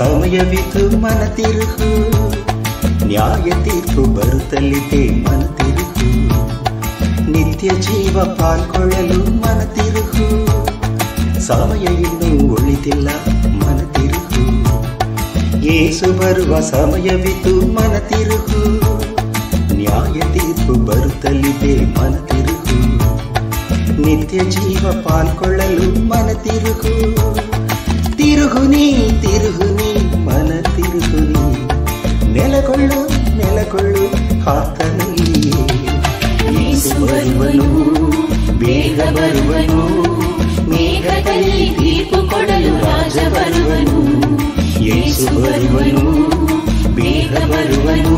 ಸಮಯವಿತು ಮನ ತಿರುಗು ನ್ಯಾಯ ತೀರ್ಪು ಬರುತ್ತಲಿದೆ ಮನ ತಿರುಗು ನಿತ್ಯ ಜೀವ ಪಾಲ್ಗೊಳ್ಳಲು ಮನ ತಿರುಗು ಸಮಯ ಇನ್ನೂ ಉಳಿದಿಲ್ಲ ಮನ ತಿರುಗು ಏಸು ಬರುವ ಸಮಯವಿತು ಮನ ತಿರುಗು ನ್ಯಾಯ ತೀರ್ಪು ಬರುತ್ತಲಿದೆ ಮನ ತಿರುಗು ನಿತ್ಯ ಜೀವ ಪಾಲ್ಗೊಳ್ಳಲು ಮನ ತಿರುಗು ತಿರುಗುನಿ ತಿರುಗುನಿ ತಿರುಕುನಿ ನೆಲಗೊಳ್ಳು ನೆಲಗೊಳ್ಳು ಆತನಲ್ಲಿಯೇ ಯೇಸು ಬರುವನು ಬೇಗ ಬರುವನು ಮೇಘದಲ್ಲಿ ದೀಪು ಕೊಡಲು ರಾಜ ಬರುವನು ಯೇಸು ಬರುವನು ಬೇಗ ಬರುವನು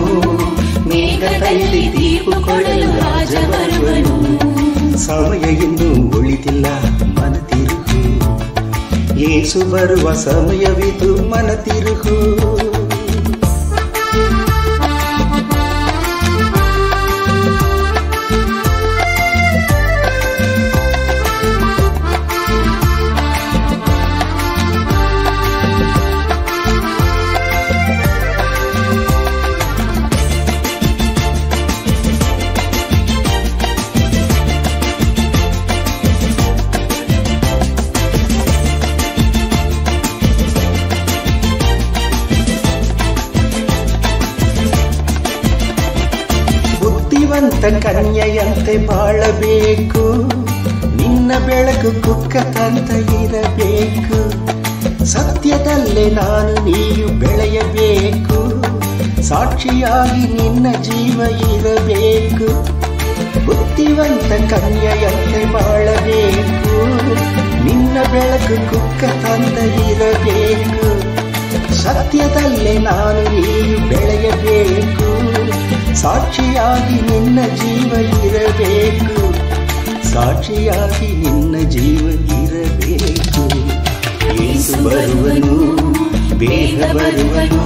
ಮೇಘದಲ್ಲಿ ದೀಪು ಕೊಡಲು ರಾಜ ಬರುವನು ಸಮಯ ಇನ್ನೂ ಉಳಿದಿಲ್ಲ ಏಸು ಬರುವ ಸಮಯವಿದು ಮನ ತಿರುಗು ಸುಖ ಅಂತ ಇರಬೇಕು ಸತ್ಯದಲ್ಲೇ ನಾನು ನೀವು ಬೆಳೆಯಬೇಕು ಸಾಕ್ಷಿಯಾಗಿ ನಿನ್ನ ಜೀವ ಇರಬೇಕು ಬುದ್ಧಿವಂತ ಕನ್ಯೆಯಂತೆ ಮಾಡಬೇಕು ನಿನ್ನ ಬೆಳಕು ಕುಕ್ಕ ತಂದ ಇರಬೇಕು ಸತ್ಯದಲ್ಲೇ ನಾನು ನೀವು ಬೆಳೆಯಬೇಕು ಸಾಕ್ಷಿಯಾಗಿ ನಿನ್ನ ಜೀವ ಇರಬೇಕು ಸಾಕ್ಷಿಯಾಗಿ ನಿನ್ನ ಜೀವವಿರಬೇಕು ಏಸು ಬರುವನು ಬೇಗ ಬರುವನು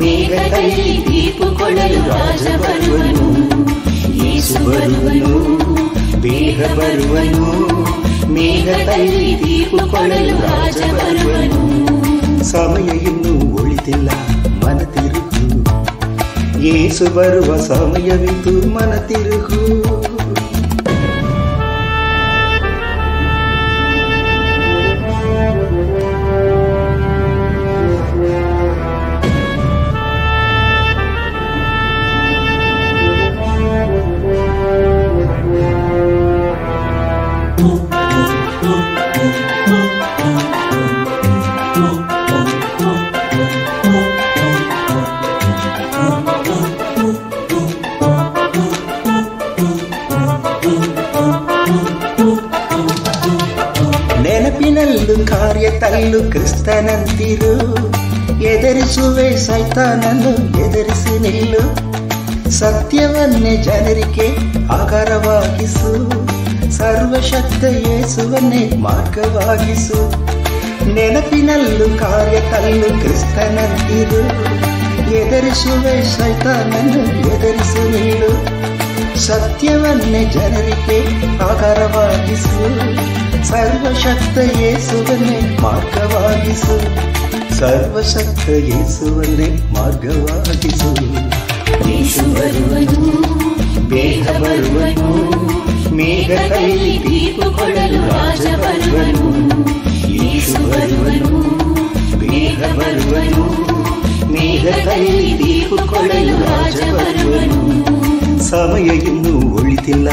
ಮೇಘ ಕೈಲಿ ರಾಜ ಬರುವನು ಏಸು ಬರುವನು ಬೇಗ ಬರುವನು ಮೇಘ ಕೈಲಿ ರಾಜ ಬರುವನು ಸಮಯ ಇನ್ನೂ ಉಳಿದಿಲ್ಲ ಮನ ತಿರುಗು ಏಸು ಬರುವ ಸಮಯವಿದು ಮನ ತಿರುಗು ಸೈತಾನಂತಿರು ಎದುರಿಸುವೆ ಸೈತಾನನು ಎದುರಿಸಿ ನಿಲ್ಲು ಸತ್ಯವನ್ನೇ ಜನರಿಗೆ ಆಕಾರವಾಗಿಸು ಸರ್ವಶಕ್ತ ಯೇಸುವನ್ನೇ ಮಾರ್ಗವಾಗಿಸು ನೆನಪಿನಲ್ಲೂ ಕಾರ್ಯಕಲ್ಲು ಕ್ರಿಸ್ತನಂತಿರು ಎದುರಿಸುವೆ ಸೈತಾನನು ಎದುರಿಸು ನಿಲ್ಲು ಸತ್ಯವನ್ನೇ ಜನರಿಗೆ ಆಕಾರವಾಗಿಸು ಸರ್ವಶಕ್ತ ಯೇಸುವನ್ನೇ ಮಾರ್ಗವಾಗಿಸು ಸರ್ವಶಕ್ತ ಯೇಸುವನ್ನೇ ಮಾರ್ಗವಾಗಿಸು ಯೇಸು ಬರುವನು ಬೇಗ ಬರುವನು ಮೇಘ ಕೈಲಿ ದೀಪ ಕೊಡಲು ರಾಜ ಬರುವನು ಯೇಸು ಬರುವನು ಬೇಗ ಬರುವನು ಮೇಘ ಕೈಲಿ ದೀಪ ಕೊಡಲು ರಾಜ ಬರುವನು ಸಮಯ ಇನ್ನೂ ಉಳಿತಿಲ್ಲ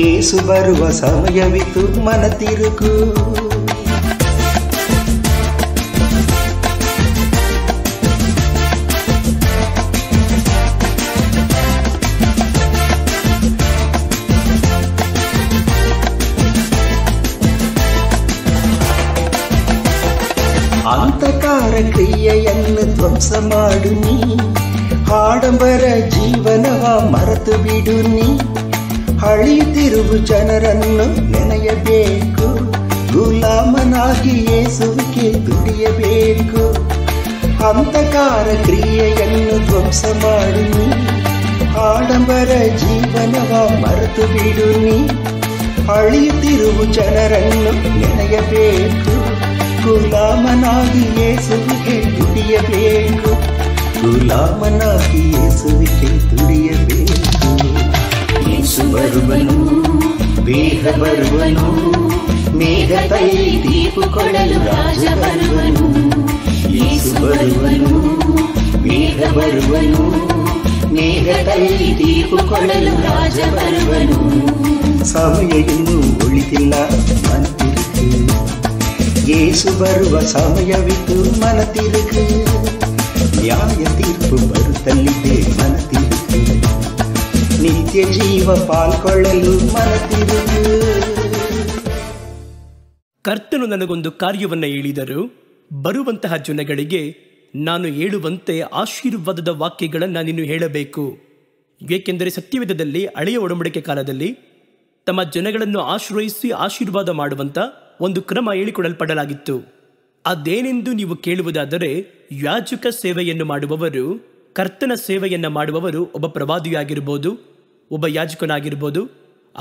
ಯೇಸು ಬರುವ ಸಮಯವಿತು ಮನ ತಿರುಗು ಅಂತಕಾರ ಕ್ರಿಯೆಯನ್ನು ಧ್ವಂಸ ಮಾಡು ನೀ ಆಡಂಬರ ಜೀವನವ ಮರೆತು ಬಿಡು ನೀ ಹಳಿ ತಿರುವು ಜನರನ್ನು ನೆನೆಯಬೇಕು ಗುಲಾಮನಾಗಿ ಯೇಸುವಿಗೆ ದುಡಿಯಬೇಕು ಅಂತಕಾರ ಕ್ರಿಯೆಯನ್ನು ಧ್ವಂಸ ಮಾಡು ನೀ ಆಡಂಬರ ಜೀವನವ ಮರೆತು ಬಿಡು ನೀ ಅಳಿಯುತ್ತಿರುವ ಜನರನ್ನು ನೆನೆಯಬೇಕು ಗುಲಾಮನಾಗಿ ಯೇಸುವಿಗೆ ದುಡಿಯಬೇಕು ಗುಲಾಮನಾಗಿ ಯೇಸುವಿಗೆ ದುಡಿಯಬೇಕು ಯೇಸು ಬರುವನು ಬೇಗ ಬರುವನು ಮೇಘತೈ ದೀಪು ಕೊಡಲು ರಾಜ ಬರುವನು ಯೇಸು ಬರುವನು ಬೇಗ ಬರುವನು ಮೇಘತೈ ದೀಪು ಕೊಡಲು ರಾಜ ಬರುವನು ಸಮಯ ಇನ್ನೂ ಉಳಿದಿಲ್ಲ ಮನತಿರುಕು ಯೇಸು ಬರುವ ಸಮಯವಿದ್ದು ಮನತಿರುಕು நியாய தீர்ப்பு மறுத்தள்ளிதே மனதிற்கு ನಿತ್ಯ ಜೀವ ಪಾಲ್ಗೊಳ್ಳಲು ಕರ್ತನು ನನಗೊಂದು ಕಾರ್ಯವನ್ನು ಹೇಳಿದರು ಬರುವಂತಹ ಜನಗಳಿಗೆ ನಾನು ಹೇಳುವಂತೆ ಆಶೀರ್ವಾದದ ವಾಕ್ಯಗಳನ್ನು ನೀನು ಹೇಳಬೇಕು ಏಕೆಂದರೆ ಸತ್ಯವೇಧದಲ್ಲಿ ಹಳೆಯ ಒಡಂಬಡಿಕೆ ಕಾಲದಲ್ಲಿ ತಮ್ಮ ಜನಗಳನ್ನು ಆಶ್ರಯಿಸಿ ಆಶೀರ್ವಾದ ಮಾಡುವಂಥ ಒಂದು ಕ್ರಮ ಹೇಳಿಕೊಡಲ್ಪಡಲಾಗಿತ್ತು ಅದೇನೆಂದು ನೀವು ಕೇಳುವುದಾದರೆ ಯಾಜಕ ಸೇವೆಯನ್ನು ಮಾಡುವವರು ಕರ್ತನ ಸೇವೆಯನ್ನು ಮಾಡುವವರು ಒಬ್ಬ ಪ್ರವಾದಿಯಾಗಿರ್ಬೋದು ಒಬ್ಬ ಯಾಜಕನಾಗಿರ್ಬೋದು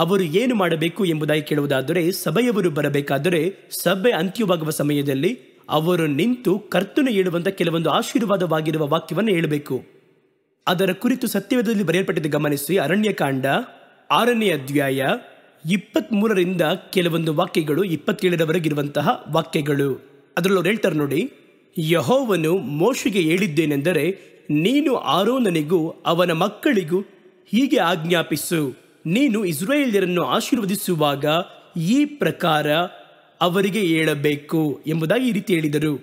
ಅವರು ಏನು ಮಾಡಬೇಕು ಎಂಬುದಾಗಿ ಕೇಳುವುದಾದರೆ ಸಭೆಯವರು ಬರಬೇಕಾದರೆ ಸಭೆ ಅಂತ್ಯವಾಗುವ ಸಮಯದಲ್ಲಿ ಅವರು ನಿಂತು ಕರ್ತನ ಹೇಳುವಂಥ ಕೆಲವೊಂದು ಆಶೀರ್ವಾದವಾಗಿರುವ ವಾಕ್ಯವನ್ನು ಹೇಳಬೇಕು ಅದರ ಕುರಿತು ಸತ್ಯವೇದದಲ್ಲಿ ಬರೆಯಲ್ಪಟ್ಟಿದ್ದು ಗಮನಿಸಿ ಅರಣ್ಯಕಾಂಡ ಆರನೇ ಅಧ್ಯಾಯ ಇಪ್ಪತ್ಮೂರರಿಂದ ಕೆಲವೊಂದು ವಾಕ್ಯಗಳು ಇಪ್ಪತ್ತೇಳರವರೆಗಿರುವಂತಹ ವಾಕ್ಯಗಳು ಅದರಲ್ಲೂ ಹೇಳ್ತಾರೆ ನೋಡಿ ಯಹೋವನು ಮೋಶಿಗೆ ಹೇಳಿದ್ದೇನೆಂದರೆ ನೀನು ಆರೋನನಿಗೂ ಅವನ ಮಕ್ಕಳಿಗೂ ಹೀಗೆ ಆಜ್ಞಾಪಿಸು ನೀನು ಇಸ್ರೇಲ್ಯರನ್ನು ಆಶೀರ್ವದಿಸುವಾಗ ಈ ಪ್ರಕಾರ ಅವರಿಗೆ ಹೇಳಬೇಕು ಎಂಬುದಾಗಿ ಈ ರೀತಿ ಹೇಳಿದರು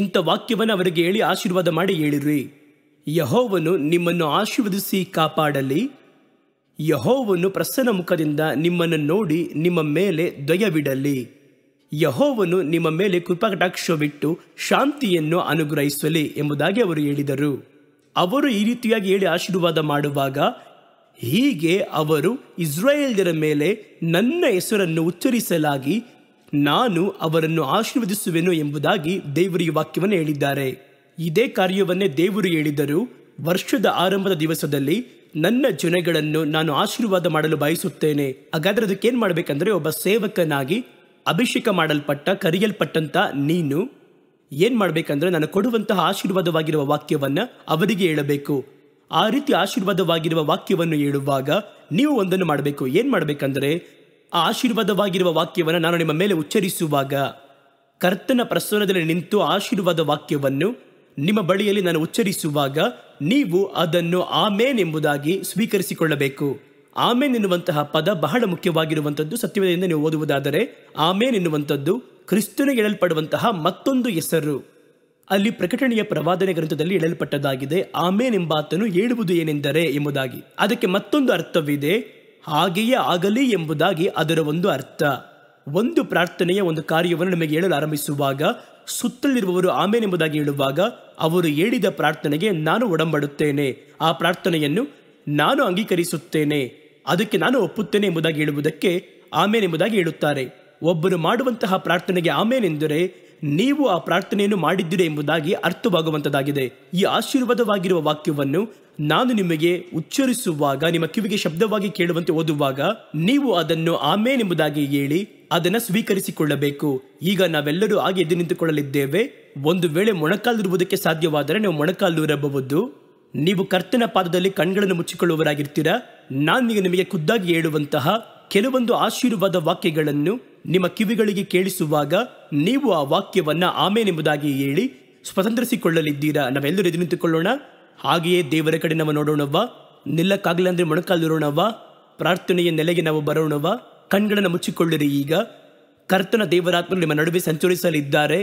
ಇಂಥ ವಾಕ್ಯವನ್ನು ಅವರಿಗೆ ಹೇಳಿ ಆಶೀರ್ವಾದ ಮಾಡಿ ಹೇಳಿರಿ ಯಹೋವನು ನಿಮ್ಮನ್ನು ಆಶೀರ್ವದಿಸಿ ಕಾಪಾಡಲಿ ಯಹೋವನ್ನು ಪ್ರಸನ್ನ ಮುಖದಿಂದ ನಿಮ್ಮನ್ನು ನೋಡಿ ನಿಮ್ಮ ಮೇಲೆ ದಯವಿಡಲಿ ಯಹೋವನು ನಿಮ್ಮ ಮೇಲೆ ಕೃಪಾಕಟಾಕ್ಷವಿಟ್ಟು ಶಾಂತಿಯನ್ನು ಅನುಗ್ರಹಿಸಲಿ ಎಂಬುದಾಗಿ ಅವರು ಹೇಳಿದರು ಅವರು ಈ ರೀತಿಯಾಗಿ ಹೇಳಿ ಆಶೀರ್ವಾದ ಮಾಡುವಾಗ ಹೀಗೆ ಅವರು ಇಸ್ರಾಯೇಲ್ಯರ ಮೇಲೆ ನನ್ನ ಹೆಸರನ್ನು ಉಚ್ಚರಿಸಲಾಗಿ ನಾನು ಅವರನ್ನು ಆಶೀರ್ವದಿಸುವೆನು ಎಂಬುದಾಗಿ ದೇವರು ಈ ವಾಕ್ಯವನ್ನು ಹೇಳಿದ್ದಾರೆ ಇದೇ ಕಾರ್ಯವನ್ನೇ ದೇವರು ಹೇಳಿದರು ವರ್ಷದ ಆರಂಭದ ದಿವಸದಲ್ಲಿ ನನ್ನ ಜನಗಳನ್ನು ನಾನು ಆಶೀರ್ವಾದ ಮಾಡಲು ಬಯಸುತ್ತೇನೆ ಹಾಗಾದರೆ ಅದಕ್ಕೇನು ಮಾಡಬೇಕಂದ್ರೆ ಒಬ್ಬ ಸೇವಕನಾಗಿ ಅಭಿಷೇಕ ಮಾಡಲ್ಪಟ್ಟ ಕರೆಯಲ್ಪಟ್ಟಂಥ ನೀನು ಏನು ಮಾಡಬೇಕಂದ್ರೆ ನಾನು ಕೊಡುವಂತಹ ಆಶೀರ್ವಾದವಾಗಿರುವ ವಾಕ್ಯವನ್ನು ಅವರಿಗೆ ಹೇಳಬೇಕು ಆ ರೀತಿ ಆಶೀರ್ವಾದವಾಗಿರುವ ವಾಕ್ಯವನ್ನು ಹೇಳುವಾಗ ನೀವು ಒಂದನ್ನು ಮಾಡಬೇಕು ಏನು ಮಾಡಬೇಕಂದ್ರೆ ಆ ಆಶೀರ್ವಾದವಾಗಿರುವ ವಾಕ್ಯವನ್ನು ನಾನು ನಿಮ್ಮ ಮೇಲೆ ಉಚ್ಚರಿಸುವಾಗ ಕರ್ತನ ಪ್ರಸನ್ನದಲ್ಲಿ ನಿಂತು ಆಶೀರ್ವಾದ ವಾಕ್ಯವನ್ನು ನಿಮ್ಮ ಬಳಿಯಲ್ಲಿ ನಾನು ಉಚ್ಚರಿಸುವಾಗ ನೀವು ಅದನ್ನು ಆಮೇನ್ ಎಂಬುದಾಗಿ ಸ್ವೀಕರಿಸಿಕೊಳ್ಳಬೇಕು ಆಮೇನ್ ಎನ್ನುವಂತಹ ಪದ ಬಹಳ ಮುಖ್ಯವಾಗಿರುವಂಥದ್ದು ಸತ್ಯವೇದಿಂದ ನೀವು ಓದುವುದಾದರೆ ಆಮೇನ್ ಎನ್ನುವಂಥದ್ದು ಕ್ರಿಸ್ತನಿಗೆ ಎಳಲ್ಪಡುವಂತಹ ಮತ್ತೊಂದು ಹೆಸರು ಅಲ್ಲಿ ಪ್ರಕಟಣೆಯ ಪ್ರವಾದನೆ ಗ್ರಂಥದಲ್ಲಿ ಎಳಲ್ಪಟ್ಟದಾಗಿದೆ ಆಮೇನ್ ಎಂಬಾತನು ಹೇಳುವುದು ಏನೆಂದರೆ ಎಂಬುದಾಗಿ ಅದಕ್ಕೆ ಮತ್ತೊಂದು ಅರ್ಥವಿದೆ ಹಾಗೆಯೇ ಆಗಲಿ ಎಂಬುದಾಗಿ ಅದರ ಒಂದು ಅರ್ಥ ಒಂದು ಪ್ರಾರ್ಥನೆಯ ಒಂದು ಕಾರ್ಯವನ್ನು ನಮಗೆ ಹೇಳಲು ಆರಂಭಿಸುವಾಗ ಸುತ್ತಲಿರುವವರು ಆಮೇನ್ ಎಂಬುದಾಗಿ ಹೇಳುವಾಗ ಅವರು ಹೇಳಿದ ಪ್ರಾರ್ಥನೆಗೆ ನಾನು ಒಡಂಬಡುತ್ತೇನೆ ಆ ಪ್ರಾರ್ಥನೆಯನ್ನು ನಾನು ಅಂಗೀಕರಿಸುತ್ತೇನೆ ಅದಕ್ಕೆ ನಾನು ಒಪ್ಪುತ್ತೇನೆ ಎಂಬುದಾಗಿ ಹೇಳುವುದಕ್ಕೆ ಆಮೇನ್ ಎಂಬುದಾಗಿ ಹೇಳುತ್ತಾರೆ ಒಬ್ಬರು ಮಾಡುವಂತಹ ಪ್ರಾರ್ಥನೆಗೆ ಎಂದರೆ ನೀವು ಆ ಪ್ರಾರ್ಥನೆಯನ್ನು ಮಾಡಿದ್ದೀರಿ ಎಂಬುದಾಗಿ ಅರ್ಥವಾಗುವಂತದಾಗಿದೆ ಈ ಆಶೀರ್ವಾದವಾಗಿರುವ ವಾಕ್ಯವನ್ನು ನಾನು ನಿಮಗೆ ಉಚ್ಚರಿಸುವಾಗ ನಿಮ್ಮ ಕಿವಿಗೆ ಶಬ್ದವಾಗಿ ಕೇಳುವಂತೆ ಓದುವಾಗ ನೀವು ಅದನ್ನು ಎಂಬುದಾಗಿ ಹೇಳಿ ಅದನ್ನು ಸ್ವೀಕರಿಸಿಕೊಳ್ಳಬೇಕು ಈಗ ನಾವೆಲ್ಲರೂ ಆಗಿ ಎದ್ದು ನಿಂತುಕೊಳ್ಳಲಿದ್ದೇವೆ ಒಂದು ವೇಳೆ ಮೊಣಕಾಲಿರುವುದಕ್ಕೆ ಸಾಧ್ಯವಾದರೆ ನಾವು ಇರಬಹುದು ನೀವು ಕರ್ತನ ಪಾದದಲ್ಲಿ ಕಣ್ಗಳನ್ನು ಮುಚ್ಚಿಕೊಳ್ಳುವರಾಗಿರ್ತೀರಾ ನಾನೀಗ ನಿಮಗೆ ಖುದ್ದಾಗಿ ಹೇಳುವಂತಹ ಕೆಲವೊಂದು ಆಶೀರ್ವಾದ ವಾಕ್ಯಗಳನ್ನು ನಿಮ್ಮ ಕಿವಿಗಳಿಗೆ ಕೇಳಿಸುವಾಗ ನೀವು ಆ ವಾಕ್ಯವನ್ನು ಆಮೇನೆಂಬುದಾಗಿ ಹೇಳಿ ಸ್ವತಂತ್ರಿಸಿಕೊಳ್ಳಲಿದ್ದೀರಾ ನಾವೆಲ್ಲರೂ ಎದು ನಿಂತುಕೊಳ್ಳೋಣ ಹಾಗೆಯೇ ದೇವರ ಕಡೆ ನಾವು ನೋಡೋಣವ್ವ ನಿಲ್ಲಕ್ಕಾಗಲಂದ್ರೆ ಮೊಣಕಾಲಿರೋಣವ್ವ ಪ್ರಾರ್ಥನೆಯ ನೆಲೆಗೆ ನಾವು ಬರೋಣವ ಕಣ್ಗಳನ್ನು ಮುಚ್ಚಿಕೊಳ್ಳಿರಿ ಈಗ ಕರ್ತನ ದೇವರಾತ್ಮರು ನಿಮ್ಮ ನಡುವೆ ಸಂಚರಿಸಲಿದ್ದಾರೆ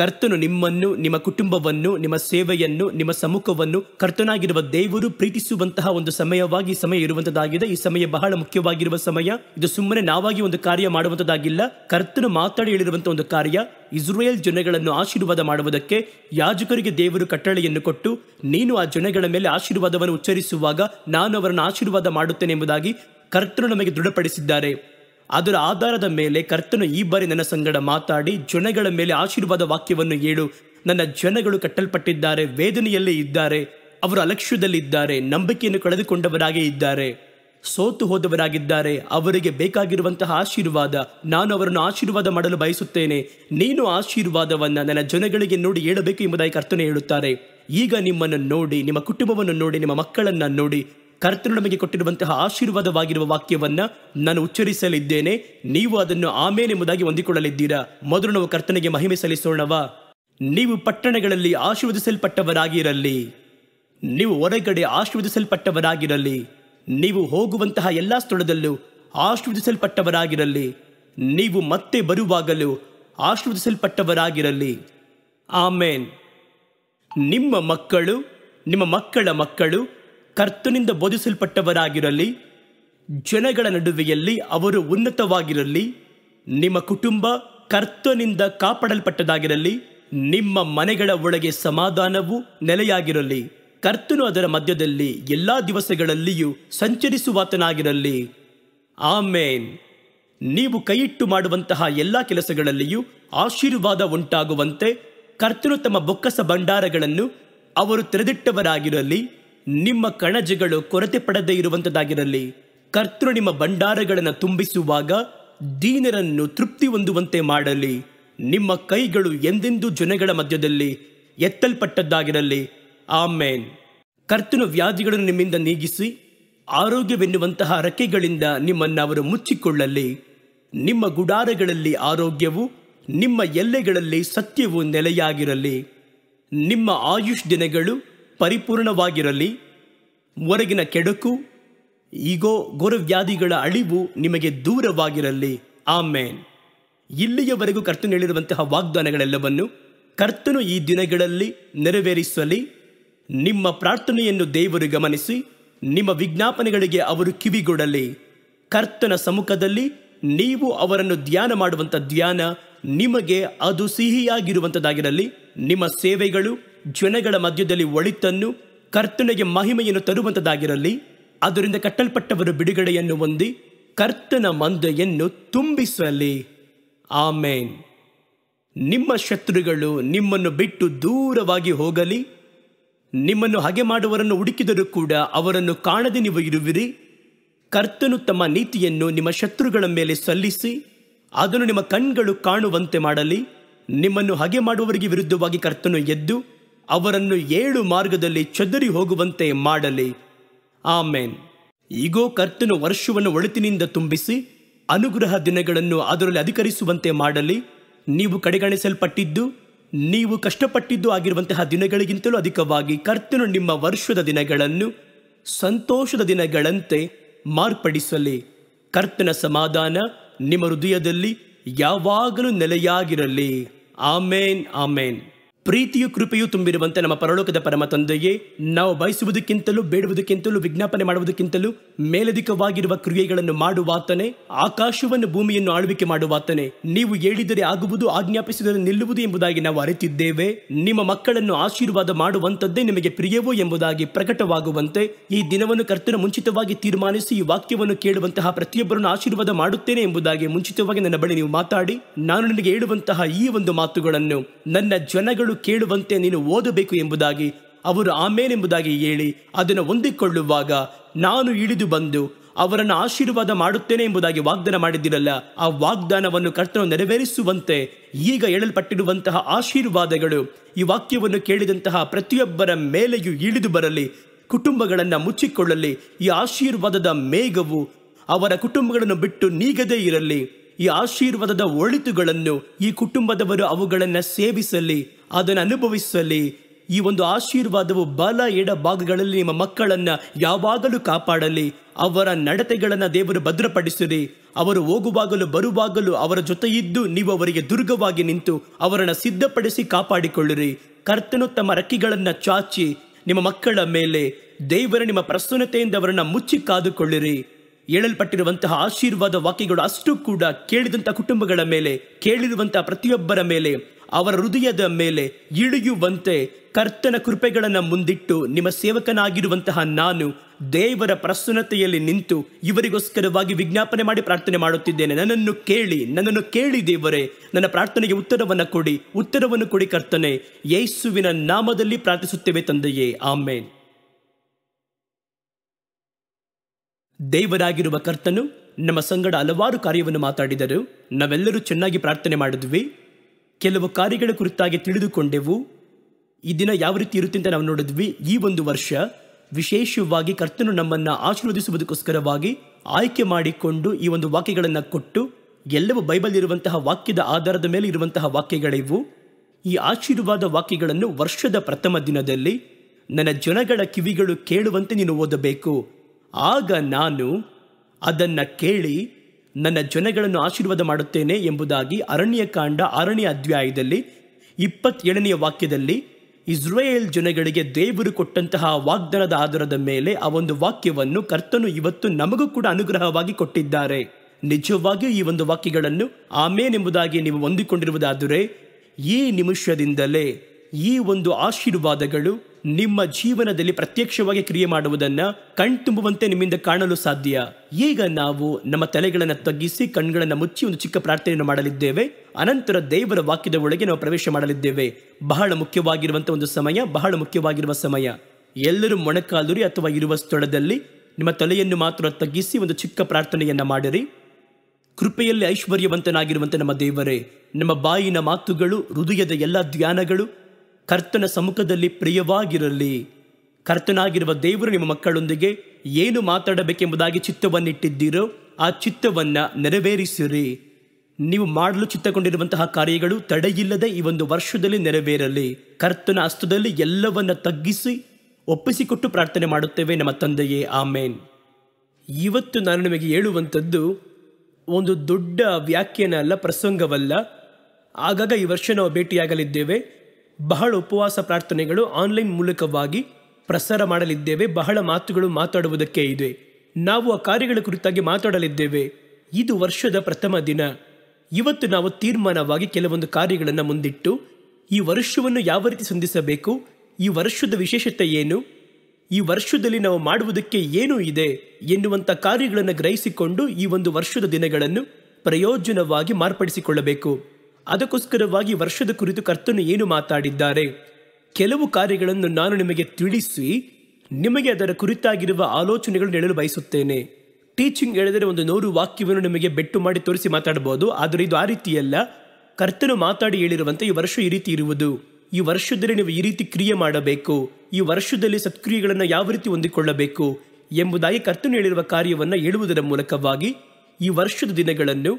ಕರ್ತನು ನಿಮ್ಮನ್ನು ನಿಮ್ಮ ಕುಟುಂಬವನ್ನು ನಿಮ್ಮ ಸೇವೆಯನ್ನು ನಿಮ್ಮ ಸಮ್ಮುಖವನ್ನು ಕರ್ತನಾಗಿರುವ ದೇವರು ಪ್ರೀತಿಸುವಂತಹ ಒಂದು ಸಮಯವಾಗಿ ಸಮಯ ಇರುವಂತದಾಗಿದೆ ಈ ಸಮಯ ಬಹಳ ಮುಖ್ಯವಾಗಿರುವ ಸಮಯ ಇದು ಸುಮ್ಮನೆ ನಾವಾಗಿ ಒಂದು ಕಾರ್ಯ ಮಾಡುವಂತದಾಗಿಲ್ಲ ಕರ್ತನು ಮಾತಾಡಿ ಹೇಳಿರುವಂತಹ ಒಂದು ಕಾರ್ಯ ಇಸ್ರೇಲ್ ಜನಗಳನ್ನು ಆಶೀರ್ವಾದ ಮಾಡುವುದಕ್ಕೆ ಯಾಜಕರಿಗೆ ದೇವರು ಕಟ್ಟಳೆಯನ್ನು ಕೊಟ್ಟು ನೀನು ಆ ಜನಗಳ ಮೇಲೆ ಆಶೀರ್ವಾದವನ್ನು ಉಚ್ಚರಿಸುವಾಗ ನಾನು ಅವರನ್ನು ಆಶೀರ್ವಾದ ಮಾಡುತ್ತೇನೆ ಎಂಬುದಾಗಿ ಕರ್ತನು ನಮಗೆ ದೃಢಪಡಿಸಿದ್ದಾರೆ ಅದರ ಆಧಾರದ ಮೇಲೆ ಕರ್ತನು ಈ ಬಾರಿ ನನ್ನ ಸಂಗಡ ಮಾತಾಡಿ ಜನಗಳ ಮೇಲೆ ಆಶೀರ್ವಾದ ವಾಕ್ಯವನ್ನು ಹೇಳು ನನ್ನ ಜನಗಳು ಕಟ್ಟಲ್ಪಟ್ಟಿದ್ದಾರೆ ವೇದನೆಯಲ್ಲೇ ಇದ್ದಾರೆ ಅವರು ಅಲಕ್ಷ್ಯದಲ್ಲಿದ್ದಾರೆ ನಂಬಿಕೆಯನ್ನು ಕಳೆದುಕೊಂಡವರಾಗೇ ಇದ್ದಾರೆ ಸೋತು ಹೋದವರಾಗಿದ್ದಾರೆ ಅವರಿಗೆ ಬೇಕಾಗಿರುವಂತಹ ಆಶೀರ್ವಾದ ನಾನು ಅವರನ್ನು ಆಶೀರ್ವಾದ ಮಾಡಲು ಬಯಸುತ್ತೇನೆ ನೀನು ಆಶೀರ್ವಾದವನ್ನು ನನ್ನ ಜನಗಳಿಗೆ ನೋಡಿ ಹೇಳಬೇಕು ಎಂಬುದಾಗಿ ಕರ್ತನೆ ಹೇಳುತ್ತಾರೆ ಈಗ ನಿಮ್ಮನ್ನು ನೋಡಿ ನಿಮ್ಮ ಕುಟುಂಬವನ್ನು ನೋಡಿ ನಿಮ್ಮ ಮಕ್ಕಳನ್ನು ನೋಡಿ ಕರ್ತನು ನಮಗೆ ಕೊಟ್ಟಿರುವಂತಹ ಆಶೀರ್ವಾದವಾಗಿರುವ ವಾಕ್ಯವನ್ನು ನಾನು ಉಚ್ಚರಿಸಲಿದ್ದೇನೆ ನೀವು ಅದನ್ನು ಆಮೇಲೆ ಮುದಾಗಿ ಹೊಂದಿಕೊಳ್ಳಲಿದ್ದೀರಾ ಮೊದಲು ನಾವು ಕರ್ತನಿಗೆ ಮಹಿಮೆ ಸಲ್ಲಿಸೋಣವ ನೀವು ಪಟ್ಟಣಗಳಲ್ಲಿ ಆಶೀರ್ವದಿಸಲ್ಪಟ್ಟವರಾಗಿರಲಿ ನೀವು ಹೊರಗಡೆ ಆಶೀರ್ವದಿಸಲ್ಪಟ್ಟವರಾಗಿರಲಿ ನೀವು ಹೋಗುವಂತಹ ಎಲ್ಲ ಸ್ಥಳದಲ್ಲೂ ಆಶೀರ್ವದಿಸಲ್ಪಟ್ಟವರಾಗಿರಲಿ ನೀವು ಮತ್ತೆ ಬರುವಾಗಲೂ ಆಶೀರ್ವದಿಸಲ್ಪಟ್ಟವರಾಗಿರಲಿ ಆಮೇನ್ ನಿಮ್ಮ ಮಕ್ಕಳು ನಿಮ್ಮ ಮಕ್ಕಳ ಮಕ್ಕಳು ಕರ್ತನಿಂದ ಬೋಧಿಸಲ್ಪಟ್ಟವರಾಗಿರಲಿ ಜನಗಳ ನಡುವೆಯಲ್ಲಿ ಅವರು ಉನ್ನತವಾಗಿರಲಿ ನಿಮ್ಮ ಕುಟುಂಬ ಕರ್ತನಿಂದ ಕಾಪಾಡಲ್ಪಟ್ಟದಾಗಿರಲಿ ನಿಮ್ಮ ಮನೆಗಳ ಒಳಗೆ ಸಮಾಧಾನವು ನೆಲೆಯಾಗಿರಲಿ ಕರ್ತನು ಅದರ ಮಧ್ಯದಲ್ಲಿ ಎಲ್ಲಾ ದಿವಸಗಳಲ್ಲಿಯೂ ಸಂಚರಿಸುವಾತನಾಗಿರಲಿ ಆಮೇನ್ ನೀವು ಕೈಯಿಟ್ಟು ಮಾಡುವಂತಹ ಎಲ್ಲ ಕೆಲಸಗಳಲ್ಲಿಯೂ ಆಶೀರ್ವಾದ ಉಂಟಾಗುವಂತೆ ಕರ್ತನು ತಮ್ಮ ಬೊಕ್ಕಸ ಭಂಡಾರಗಳನ್ನು ಅವರು ತೆರೆದಿಟ್ಟವರಾಗಿರಲಿ ನಿಮ್ಮ ಕಣಜಗಳು ಕೊರತೆ ಪಡದೇ ಇರುವಂಥದ್ದಾಗಿರಲಿ ಕರ್ತೃ ನಿಮ್ಮ ಭಂಡಾರಗಳನ್ನು ತುಂಬಿಸುವಾಗ ದೀನರನ್ನು ತೃಪ್ತಿ ಹೊಂದುವಂತೆ ಮಾಡಲಿ ನಿಮ್ಮ ಕೈಗಳು ಎಂದೆಂದೂ ಜನಗಳ ಮಧ್ಯದಲ್ಲಿ ಎತ್ತಲ್ಪಟ್ಟದ್ದಾಗಿರಲಿ ಆಮೇನ್ ಕರ್ತನ ವ್ಯಾಧಿಗಳನ್ನು ನಿಮ್ಮಿಂದ ನೀಗಿಸಿ ಆರೋಗ್ಯವೆನ್ನುವಂತಹ ರಕೆಗಳಿಂದ ನಿಮ್ಮನ್ನು ಅವರು ಮುಚ್ಚಿಕೊಳ್ಳಲಿ ನಿಮ್ಮ ಗುಡಾರಗಳಲ್ಲಿ ಆರೋಗ್ಯವು ನಿಮ್ಮ ಎಲ್ಲೆಗಳಲ್ಲಿ ಸತ್ಯವು ನೆಲೆಯಾಗಿರಲಿ ನಿಮ್ಮ ಆಯುಷ್ ದಿನಗಳು ಪರಿಪೂರ್ಣವಾಗಿರಲಿ ಹೊರಗಿನ ಕೆಡುಕು ಈಗೋ ಗೊರವ್ಯಾಧಿಗಳ ಅಳಿವು ನಿಮಗೆ ದೂರವಾಗಿರಲಿ ಆಮೇನ್ ಇಲ್ಲಿಯವರೆಗೂ ಕರ್ತನು ಹೇಳಿರುವಂತಹ ವಾಗ್ದಾನಗಳೆಲ್ಲವನ್ನು ಕರ್ತನು ಈ ದಿನಗಳಲ್ಲಿ ನೆರವೇರಿಸಲಿ ನಿಮ್ಮ ಪ್ರಾರ್ಥನೆಯನ್ನು ದೇವರು ಗಮನಿಸಿ ನಿಮ್ಮ ವಿಜ್ಞಾಪನೆಗಳಿಗೆ ಅವರು ಕಿವಿಗೊಡಲಿ ಕರ್ತನ ಸಮ್ಮುಖದಲ್ಲಿ ನೀವು ಅವರನ್ನು ಧ್ಯಾನ ಮಾಡುವಂಥ ಧ್ಯಾನ ನಿಮಗೆ ಅದು ಸಿಹಿಯಾಗಿರುವಂಥದ್ದಾಗಿರಲಿ ನಿಮ್ಮ ಸೇವೆಗಳು ಜ್ವನಗಳ ಮಧ್ಯದಲ್ಲಿ ಒಳಿತನ್ನು ಕರ್ತನಿಗೆ ಮಹಿಮೆಯನ್ನು ತರುವಂಥದ್ದಾಗಿರಲಿ ಅದರಿಂದ ಕಟ್ಟಲ್ಪಟ್ಟವರು ಬಿಡುಗಡೆಯನ್ನು ಹೊಂದಿ ಕರ್ತನ ಮಂದೆಯನ್ನು ತುಂಬಿಸಲಿ ಆಮೇನ್ ನಿಮ್ಮ ಶತ್ರುಗಳು ನಿಮ್ಮನ್ನು ಬಿಟ್ಟು ದೂರವಾಗಿ ಹೋಗಲಿ ನಿಮ್ಮನ್ನು ಹಾಗೆ ಮಾಡುವರನ್ನು ಹುಡುಕಿದರೂ ಕೂಡ ಅವರನ್ನು ಕಾಣದೆ ನೀವು ಇರುವಿರಿ ಕರ್ತನು ತಮ್ಮ ನೀತಿಯನ್ನು ನಿಮ್ಮ ಶತ್ರುಗಳ ಮೇಲೆ ಸಲ್ಲಿಸಿ ಅದನ್ನು ನಿಮ್ಮ ಕಣ್ಗಳು ಕಾಣುವಂತೆ ಮಾಡಲಿ ನಿಮ್ಮನ್ನು ಹಾಗೆ ಮಾಡುವವರಿಗೆ ವಿರುದ್ಧವಾಗಿ ಕರ್ತನು ಎದ್ದು ಅವರನ್ನು ಏಳು ಮಾರ್ಗದಲ್ಲಿ ಚದರಿ ಹೋಗುವಂತೆ ಮಾಡಲಿ ಆಮೇನ್ ಈಗೋ ಕರ್ತನು ವರ್ಷವನ್ನು ಒಳಿತಿನಿಂದ ತುಂಬಿಸಿ ಅನುಗ್ರಹ ದಿನಗಳನ್ನು ಅದರಲ್ಲಿ ಅಧಿಕರಿಸುವಂತೆ ಮಾಡಲಿ ನೀವು ಕಡೆಗಣಿಸಲ್ಪಟ್ಟಿದ್ದು ನೀವು ಕಷ್ಟಪಟ್ಟಿದ್ದು ಆಗಿರುವಂತಹ ದಿನಗಳಿಗಿಂತಲೂ ಅಧಿಕವಾಗಿ ಕರ್ತನು ನಿಮ್ಮ ವರ್ಷದ ದಿನಗಳನ್ನು ಸಂತೋಷದ ದಿನಗಳಂತೆ ಮಾರ್ಪಡಿಸಲಿ ಕರ್ತನ ಸಮಾಧಾನ ನಿಮ್ಮ ಹೃದಯದಲ್ಲಿ ಯಾವಾಗಲೂ ನೆಲೆಯಾಗಿರಲಿ ಆಮೇನ್ ಆಮೇನ್ ಪ್ರೀತಿಯು ಕೃಪೆಯು ತುಂಬಿರುವಂತೆ ನಮ್ಮ ಪರಲೋಕದ ಪರಮ ತಂದೆಯೇ ನಾವು ಬಯಸುವುದಕ್ಕಿಂತಲೂ ಬೇಡುವುದಕ್ಕಿಂತಲೂ ವಿಜ್ಞಾಪನೆ ಮಾಡುವುದಕ್ಕಿಂತಲೂ ಮೇಲಧಿಕವಾಗಿರುವ ಕ್ರಿಯೆಗಳನ್ನು ಮಾಡುವಾತನೇ ಆಕಾಶವನ್ನು ಭೂಮಿಯನ್ನು ಆಳ್ವಿಕೆ ಮಾಡುವಾತನೇ ನೀವು ಹೇಳಿದರೆ ಆಗುವುದು ಆಜ್ಞಾಪಿಸಿದರೆ ನಿಲ್ಲುವುದು ಎಂಬುದಾಗಿ ನಾವು ಅರಿತಿದ್ದೇವೆ ನಿಮ್ಮ ಮಕ್ಕಳನ್ನು ಆಶೀರ್ವಾದ ಮಾಡುವಂತದ್ದೇ ನಿಮಗೆ ಪ್ರಿಯವೋ ಎಂಬುದಾಗಿ ಪ್ರಕಟವಾಗುವಂತೆ ಈ ದಿನವನ್ನು ಕರ್ತನ ಮುಂಚಿತವಾಗಿ ತೀರ್ಮಾನಿಸಿ ಈ ವಾಕ್ಯವನ್ನು ಕೇಳುವಂತಹ ಪ್ರತಿಯೊಬ್ಬರನ್ನು ಆಶೀರ್ವಾದ ಮಾಡುತ್ತೇನೆ ಎಂಬುದಾಗಿ ಮುಂಚಿತವಾಗಿ ನನ್ನ ಬಳಿ ನೀವು ಮಾತಾಡಿ ನಾನು ನಿಮಗೆ ಹೇಳುವಂತಹ ಈ ಒಂದು ಮಾತುಗಳನ್ನು ನನ್ನ ಜನಗಳು ಕೇಳುವಂತೆ ನೀನು ಓದಬೇಕು ಎಂಬುದಾಗಿ ಅವರು ಆಮೇಲೆಂಬುದಾಗಿ ಹೇಳಿ ಅದನ್ನು ಹೊಂದಿಕೊಳ್ಳುವಾಗ ನಾನು ಇಳಿದು ಬಂದು ಅವರನ್ನು ಆಶೀರ್ವಾದ ಮಾಡುತ್ತೇನೆ ಎಂಬುದಾಗಿ ವಾಗ್ದಾನ ಮಾಡಿದ್ದಿರಲ್ಲ ಆ ವಾಗ್ದಾನವನ್ನು ಕರ್ತನು ನೆರವೇರಿಸುವಂತೆ ಈಗ ಹೇಳಲ್ಪಟ್ಟಿರುವಂತಹ ಆಶೀರ್ವಾದಗಳು ಈ ವಾಕ್ಯವನ್ನು ಕೇಳಿದಂತಹ ಪ್ರತಿಯೊಬ್ಬರ ಮೇಲೆಯೂ ಇಳಿದು ಬರಲಿ ಕುಟುಂಬಗಳನ್ನು ಮುಚ್ಚಿಕೊಳ್ಳಲಿ ಈ ಆಶೀರ್ವಾದದ ಮೇಘವು ಅವರ ಕುಟುಂಬಗಳನ್ನು ಬಿಟ್ಟು ನೀಗದೇ ಇರಲಿ ಈ ಆಶೀರ್ವಾದದ ಒಳಿತುಗಳನ್ನು ಈ ಕುಟುಂಬದವರು ಅವುಗಳನ್ನು ಸೇವಿಸಲಿ ಅದನ್ನು ಅನುಭವಿಸಲಿ ಈ ಒಂದು ಆಶೀರ್ವಾದವು ಬಲ ಎಡ ಭಾಗಗಳಲ್ಲಿ ನಿಮ್ಮ ಮಕ್ಕಳನ್ನು ಯಾವಾಗಲೂ ಕಾಪಾಡಲಿ ಅವರ ನಡತೆಗಳನ್ನು ದೇವರು ಭದ್ರಪಡಿಸಿರಿ ಅವರು ಹೋಗುವಾಗಲೂ ಬರುವಾಗಲೂ ಅವರ ಜೊತೆ ಇದ್ದು ನೀವು ಅವರಿಗೆ ದುರ್ಗವಾಗಿ ನಿಂತು ಅವರನ್ನು ಸಿದ್ಧಪಡಿಸಿ ಕಾಪಾಡಿಕೊಳ್ಳಿರಿ ಕರ್ತನು ತಮ್ಮ ರಕ್ಕಿಗಳನ್ನು ಚಾಚಿ ನಿಮ್ಮ ಮಕ್ಕಳ ಮೇಲೆ ದೇವರ ನಿಮ್ಮ ಪ್ರಸನ್ನತೆಯಿಂದ ಅವರನ್ನು ಮುಚ್ಚಿ ಕಾದುಕೊಳ್ಳಿರಿ ಹೇಳಲ್ಪಟ್ಟಿರುವಂತಹ ಆಶೀರ್ವಾದ ವಾಕ್ಯಗಳು ಅಷ್ಟು ಕೂಡ ಕೇಳಿದಂಥ ಕುಟುಂಬಗಳ ಮೇಲೆ ಕೇಳಿರುವಂತಹ ಪ್ರತಿಯೊಬ್ಬರ ಮೇಲೆ ಅವರ ಹೃದಯದ ಮೇಲೆ ಇಳಿಯುವಂತೆ ಕರ್ತನ ಕೃಪೆಗಳನ್ನು ಮುಂದಿಟ್ಟು ನಿಮ್ಮ ಸೇವಕನಾಗಿರುವಂತಹ ನಾನು ದೇವರ ಪ್ರಸನ್ನತೆಯಲ್ಲಿ ನಿಂತು ಇವರಿಗೋಸ್ಕರವಾಗಿ ವಿಜ್ಞಾಪನೆ ಮಾಡಿ ಪ್ರಾರ್ಥನೆ ಮಾಡುತ್ತಿದ್ದೇನೆ ನನ್ನನ್ನು ಕೇಳಿ ನನ್ನನ್ನು ಕೇಳಿ ದೇವರೇ ನನ್ನ ಪ್ರಾರ್ಥನೆಗೆ ಉತ್ತರವನ್ನು ಕೊಡಿ ಉತ್ತರವನ್ನು ಕೊಡಿ ಕರ್ತನೆ ಯೇಸುವಿನ ನಾಮದಲ್ಲಿ ಪ್ರಾರ್ಥಿಸುತ್ತೇವೆ ತಂದೆಯೇ ಆಮೇನ್ ದೇವರಾಗಿರುವ ಕರ್ತನು ನಮ್ಮ ಸಂಗಡ ಹಲವಾರು ಕಾರ್ಯವನ್ನು ಮಾತಾಡಿದರು ನಾವೆಲ್ಲರೂ ಚೆನ್ನಾಗಿ ಪ್ರಾರ್ಥನೆ ಮಾಡಿದ್ವಿ ಕೆಲವು ಕಾರ್ಯಗಳ ಕುರಿತಾಗಿ ತಿಳಿದುಕೊಂಡೆವು ಈ ದಿನ ಯಾವ ರೀತಿ ಇರುತ್ತೆ ಅಂತ ನಾವು ನೋಡಿದ್ವಿ ಈ ಒಂದು ವರ್ಷ ವಿಶೇಷವಾಗಿ ಕರ್ತನು ನಮ್ಮನ್ನು ಆಶೀರ್ವದಿಸುವುದಕ್ಕೋಸ್ಕರವಾಗಿ ಆಯ್ಕೆ ಮಾಡಿಕೊಂಡು ಈ ಒಂದು ವಾಕ್ಯಗಳನ್ನು ಕೊಟ್ಟು ಎಲ್ಲವೂ ಬೈಬಲ್ ಇರುವಂತಹ ವಾಕ್ಯದ ಆಧಾರದ ಮೇಲೆ ಇರುವಂತಹ ವಾಕ್ಯಗಳಿವು ಈ ಆಶೀರ್ವಾದ ವಾಕ್ಯಗಳನ್ನು ವರ್ಷದ ಪ್ರಥಮ ದಿನದಲ್ಲಿ ನನ್ನ ಜನಗಳ ಕಿವಿಗಳು ಕೇಳುವಂತೆ ನೀನು ಓದಬೇಕು ಆಗ ನಾನು ಅದನ್ನು ಕೇಳಿ ನನ್ನ ಜನಗಳನ್ನು ಆಶೀರ್ವಾದ ಮಾಡುತ್ತೇನೆ ಎಂಬುದಾಗಿ ಅರಣ್ಯಕಾಂಡ ಆರನೇ ಅಧ್ಯಾಯದಲ್ಲಿ ಇಪ್ಪತ್ತೇಳನೆಯ ವಾಕ್ಯದಲ್ಲಿ ಇಸ್ರೇಲ್ ಜನಗಳಿಗೆ ದೇವರು ಕೊಟ್ಟಂತಹ ವಾಗ್ದಾನದ ಆಧಾರದ ಮೇಲೆ ಆ ಒಂದು ವಾಕ್ಯವನ್ನು ಕರ್ತನು ಇವತ್ತು ನಮಗೂ ಕೂಡ ಅನುಗ್ರಹವಾಗಿ ಕೊಟ್ಟಿದ್ದಾರೆ ನಿಜವಾಗಿಯೂ ಈ ಒಂದು ವಾಕ್ಯಗಳನ್ನು ಆಮೇನೆಂಬುದಾಗಿ ನೀವು ಹೊಂದಿಕೊಂಡಿರುವುದಾದರೆ ಈ ನಿಮಿಷದಿಂದಲೇ ಈ ಒಂದು ಆಶೀರ್ವಾದಗಳು ನಿಮ್ಮ ಜೀವನದಲ್ಲಿ ಪ್ರತ್ಯಕ್ಷವಾಗಿ ಕ್ರಿಯೆ ಮಾಡುವುದನ್ನು ಕಣ್ತುಂಬುವಂತೆ ನಿಮ್ಮಿಂದ ಕಾಣಲು ಸಾಧ್ಯ ಈಗ ನಾವು ನಮ್ಮ ತಲೆಗಳನ್ನು ತಗ್ಗಿಸಿ ಕಣ್ಗಳನ್ನು ಮುಚ್ಚಿ ಒಂದು ಚಿಕ್ಕ ಪ್ರಾರ್ಥನೆಯನ್ನು ಮಾಡಲಿದ್ದೇವೆ ಅನಂತರ ದೇವರ ವಾಕ್ಯದ ಒಳಗೆ ನಾವು ಪ್ರವೇಶ ಮಾಡಲಿದ್ದೇವೆ ಬಹಳ ಮುಖ್ಯವಾಗಿರುವಂಥ ಒಂದು ಸಮಯ ಬಹಳ ಮುಖ್ಯವಾಗಿರುವ ಸಮಯ ಎಲ್ಲರೂ ಮೊಣಕಾಲುರಿ ಅಥವಾ ಇರುವ ಸ್ಥಳದಲ್ಲಿ ನಿಮ್ಮ ತಲೆಯನ್ನು ಮಾತ್ರ ತಗ್ಗಿಸಿ ಒಂದು ಚಿಕ್ಕ ಪ್ರಾರ್ಥನೆಯನ್ನು ಮಾಡಿರಿ ಕೃಪೆಯಲ್ಲಿ ಐಶ್ವರ್ಯವಂತನಾಗಿರುವಂಥ ನಮ್ಮ ದೇವರೇ ನಮ್ಮ ಬಾಯಿನ ಮಾತುಗಳು ಹೃದಯದ ಎಲ್ಲ ಧ್ಯಾನಗಳು ಕರ್ತನ ಸಮ್ಮುಖದಲ್ಲಿ ಪ್ರಿಯವಾಗಿರಲಿ ಕರ್ತನಾಗಿರುವ ದೇವರು ನಿಮ್ಮ ಮಕ್ಕಳೊಂದಿಗೆ ಏನು ಮಾತಾಡಬೇಕೆಂಬುದಾಗಿ ಚಿತ್ತವನ್ನಿಟ್ಟಿದ್ದೀರೋ ಆ ಚಿತ್ತವನ್ನು ನೆರವೇರಿಸಿರಿ ನೀವು ಮಾಡಲು ಚಿತ್ತಗೊಂಡಿರುವಂತಹ ಕಾರ್ಯಗಳು ತಡೆಯಿಲ್ಲದೆ ಈ ಒಂದು ವರ್ಷದಲ್ಲಿ ನೆರವೇರಲಿ ಕರ್ತನ ಹಸ್ತದಲ್ಲಿ ಎಲ್ಲವನ್ನ ತಗ್ಗಿಸಿ ಒಪ್ಪಿಸಿಕೊಟ್ಟು ಪ್ರಾರ್ಥನೆ ಮಾಡುತ್ತೇವೆ ನಮ್ಮ ತಂದೆಯೇ ಆಮೇನ್ ಇವತ್ತು ನಾನು ನಿಮಗೆ ಹೇಳುವಂಥದ್ದು ಒಂದು ದೊಡ್ಡ ವ್ಯಾಖ್ಯಾನ ಅಲ್ಲ ಪ್ರಸಂಗವಲ್ಲ ಆಗಾಗ ಈ ವರ್ಷ ನಾವು ಭೇಟಿಯಾಗಲಿದ್ದೇವೆ ಬಹಳ ಉಪವಾಸ ಪ್ರಾರ್ಥನೆಗಳು ಆನ್ಲೈನ್ ಮೂಲಕವಾಗಿ ಪ್ರಸಾರ ಮಾಡಲಿದ್ದೇವೆ ಬಹಳ ಮಾತುಗಳು ಮಾತಾಡುವುದಕ್ಕೆ ಇದೆ ನಾವು ಆ ಕಾರ್ಯಗಳ ಕುರಿತಾಗಿ ಮಾತಾಡಲಿದ್ದೇವೆ ಇದು ವರ್ಷದ ಪ್ರಥಮ ದಿನ ಇವತ್ತು ನಾವು ತೀರ್ಮಾನವಾಗಿ ಕೆಲವೊಂದು ಕಾರ್ಯಗಳನ್ನು ಮುಂದಿಟ್ಟು ಈ ವರ್ಷವನ್ನು ಯಾವ ರೀತಿ ಸಂಧಿಸಬೇಕು ಈ ವರ್ಷದ ವಿಶೇಷತೆ ಏನು ಈ ವರ್ಷದಲ್ಲಿ ನಾವು ಮಾಡುವುದಕ್ಕೆ ಏನು ಇದೆ ಎನ್ನುವಂಥ ಕಾರ್ಯಗಳನ್ನು ಗ್ರಹಿಸಿಕೊಂಡು ಈ ಒಂದು ವರ್ಷದ ದಿನಗಳನ್ನು ಪ್ರಯೋಜನವಾಗಿ ಮಾರ್ಪಡಿಸಿಕೊಳ್ಳಬೇಕು ಅದಕ್ಕೋಸ್ಕರವಾಗಿ ವರ್ಷದ ಕುರಿತು ಕರ್ತನು ಏನು ಮಾತಾಡಿದ್ದಾರೆ ಕೆಲವು ಕಾರ್ಯಗಳನ್ನು ನಾನು ನಿಮಗೆ ತಿಳಿಸಿ ನಿಮಗೆ ಅದರ ಕುರಿತಾಗಿರುವ ಆಲೋಚನೆಗಳನ್ನು ಹೇಳಲು ಬಯಸುತ್ತೇನೆ ಟೀಚಿಂಗ್ ಹೇಳಿದರೆ ಒಂದು ನೂರು ವಾಕ್ಯವನ್ನು ನಿಮಗೆ ಬೆಟ್ಟು ಮಾಡಿ ತೋರಿಸಿ ಮಾತಾಡಬಹುದು ಆದರೆ ಇದು ಆ ರೀತಿಯಲ್ಲ ಕರ್ತನು ಮಾತಾಡಿ ಹೇಳಿರುವಂತೆ ಈ ವರ್ಷ ಈ ರೀತಿ ಇರುವುದು ಈ ವರ್ಷದಲ್ಲಿ ನೀವು ಈ ರೀತಿ ಕ್ರಿಯೆ ಮಾಡಬೇಕು ಈ ವರ್ಷದಲ್ಲಿ ಸತ್ಕ್ರಿಯೆಗಳನ್ನು ಯಾವ ರೀತಿ ಹೊಂದಿಕೊಳ್ಳಬೇಕು ಎಂಬುದಾಗಿ ಕರ್ತನು ಹೇಳಿರುವ ಕಾರ್ಯವನ್ನು ಹೇಳುವುದರ ಮೂಲಕವಾಗಿ ಈ ವರ್ಷದ ದಿನಗಳನ್ನು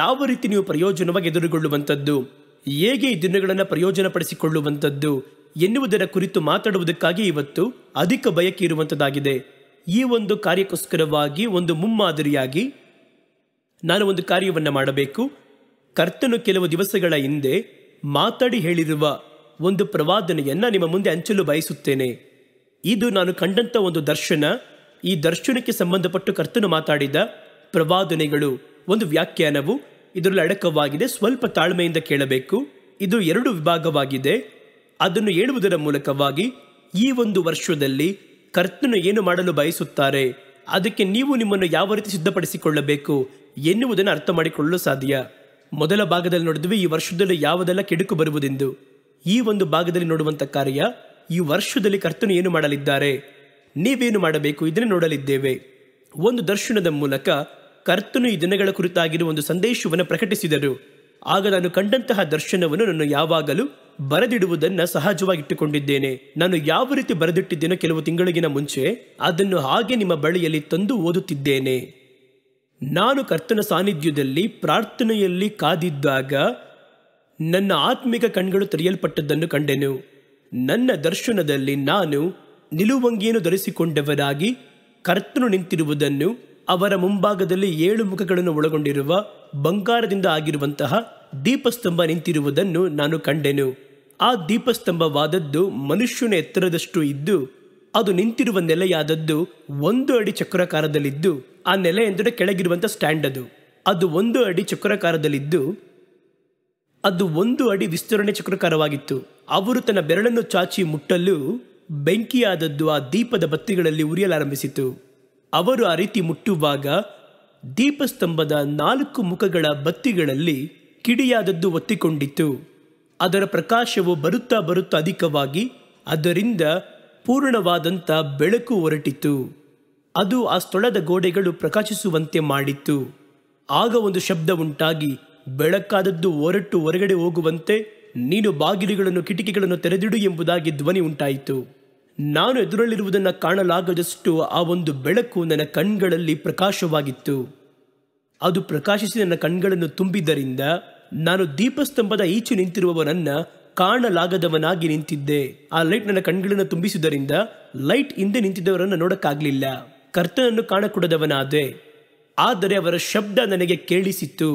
ಯಾವ ರೀತಿ ನೀವು ಪ್ರಯೋಜನವಾಗಿ ಎದುರುಗೊಳ್ಳುವಂಥದ್ದು ಹೇಗೆ ಈ ದಿನಗಳನ್ನು ಪ್ರಯೋಜನ ಪಡಿಸಿಕೊಳ್ಳುವಂಥದ್ದು ಎನ್ನುವುದರ ಕುರಿತು ಮಾತಾಡುವುದಕ್ಕಾಗಿ ಇವತ್ತು ಅಧಿಕ ಬಯಕೆ ಇರುವಂಥದ್ದಾಗಿದೆ ಈ ಒಂದು ಕಾರ್ಯಕ್ಕೋಸ್ಕರವಾಗಿ ಒಂದು ಮುಮ್ಮಾದರಿಯಾಗಿ ನಾನು ಒಂದು ಕಾರ್ಯವನ್ನು ಮಾಡಬೇಕು ಕರ್ತನು ಕೆಲವು ದಿವಸಗಳ ಹಿಂದೆ ಮಾತಾಡಿ ಹೇಳಿರುವ ಒಂದು ಪ್ರವಾದನೆಯನ್ನು ನಿಮ್ಮ ಮುಂದೆ ಹಂಚಲು ಬಯಸುತ್ತೇನೆ ಇದು ನಾನು ಕಂಡಂಥ ಒಂದು ದರ್ಶನ ಈ ದರ್ಶನಕ್ಕೆ ಸಂಬಂಧಪಟ್ಟು ಕರ್ತನು ಮಾತಾಡಿದ ಪ್ರವಾದನೆಗಳು ಒಂದು ವ್ಯಾಖ್ಯಾನವು ಇದರಲ್ಲಿ ಅಡಕವಾಗಿದೆ ಸ್ವಲ್ಪ ತಾಳ್ಮೆಯಿಂದ ಕೇಳಬೇಕು ಇದು ಎರಡು ವಿಭಾಗವಾಗಿದೆ ಅದನ್ನು ಹೇಳುವುದರ ಮೂಲಕವಾಗಿ ಈ ಒಂದು ವರ್ಷದಲ್ಲಿ ಕರ್ತನು ಏನು ಮಾಡಲು ಬಯಸುತ್ತಾರೆ ಅದಕ್ಕೆ ನೀವು ನಿಮ್ಮನ್ನು ಯಾವ ರೀತಿ ಸಿದ್ಧಪಡಿಸಿಕೊಳ್ಳಬೇಕು ಎನ್ನುವುದನ್ನು ಅರ್ಥ ಮಾಡಿಕೊಳ್ಳಲು ಸಾಧ್ಯ ಮೊದಲ ಭಾಗದಲ್ಲಿ ನೋಡಿದ್ವಿ ಈ ವರ್ಷದಲ್ಲಿ ಯಾವುದೆಲ್ಲ ಕೆಡುಕು ಬರುವುದೆಂದು ಈ ಒಂದು ಭಾಗದಲ್ಲಿ ನೋಡುವಂಥ ಕಾರ್ಯ ಈ ವರ್ಷದಲ್ಲಿ ಕರ್ತನು ಏನು ಮಾಡಲಿದ್ದಾರೆ ನೀವೇನು ಮಾಡಬೇಕು ಇದನ್ನು ನೋಡಲಿದ್ದೇವೆ ಒಂದು ದರ್ಶನದ ಮೂಲಕ ಕರ್ತನು ಈ ದಿನಗಳ ಕುರಿತಾಗಿರುವ ಒಂದು ಸಂದೇಶವನ್ನು ಪ್ರಕಟಿಸಿದರು ಆಗ ನಾನು ಕಂಡಂತಹ ದರ್ಶನವನ್ನು ನಾನು ಯಾವಾಗಲೂ ಬರೆದಿಡುವುದನ್ನು ಸಹಜವಾಗಿಟ್ಟುಕೊಂಡಿದ್ದೇನೆ ನಾನು ಯಾವ ರೀತಿ ಬರೆದಿಟ್ಟಿದ್ದೇನೋ ಕೆಲವು ತಿಂಗಳಿಗಿನ ಮುಂಚೆ ಅದನ್ನು ಹಾಗೆ ನಿಮ್ಮ ಬಳಿಯಲ್ಲಿ ತಂದು ಓದುತ್ತಿದ್ದೇನೆ ನಾನು ಕರ್ತನ ಸಾನ್ನಿಧ್ಯದಲ್ಲಿ ಪ್ರಾರ್ಥನೆಯಲ್ಲಿ ಕಾದಿದ್ದಾಗ ನನ್ನ ಆತ್ಮಿಕ ಕಣ್ಗಳು ತೆರೆಯಲ್ಪಟ್ಟದ್ದನ್ನು ಕಂಡೆನು ನನ್ನ ದರ್ಶನದಲ್ಲಿ ನಾನು ನಿಲುವಂಗಿಯನ್ನು ಧರಿಸಿಕೊಂಡವರಾಗಿ ಕರ್ತನು ನಿಂತಿರುವುದನ್ನು ಅವರ ಮುಂಭಾಗದಲ್ಲಿ ಏಳು ಮುಖಗಳನ್ನು ಒಳಗೊಂಡಿರುವ ಬಂಗಾರದಿಂದ ಆಗಿರುವಂತಹ ದೀಪಸ್ತಂಭ ನಿಂತಿರುವುದನ್ನು ನಾನು ಕಂಡೆನು ಆ ದೀಪಸ್ತಂಭವಾದದ್ದು ಮನುಷ್ಯನ ಎತ್ತರದಷ್ಟು ಇದ್ದು ಅದು ನಿಂತಿರುವ ನೆಲೆಯಾದದ್ದು ಒಂದು ಅಡಿ ಚಕ್ರಾಕಾರದಲ್ಲಿದ್ದು ಆ ನೆಲೆ ಎಂದರೆ ಕೆಳಗಿರುವಂಥ ಸ್ಟ್ಯಾಂಡ್ ಅದು ಅದು ಒಂದು ಅಡಿ ಚಕ್ರಾಕಾರದಲ್ಲಿದ್ದು ಅದು ಒಂದು ಅಡಿ ವಿಸ್ತರಣೆ ಚಕ್ರಕಾರವಾಗಿತ್ತು ಅವರು ತನ್ನ ಬೆರಳನ್ನು ಚಾಚಿ ಮುಟ್ಟಲು ಬೆಂಕಿಯಾದದ್ದು ಆ ದೀಪದ ಬತ್ತಿಗಳಲ್ಲಿ ಉರಿಯಲಾರಂಭಿಸಿತು ಅವರು ಆ ರೀತಿ ಮುಟ್ಟುವಾಗ ದೀಪಸ್ತಂಭದ ನಾಲ್ಕು ಮುಖಗಳ ಬತ್ತಿಗಳಲ್ಲಿ ಕಿಡಿಯಾದದ್ದು ಒತ್ತಿಕೊಂಡಿತು ಅದರ ಪ್ರಕಾಶವು ಬರುತ್ತಾ ಬರುತ್ತಾ ಅಧಿಕವಾಗಿ ಅದರಿಂದ ಪೂರ್ಣವಾದಂಥ ಬೆಳಕು ಹೊರಟಿತು ಅದು ಆ ಸ್ಥಳದ ಗೋಡೆಗಳು ಪ್ರಕಾಶಿಸುವಂತೆ ಮಾಡಿತ್ತು ಆಗ ಒಂದು ಶಬ್ದ ಉಂಟಾಗಿ ಬೆಳಕಾದದ್ದು ಹೊರಟು ಹೊರಗಡೆ ಹೋಗುವಂತೆ ನೀನು ಬಾಗಿಲುಗಳನ್ನು ಕಿಟಕಿಗಳನ್ನು ತೆರೆದಿಡು ಎಂಬುದಾಗಿ ಧ್ವನಿ ಉಂಟಾಯಿತು ನಾನು ಎದುರಲ್ಲಿರುವುದನ್ನು ಕಾಣಲಾಗದಷ್ಟು ಆ ಒಂದು ಬೆಳಕು ನನ್ನ ಕಣ್ಗಳಲ್ಲಿ ಪ್ರಕಾಶವಾಗಿತ್ತು ಅದು ಪ್ರಕಾಶಿಸಿ ನನ್ನ ಕಣ್ಗಳನ್ನು ತುಂಬಿದ್ದರಿಂದ ನಾನು ದೀಪಸ್ತಂಭದ ಈಚೆ ನಿಂತಿರುವವನನ್ನು ಕಾಣಲಾಗದವನಾಗಿ ನಿಂತಿದ್ದೆ ಆ ಲೈಟ್ ನನ್ನ ಕಣ್ಗಳನ್ನು ತುಂಬಿಸಿದ್ದರಿಂದ ಲೈಟ್ ಹಿಂದೆ ನಿಂತಿದ್ದವರನ್ನು ನೋಡಕ್ಕಾಗಲಿಲ್ಲ ಕರ್ತನನ್ನು ಕಾಣಕೂಡದವನಾದೆ ಆದರೆ ಅವರ ಶಬ್ದ ನನಗೆ ಕೇಳಿಸಿತ್ತು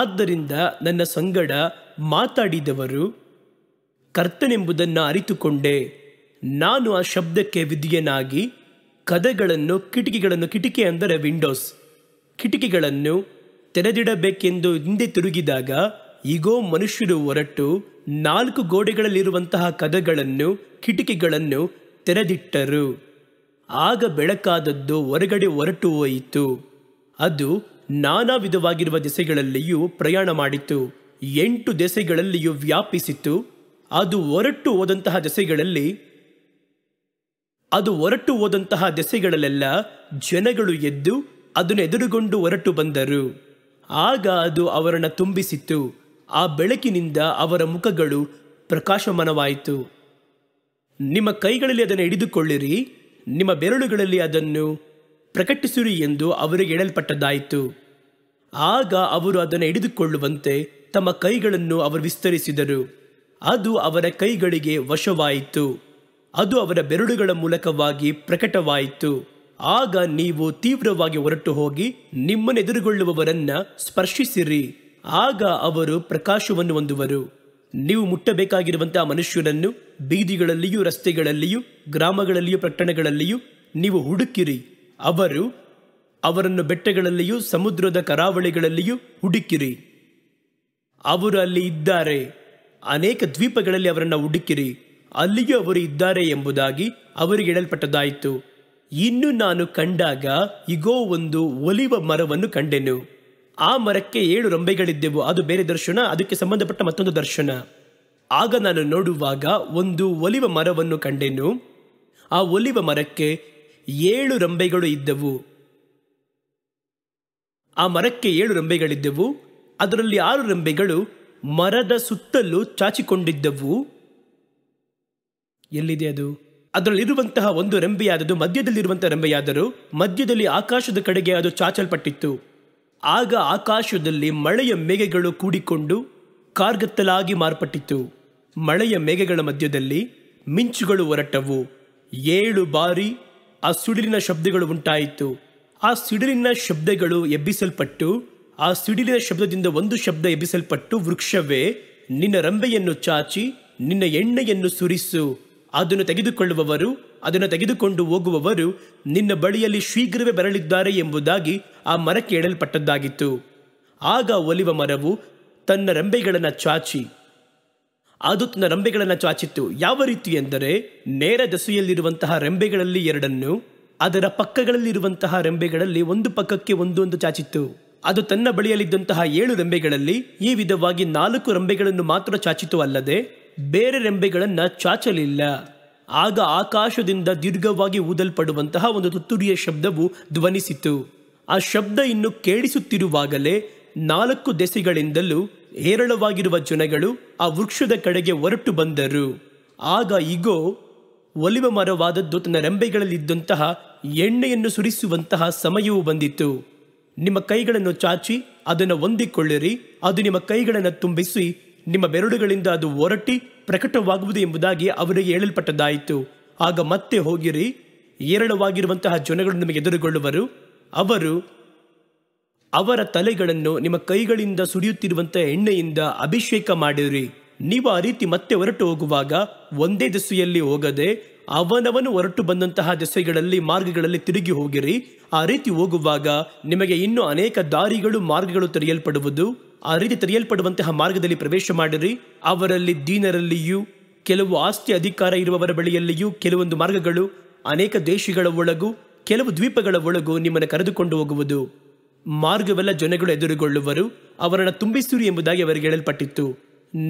ಆದ್ದರಿಂದ ನನ್ನ ಸಂಗಡ ಮಾತಾಡಿದವರು ಕರ್ತನೆಂಬುದನ್ನು ಅರಿತುಕೊಂಡೆ ನಾನು ಆ ಶಬ್ದಕ್ಕೆ ವಿದ್ಯನಾಗಿ ಕದಗಳನ್ನು ಕಿಟಕಿಗಳನ್ನು ಕಿಟಕಿ ಅಂದರೆ ವಿಂಡೋಸ್ ಕಿಟಕಿಗಳನ್ನು ತೆರೆದಿಡಬೇಕೆಂದು ಹಿಂದೆ ತಿರುಗಿದಾಗ ಈಗೋ ಮನುಷ್ಯರು ಹೊರಟು ನಾಲ್ಕು ಗೋಡೆಗಳಲ್ಲಿರುವಂತಹ ಕದಗಳನ್ನು ಕಿಟಕಿಗಳನ್ನು ತೆರೆದಿಟ್ಟರು ಆಗ ಬೆಳಕಾದದ್ದು ಹೊರಗಡೆ ಹೊರಟು ಹೋಯಿತು ಅದು ನಾನಾ ವಿಧವಾಗಿರುವ ದೆಸೆಗಳಲ್ಲಿಯೂ ಪ್ರಯಾಣ ಮಾಡಿತು ಎಂಟು ದೆಸೆಗಳಲ್ಲಿಯೂ ವ್ಯಾಪಿಸಿತು ಅದು ಹೊರಟು ಹೋದಂತಹ ದೆಸೆಗಳಲ್ಲಿ ಅದು ಹೊರಟು ಹೋದಂತಹ ದೆಸೆಗಳಲ್ಲೆಲ್ಲ ಜನಗಳು ಎದ್ದು ಅದನ್ನು ಎದುರುಗೊಂಡು ಹೊರಟು ಬಂದರು ಆಗ ಅದು ಅವರನ್ನು ತುಂಬಿಸಿತ್ತು ಆ ಬೆಳಕಿನಿಂದ ಅವರ ಮುಖಗಳು ಪ್ರಕಾಶಮಾನವಾಯಿತು ನಿಮ್ಮ ಕೈಗಳಲ್ಲಿ ಅದನ್ನು ಹಿಡಿದುಕೊಳ್ಳಿರಿ ನಿಮ್ಮ ಬೆರಳುಗಳಲ್ಲಿ ಅದನ್ನು ಪ್ರಕಟಿಸಿರಿ ಎಂದು ಅವರಿಗೆ ಹೇಳಲ್ಪಟ್ಟದ್ದಾಯಿತು ಆಗ ಅವರು ಅದನ್ನು ಹಿಡಿದುಕೊಳ್ಳುವಂತೆ ತಮ್ಮ ಕೈಗಳನ್ನು ಅವರು ವಿಸ್ತರಿಸಿದರು ಅದು ಅವರ ಕೈಗಳಿಗೆ ವಶವಾಯಿತು ಅದು ಅವರ ಬೆರಳುಗಳ ಮೂಲಕವಾಗಿ ಪ್ರಕಟವಾಯಿತು ಆಗ ನೀವು ತೀವ್ರವಾಗಿ ಹೊರಟು ಹೋಗಿ ಎದುರುಗೊಳ್ಳುವವರನ್ನ ಸ್ಪರ್ಶಿಸಿರಿ ಆಗ ಅವರು ಪ್ರಕಾಶವನ್ನು ಹೊಂದುವರು ನೀವು ಮುಟ್ಟಬೇಕಾಗಿರುವಂತಹ ಮನುಷ್ಯರನ್ನು ಬೀದಿಗಳಲ್ಲಿಯೂ ರಸ್ತೆಗಳಲ್ಲಿಯೂ ಗ್ರಾಮಗಳಲ್ಲಿಯೂ ಪಟ್ಟಣಗಳಲ್ಲಿಯೂ ನೀವು ಹುಡುಕಿರಿ ಅವರು ಅವರನ್ನು ಬೆಟ್ಟಗಳಲ್ಲಿಯೂ ಸಮುದ್ರದ ಕರಾವಳಿಗಳಲ್ಲಿಯೂ ಹುಡುಕಿರಿ ಅವರು ಅಲ್ಲಿ ಇದ್ದಾರೆ ಅನೇಕ ದ್ವೀಪಗಳಲ್ಲಿ ಅವರನ್ನು ಹುಡುಕಿರಿ ಅಲ್ಲಿಗೆ ಅವರು ಇದ್ದಾರೆ ಎಂಬುದಾಗಿ ಅವರಿಗೆ ಹೇಳಲ್ಪಟ್ಟದಾಯಿತು ಇನ್ನು ನಾನು ಕಂಡಾಗ ಇಗೋ ಒಂದು ಒಲಿವ ಮರವನ್ನು ಕಂಡೆನು ಆ ಮರಕ್ಕೆ ಏಳು ರಂಬೆಗಳಿದ್ದೆವು ಅದು ಬೇರೆ ದರ್ಶನ ಅದಕ್ಕೆ ಸಂಬಂಧಪಟ್ಟ ಮತ್ತೊಂದು ದರ್ಶನ ಆಗ ನಾನು ನೋಡುವಾಗ ಒಂದು ಒಲಿವ ಮರವನ್ನು ಕಂಡೆನು ಆ ಒಲಿವ ಮರಕ್ಕೆ ಏಳು ರಂಬೆಗಳು ಇದ್ದವು ಆ ಮರಕ್ಕೆ ಏಳು ರಂಬೆಗಳಿದ್ದವು ಅದರಲ್ಲಿ ಆರು ರಂಬೆಗಳು ಮರದ ಸುತ್ತಲೂ ಚಾಚಿಕೊಂಡಿದ್ದವು ಎಲ್ಲಿದೆ ಅದು ಅದರಲ್ಲಿರುವಂತಹ ಒಂದು ರೆಂಬೆಯಾದದು ಮಧ್ಯದಲ್ಲಿರುವಂತಹ ರೆಂಬೆಯಾದರೂ ಮಧ್ಯದಲ್ಲಿ ಆಕಾಶದ ಕಡೆಗೆ ಅದು ಚಾಚಲ್ಪಟ್ಟಿತ್ತು ಆಗ ಆಕಾಶದಲ್ಲಿ ಮಳೆಯ ಮೇಘಗಳು ಕೂಡಿಕೊಂಡು ಕಾರ್ಗತ್ತಲಾಗಿ ಮಾರ್ಪಟ್ಟಿತ್ತು ಮಳೆಯ ಮೇಘಗಳ ಮಧ್ಯದಲ್ಲಿ ಮಿಂಚುಗಳು ಹೊರಟವು ಏಳು ಬಾರಿ ಆ ಸಿಡಿಲಿನ ಶಬ್ದಗಳು ಉಂಟಾಯಿತು ಆ ಸಿಡಿಲಿನ ಶಬ್ದಗಳು ಎಬ್ಬಿಸಲ್ಪಟ್ಟು ಆ ಸಿಡಿಲಿನ ಶಬ್ದದಿಂದ ಒಂದು ಶಬ್ದ ಎಬ್ಬಿಸಲ್ಪಟ್ಟು ವೃಕ್ಷವೇ ನಿನ್ನ ರಂಬೆಯನ್ನು ಚಾಚಿ ನಿನ್ನ ಎಣ್ಣೆಯನ್ನು ಸುರಿಸು ಅದನ್ನು ತೆಗೆದುಕೊಳ್ಳುವವರು ಅದನ್ನು ತೆಗೆದುಕೊಂಡು ಹೋಗುವವರು ನಿನ್ನ ಬಳಿಯಲ್ಲಿ ಶೀಘ್ರವೇ ಬರಲಿದ್ದಾರೆ ಎಂಬುದಾಗಿ ಆ ಮರಕ್ಕೆ ಹೇಳಲ್ಪಟ್ಟದ್ದಾಗಿತ್ತು ಆಗ ಒಲಿವ ಮರವು ತನ್ನ ರೆಂಬೆಗಳನ್ನು ಚಾಚಿ ಅದು ತನ್ನ ರೆಂಬೆಗಳನ್ನು ಚಾಚಿತ್ತು ಯಾವ ರೀತಿ ಎಂದರೆ ನೇರ ದಸೆಯಲ್ಲಿರುವಂತಹ ರೆಂಬೆಗಳಲ್ಲಿ ಎರಡನ್ನು ಅದರ ಪಕ್ಕಗಳಲ್ಲಿರುವಂತಹ ರೆಂಬೆಗಳಲ್ಲಿ ಒಂದು ಪಕ್ಕಕ್ಕೆ ಒಂದೊಂದು ಚಾಚಿತ್ತು ಅದು ತನ್ನ ಬಳಿಯಲ್ಲಿದ್ದಂತಹ ಏಳು ರೆಂಬೆಗಳಲ್ಲಿ ಈ ವಿಧವಾಗಿ ನಾಲ್ಕು ರೆಂಬೆಗಳನ್ನು ಮಾತ್ರ ಚಾಚಿತು ಅಲ್ಲದೆ ಬೇರೆ ರೆಂಬೆಗಳನ್ನು ಚಾಚಲಿಲ್ಲ ಆಗ ಆಕಾಶದಿಂದ ದೀರ್ಘವಾಗಿ ಊದಲ್ಪಡುವಂತಹ ಒಂದು ತುತ್ತುರಿಯ ಶಬ್ದವು ಧ್ವನಿಸಿತು ಆ ಶಬ್ದ ಇನ್ನು ಕೇಳಿಸುತ್ತಿರುವಾಗಲೇ ನಾಲ್ಕು ದೆಸೆಗಳಿಂದಲೂ ಹೇರಳವಾಗಿರುವ ಜನಗಳು ಆ ವೃಕ್ಷದ ಕಡೆಗೆ ಹೊರಟು ಬಂದರು ಆಗ ಈಗೋ ಒಲಿವ ಮರವಾದದ್ದು ತನ್ನ ರೆಂಬೆಗಳಲ್ಲಿದ್ದಂತಹ ಎಣ್ಣೆಯನ್ನು ಸುರಿಸುವಂತಹ ಸಮಯವೂ ಬಂದಿತು ನಿಮ್ಮ ಕೈಗಳನ್ನು ಚಾಚಿ ಅದನ್ನು ಹೊಂದಿಕೊಳ್ಳಿರಿ ಅದು ನಿಮ್ಮ ಕೈಗಳನ್ನು ತುಂಬಿಸಿ ನಿಮ್ಮ ಬೆರಳುಗಳಿಂದ ಅದು ಒರಟಿ ಪ್ರಕಟವಾಗುವುದು ಎಂಬುದಾಗಿ ಅವರಿಗೆ ಹೇಳಲ್ಪಟ್ಟದಾಯಿತು ಆಗ ಮತ್ತೆ ಹೋಗಿರಿ ಏರಳವಾಗಿರುವಂತಹ ಜನಗಳು ನಿಮಗೆ ಎದುರುಗೊಳ್ಳುವರು ಅವರು ಅವರ ತಲೆಗಳನ್ನು ನಿಮ್ಮ ಕೈಗಳಿಂದ ಸುರಿಯುತ್ತಿರುವಂತಹ ಎಣ್ಣೆಯಿಂದ ಅಭಿಷೇಕ ಮಾಡಿರಿ ನೀವು ಆ ರೀತಿ ಮತ್ತೆ ಹೊರಟು ಹೋಗುವಾಗ ಒಂದೇ ದಿಸೆಯಲ್ಲಿ ಹೋಗದೆ ಅವನವನು ಹೊರಟು ಬಂದಂತಹ ದಿಸೆಗಳಲ್ಲಿ ಮಾರ್ಗಗಳಲ್ಲಿ ತಿರುಗಿ ಹೋಗಿರಿ ಆ ರೀತಿ ಹೋಗುವಾಗ ನಿಮಗೆ ಇನ್ನೂ ಅನೇಕ ದಾರಿಗಳು ಮಾರ್ಗಗಳು ತೆರೆಯಲ್ಪಡುವುದು ಆ ರೀತಿ ತೆರೆಯಲ್ಪಡುವಂತಹ ಮಾರ್ಗದಲ್ಲಿ ಪ್ರವೇಶ ಮಾಡಿರಿ ಅವರಲ್ಲಿ ದೀನರಲ್ಲಿಯೂ ಕೆಲವು ಆಸ್ತಿ ಅಧಿಕಾರ ಇರುವವರ ಬಳಿಯಲ್ಲಿಯೂ ಕೆಲವೊಂದು ಮಾರ್ಗಗಳು ಅನೇಕ ದೇಶಗಳ ಒಳಗೂ ಕೆಲವು ದ್ವೀಪಗಳ ಒಳಗೂ ನಿಮ್ಮನ್ನು ಕರೆದುಕೊಂಡು ಹೋಗುವುದು ಮಾರ್ಗವೆಲ್ಲ ಜನಗಳು ಎದುರುಗೊಳ್ಳುವರು ಅವರನ್ನು ತುಂಬಿಸಿರಿ ಎಂಬುದಾಗಿ ಅವರಿಗೆ ಹೇಳಲ್ಪಟ್ಟಿತ್ತು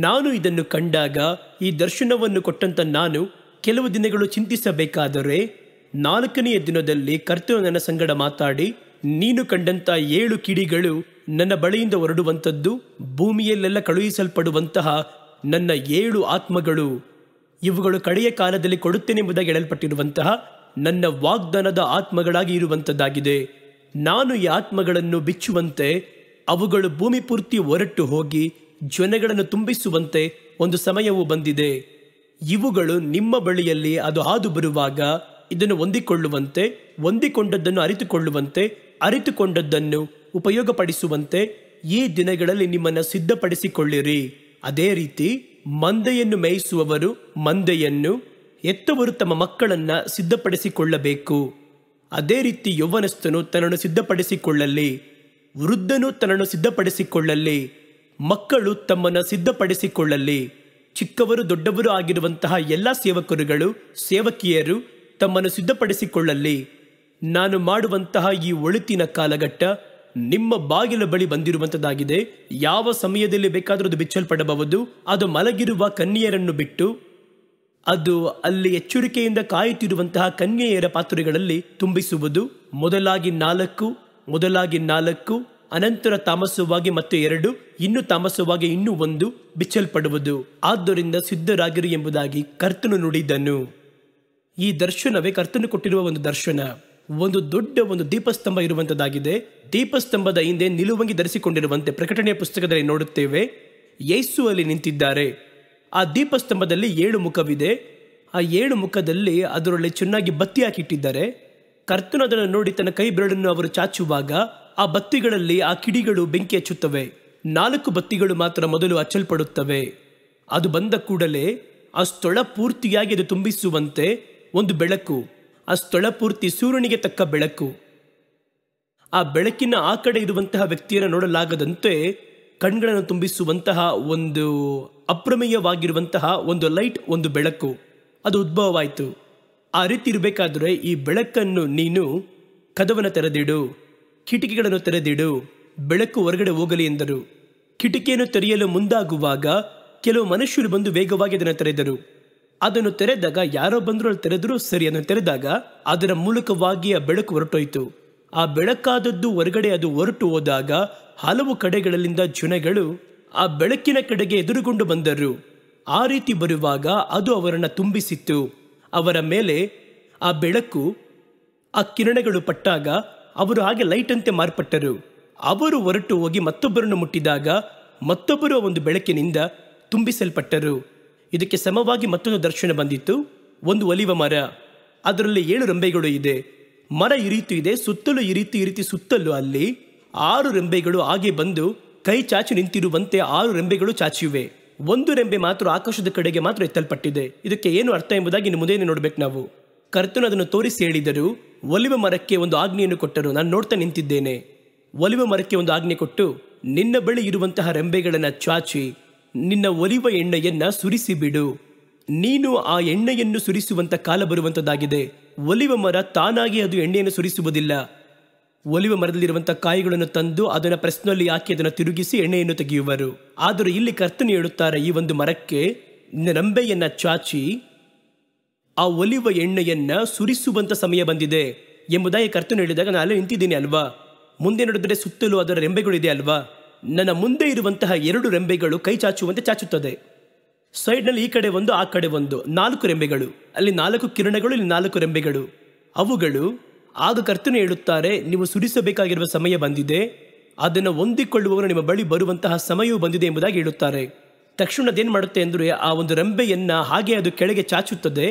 ನಾನು ಇದನ್ನು ಕಂಡಾಗ ಈ ದರ್ಶನವನ್ನು ಕೊಟ್ಟಂತ ನಾನು ಕೆಲವು ದಿನಗಳು ಚಿಂತಿಸಬೇಕಾದರೆ ನಾಲ್ಕನೆಯ ದಿನದಲ್ಲಿ ಕರ್ತವ್ಯ ಸಂಗಡ ಮಾತಾಡಿ ನೀನು ಕಂಡಂಥ ಏಳು ಕಿಡಿಗಳು ನನ್ನ ಬಳಿಯಿಂದ ಹೊರಡುವಂಥದ್ದು ಭೂಮಿಯಲ್ಲೆಲ್ಲ ಕಳುಹಿಸಲ್ಪಡುವಂತಹ ನನ್ನ ಏಳು ಆತ್ಮಗಳು ಇವುಗಳು ಕಡೆಯ ಕಾಲದಲ್ಲಿ ಕೊಡುತ್ತೇನೆಂಬುದಾಗಿ ಹೇಳಲ್ಪಟ್ಟಿರುವಂತಹ ನನ್ನ ವಾಗ್ದಾನದ ಆತ್ಮಗಳಾಗಿ ಇರುವಂಥದ್ದಾಗಿದೆ ನಾನು ಈ ಆತ್ಮಗಳನ್ನು ಬಿಚ್ಚುವಂತೆ ಅವುಗಳು ಭೂಮಿ ಪೂರ್ತಿ ಹೊರಟು ಹೋಗಿ ಜ್ವನಗಳನ್ನು ತುಂಬಿಸುವಂತೆ ಒಂದು ಸಮಯವು ಬಂದಿದೆ ಇವುಗಳು ನಿಮ್ಮ ಬಳಿಯಲ್ಲಿ ಅದು ಹಾದು ಬರುವಾಗ ಇದನ್ನು ಹೊಂದಿಕೊಳ್ಳುವಂತೆ ಹೊಂದಿಕೊಂಡದ್ದನ್ನು ಅರಿತುಕೊಳ್ಳುವಂತೆ ಅರಿತುಕೊಂಡದ್ದನ್ನು ಉಪಯೋಗಪಡಿಸುವಂತೆ ಈ ದಿನಗಳಲ್ಲಿ ನಿಮ್ಮನ್ನು ಸಿದ್ಧಪಡಿಸಿಕೊಳ್ಳಿರಿ ಅದೇ ರೀತಿ ಮಂದೆಯನ್ನು ಮೇಯಿಸುವವರು ಮಂದೆಯನ್ನು ಎತ್ತವರು ತಮ್ಮ ಮಕ್ಕಳನ್ನು ಸಿದ್ಧಪಡಿಸಿಕೊಳ್ಳಬೇಕು ಅದೇ ರೀತಿ ಯೌವನಸ್ಥನು ತನ್ನನ್ನು ಸಿದ್ಧಪಡಿಸಿಕೊಳ್ಳಲಿ ವೃದ್ಧನು ತನ್ನನ್ನು ಸಿದ್ಧಪಡಿಸಿಕೊಳ್ಳಲಿ ಮಕ್ಕಳು ತಮ್ಮನ್ನು ಸಿದ್ಧಪಡಿಸಿಕೊಳ್ಳಲಿ ಚಿಕ್ಕವರು ದೊಡ್ಡವರು ಆಗಿರುವಂತಹ ಎಲ್ಲ ಸೇವಕರುಗಳು ಸೇವಕಿಯರು ತಮ್ಮನ್ನು ಸಿದ್ಧಪಡಿಸಿಕೊಳ್ಳಲಿ ನಾನು ಮಾಡುವಂತಹ ಈ ಒಳಿತಿನ ಕಾಲಘಟ್ಟ ನಿಮ್ಮ ಬಾಗಿಲ ಬಳಿ ಬಂದಿರುವಂಥದ್ದಾಗಿದೆ ಯಾವ ಸಮಯದಲ್ಲಿ ಬೇಕಾದರೂ ಅದು ಬಿಚ್ಚಲ್ಪಡಬಹುದು ಅದು ಮಲಗಿರುವ ಕನ್ಯೆಯರನ್ನು ಬಿಟ್ಟು ಅದು ಅಲ್ಲಿ ಎಚ್ಚರಿಕೆಯಿಂದ ಕಾಯುತ್ತಿರುವಂತಹ ಕನ್ಯೆಯರ ಪಾತ್ರೆಗಳಲ್ಲಿ ತುಂಬಿಸುವುದು ಮೊದಲಾಗಿ ನಾಲ್ಕು ಮೊದಲಾಗಿ ನಾಲ್ಕು ಅನಂತರ ತಾಮಸವಾಗಿ ಮತ್ತೆ ಎರಡು ಇನ್ನು ತಾಮಸವಾಗಿ ಇನ್ನೂ ಒಂದು ಬಿಚ್ಚಲ್ಪಡುವುದು ಆದ್ದರಿಂದ ಸಿದ್ಧರಾಗಿರು ಎಂಬುದಾಗಿ ಕರ್ತನು ನುಡಿದನು ಈ ದರ್ಶನವೇ ಕರ್ತನು ಕೊಟ್ಟಿರುವ ಒಂದು ದರ್ಶನ ಒಂದು ದೊಡ್ಡ ಒಂದು ದೀಪಸ್ತಂಭ ಇರುವಂತದ್ದಾಗಿದೆ ದೀಪಸ್ತಂಭದ ಹಿಂದೆ ನಿಲುವಂಗಿ ಧರಿಸಿಕೊಂಡಿರುವಂತೆ ಪ್ರಕಟಣೆಯ ಪುಸ್ತಕದಲ್ಲಿ ನೋಡುತ್ತೇವೆ ಯೇಸು ಅಲ್ಲಿ ನಿಂತಿದ್ದಾರೆ ಆ ದೀಪಸ್ತಂಭದಲ್ಲಿ ಏಳು ಮುಖವಿದೆ ಆ ಏಳು ಮುಖದಲ್ಲಿ ಅದರಲ್ಲಿ ಚೆನ್ನಾಗಿ ಬತ್ತಿ ಹಾಕಿಟ್ಟಿದ್ದಾರೆ ಕರ್ತನು ಅದನ್ನು ನೋಡಿ ತನ್ನ ಕೈ ಬೆರಳನ್ನು ಅವರು ಚಾಚುವಾಗ ಆ ಬತ್ತಿಗಳಲ್ಲಿ ಆ ಕಿಡಿಗಳು ಬೆಂಕಿ ಹಚ್ಚುತ್ತವೆ ನಾಲ್ಕು ಬತ್ತಿಗಳು ಮಾತ್ರ ಮೊದಲು ಅಚ್ಚಲ್ಪಡುತ್ತವೆ ಅದು ಬಂದ ಕೂಡಲೇ ಆ ಸ್ಥಳ ಪೂರ್ತಿಯಾಗಿ ಅದು ತುಂಬಿಸುವಂತೆ ಒಂದು ಬೆಳಕು ಆ ಸ್ಥಳ ಪೂರ್ತಿ ಸೂರ್ಯನಿಗೆ ತಕ್ಕ ಬೆಳಕು ಆ ಬೆಳಕಿನ ಆ ಕಡೆ ಇರುವಂತಹ ವ್ಯಕ್ತಿಯನ್ನು ನೋಡಲಾಗದಂತೆ ಕಣ್ಗಳನ್ನು ತುಂಬಿಸುವಂತಹ ಒಂದು ಅಪ್ರಮೇಯವಾಗಿರುವಂತಹ ಒಂದು ಲೈಟ್ ಒಂದು ಬೆಳಕು ಅದು ಉದ್ಭವವಾಯಿತು ಆ ರೀತಿ ಇರಬೇಕಾದ್ರೆ ಈ ಬೆಳಕನ್ನು ನೀನು ಕದವನ್ನು ತೆರೆದಿಡು ಕಿಟಕಿಗಳನ್ನು ತೆರೆದಿಡು ಬೆಳಕು ಹೊರಗಡೆ ಹೋಗಲಿ ಎಂದರು ಕಿಟಕಿಯನ್ನು ತೆರೆಯಲು ಮುಂದಾಗುವಾಗ ಕೆಲವು ಮನುಷ್ಯರು ಬಂದು ವೇಗವಾಗಿ ಅದನ್ನು ತೆರೆದರು ಅದನ್ನು ತೆರೆದಾಗ ಯಾರೋ ಬಂದರೂ ಅಲ್ಲಿ ತೆರೆದರೂ ಸರಿ ಅದನ್ನು ತೆರೆದಾಗ ಅದರ ಮೂಲಕವಾಗಿ ಆ ಬೆಳಕು ಹೊರಟೋಯ್ತು ಆ ಬೆಳಕಾದದ್ದು ಹೊರಗಡೆ ಅದು ಹೊರಟು ಹೋದಾಗ ಹಲವು ಕಡೆಗಳಲ್ಲಿಂದ ಜನಗಳು ಆ ಬೆಳಕಿನ ಕಡೆಗೆ ಎದುರುಗೊಂಡು ಬಂದರು ಆ ರೀತಿ ಬರುವಾಗ ಅದು ಅವರನ್ನು ತುಂಬಿಸಿತ್ತು ಅವರ ಮೇಲೆ ಆ ಬೆಳಕು ಆ ಕಿರಣಗಳು ಪಟ್ಟಾಗ ಅವರು ಹಾಗೆ ಲೈಟ್ ಅಂತೆ ಮಾರ್ಪಟ್ಟರು ಅವರು ಹೊರಟು ಹೋಗಿ ಮತ್ತೊಬ್ಬರನ್ನು ಮುಟ್ಟಿದಾಗ ಮತ್ತೊಬ್ಬರು ಒಂದು ಬೆಳಕಿನಿಂದ ತುಂಬಿಸಲ್ಪಟ್ಟರು ಇದಕ್ಕೆ ಸಮವಾಗಿ ಮತ್ತೊಂದು ದರ್ಶನ ಬಂದಿತ್ತು ಒಂದು ಒಲಿವ ಮರ ಅದರಲ್ಲಿ ಏಳು ರೆಂಬೆಗಳು ಇದೆ ಮರ ಈ ರೀತಿ ಇದೆ ಸುತ್ತಲೂ ಈ ರೀತಿ ಈ ರೀತಿ ಸುತ್ತಲೂ ಅಲ್ಲಿ ಆರು ರೆಂಬೆಗಳು ಹಾಗೆ ಬಂದು ಕೈ ಚಾಚಿ ನಿಂತಿರುವಂತೆ ಆರು ರೆಂಬೆಗಳು ಚಾಚಿವೆ ಒಂದು ರೆಂಬೆ ಮಾತ್ರ ಆಕಾಶದ ಕಡೆಗೆ ಮಾತ್ರ ಎತ್ತಲ್ಪಟ್ಟಿದೆ ಇದಕ್ಕೆ ಏನು ಅರ್ಥ ಎಂಬುದಾಗಿ ಇನ್ನು ಮುಂದೆ ನೋಡಬೇಕು ನಾವು ಕರ್ತನು ಅದನ್ನು ತೋರಿಸಿ ಹೇಳಿದರು ಒಲಿವ ಮರಕ್ಕೆ ಒಂದು ಆಜ್ಞೆಯನ್ನು ಕೊಟ್ಟರು ನಾನು ನೋಡ್ತಾ ನಿಂತಿದ್ದೇನೆ ಒಲಿವ ಮರಕ್ಕೆ ಒಂದು ಆಜ್ಞೆ ಕೊಟ್ಟು ನಿನ್ನ ಬಳಿ ಇರುವಂತಹ ರೆಂಬೆಗಳನ್ನು ಚಾಚಿ ನಿನ್ನ ಒಲಿವ ಎಣ್ಣೆಯನ್ನ ಸುರಿಸಿಬಿಡು ನೀನು ಆ ಎಣ್ಣೆಯನ್ನು ಸುರಿಸುವಂತ ಕಾಲ ಬರುವಂತದ್ದಾಗಿದೆ ಒಲಿವ ಮರ ತಾನಾಗಿ ಅದು ಎಣ್ಣೆಯನ್ನು ಸುರಿಸುವುದಿಲ್ಲ ಒಲಿವ ಮರದಲ್ಲಿರುವಂತಹ ಕಾಯಿಗಳನ್ನು ತಂದು ಅದನ್ನ ಪ್ರಶ್ನಲ್ಲಿ ಹಾಕಿ ಅದನ್ನು ತಿರುಗಿಸಿ ಎಣ್ಣೆಯನ್ನು ತೆಗೆಯುವರು ಆದರೂ ಇಲ್ಲಿ ಕರ್ತನು ಹೇಳುತ್ತಾರೆ ಈ ಒಂದು ಮರಕ್ಕೆ ನಂಬೆಯನ್ನ ಚಾಚಿ ಆ ಒಲಿವ ಎಣ್ಣೆಯನ್ನ ಸುರಿಸುವಂತ ಸಮಯ ಬಂದಿದೆ ಎಂಬುದಾಗಿ ಕರ್ತನು ಹೇಳಿದಾಗ ನಾನು ನಿಂತಿದ್ದೀನಿ ಅಲ್ವಾ ಮುಂದೆ ನೋಡಿದ್ರೆ ಸುತ್ತಲೂ ಅದರ ರೆಂಬೆಗಳಿದೆ ಅಲ್ವಾ ನನ್ನ ಮುಂದೆ ಇರುವಂತಹ ಎರಡು ರೆಂಬೆಗಳು ಕೈ ಚಾಚುವಂತೆ ಚಾಚುತ್ತದೆ ಸೈಡ್ನಲ್ಲಿ ಈ ಕಡೆ ಒಂದು ಆ ಕಡೆ ಒಂದು ನಾಲ್ಕು ರೆಂಬೆಗಳು ಅಲ್ಲಿ ನಾಲ್ಕು ಕಿರಣಗಳು ಇಲ್ಲಿ ನಾಲ್ಕು ರೆಂಬೆಗಳು ಅವುಗಳು ಆಗ ಕರ್ತನು ಹೇಳುತ್ತಾರೆ ನೀವು ಸುರಿಸಬೇಕಾಗಿರುವ ಸಮಯ ಬಂದಿದೆ ಅದನ್ನು ಹೊಂದಿಕೊಳ್ಳುವವರು ನಿಮ್ಮ ಬಳಿ ಬರುವಂತಹ ಸಮಯವೂ ಬಂದಿದೆ ಎಂಬುದಾಗಿ ಹೇಳುತ್ತಾರೆ ತಕ್ಷಣ ಅದೇನು ಮಾಡುತ್ತೆ ಅಂದರೆ ಆ ಒಂದು ರೆಂಬೆಯನ್ನು ಹಾಗೆ ಅದು ಕೆಳಗೆ ಚಾಚುತ್ತದೆ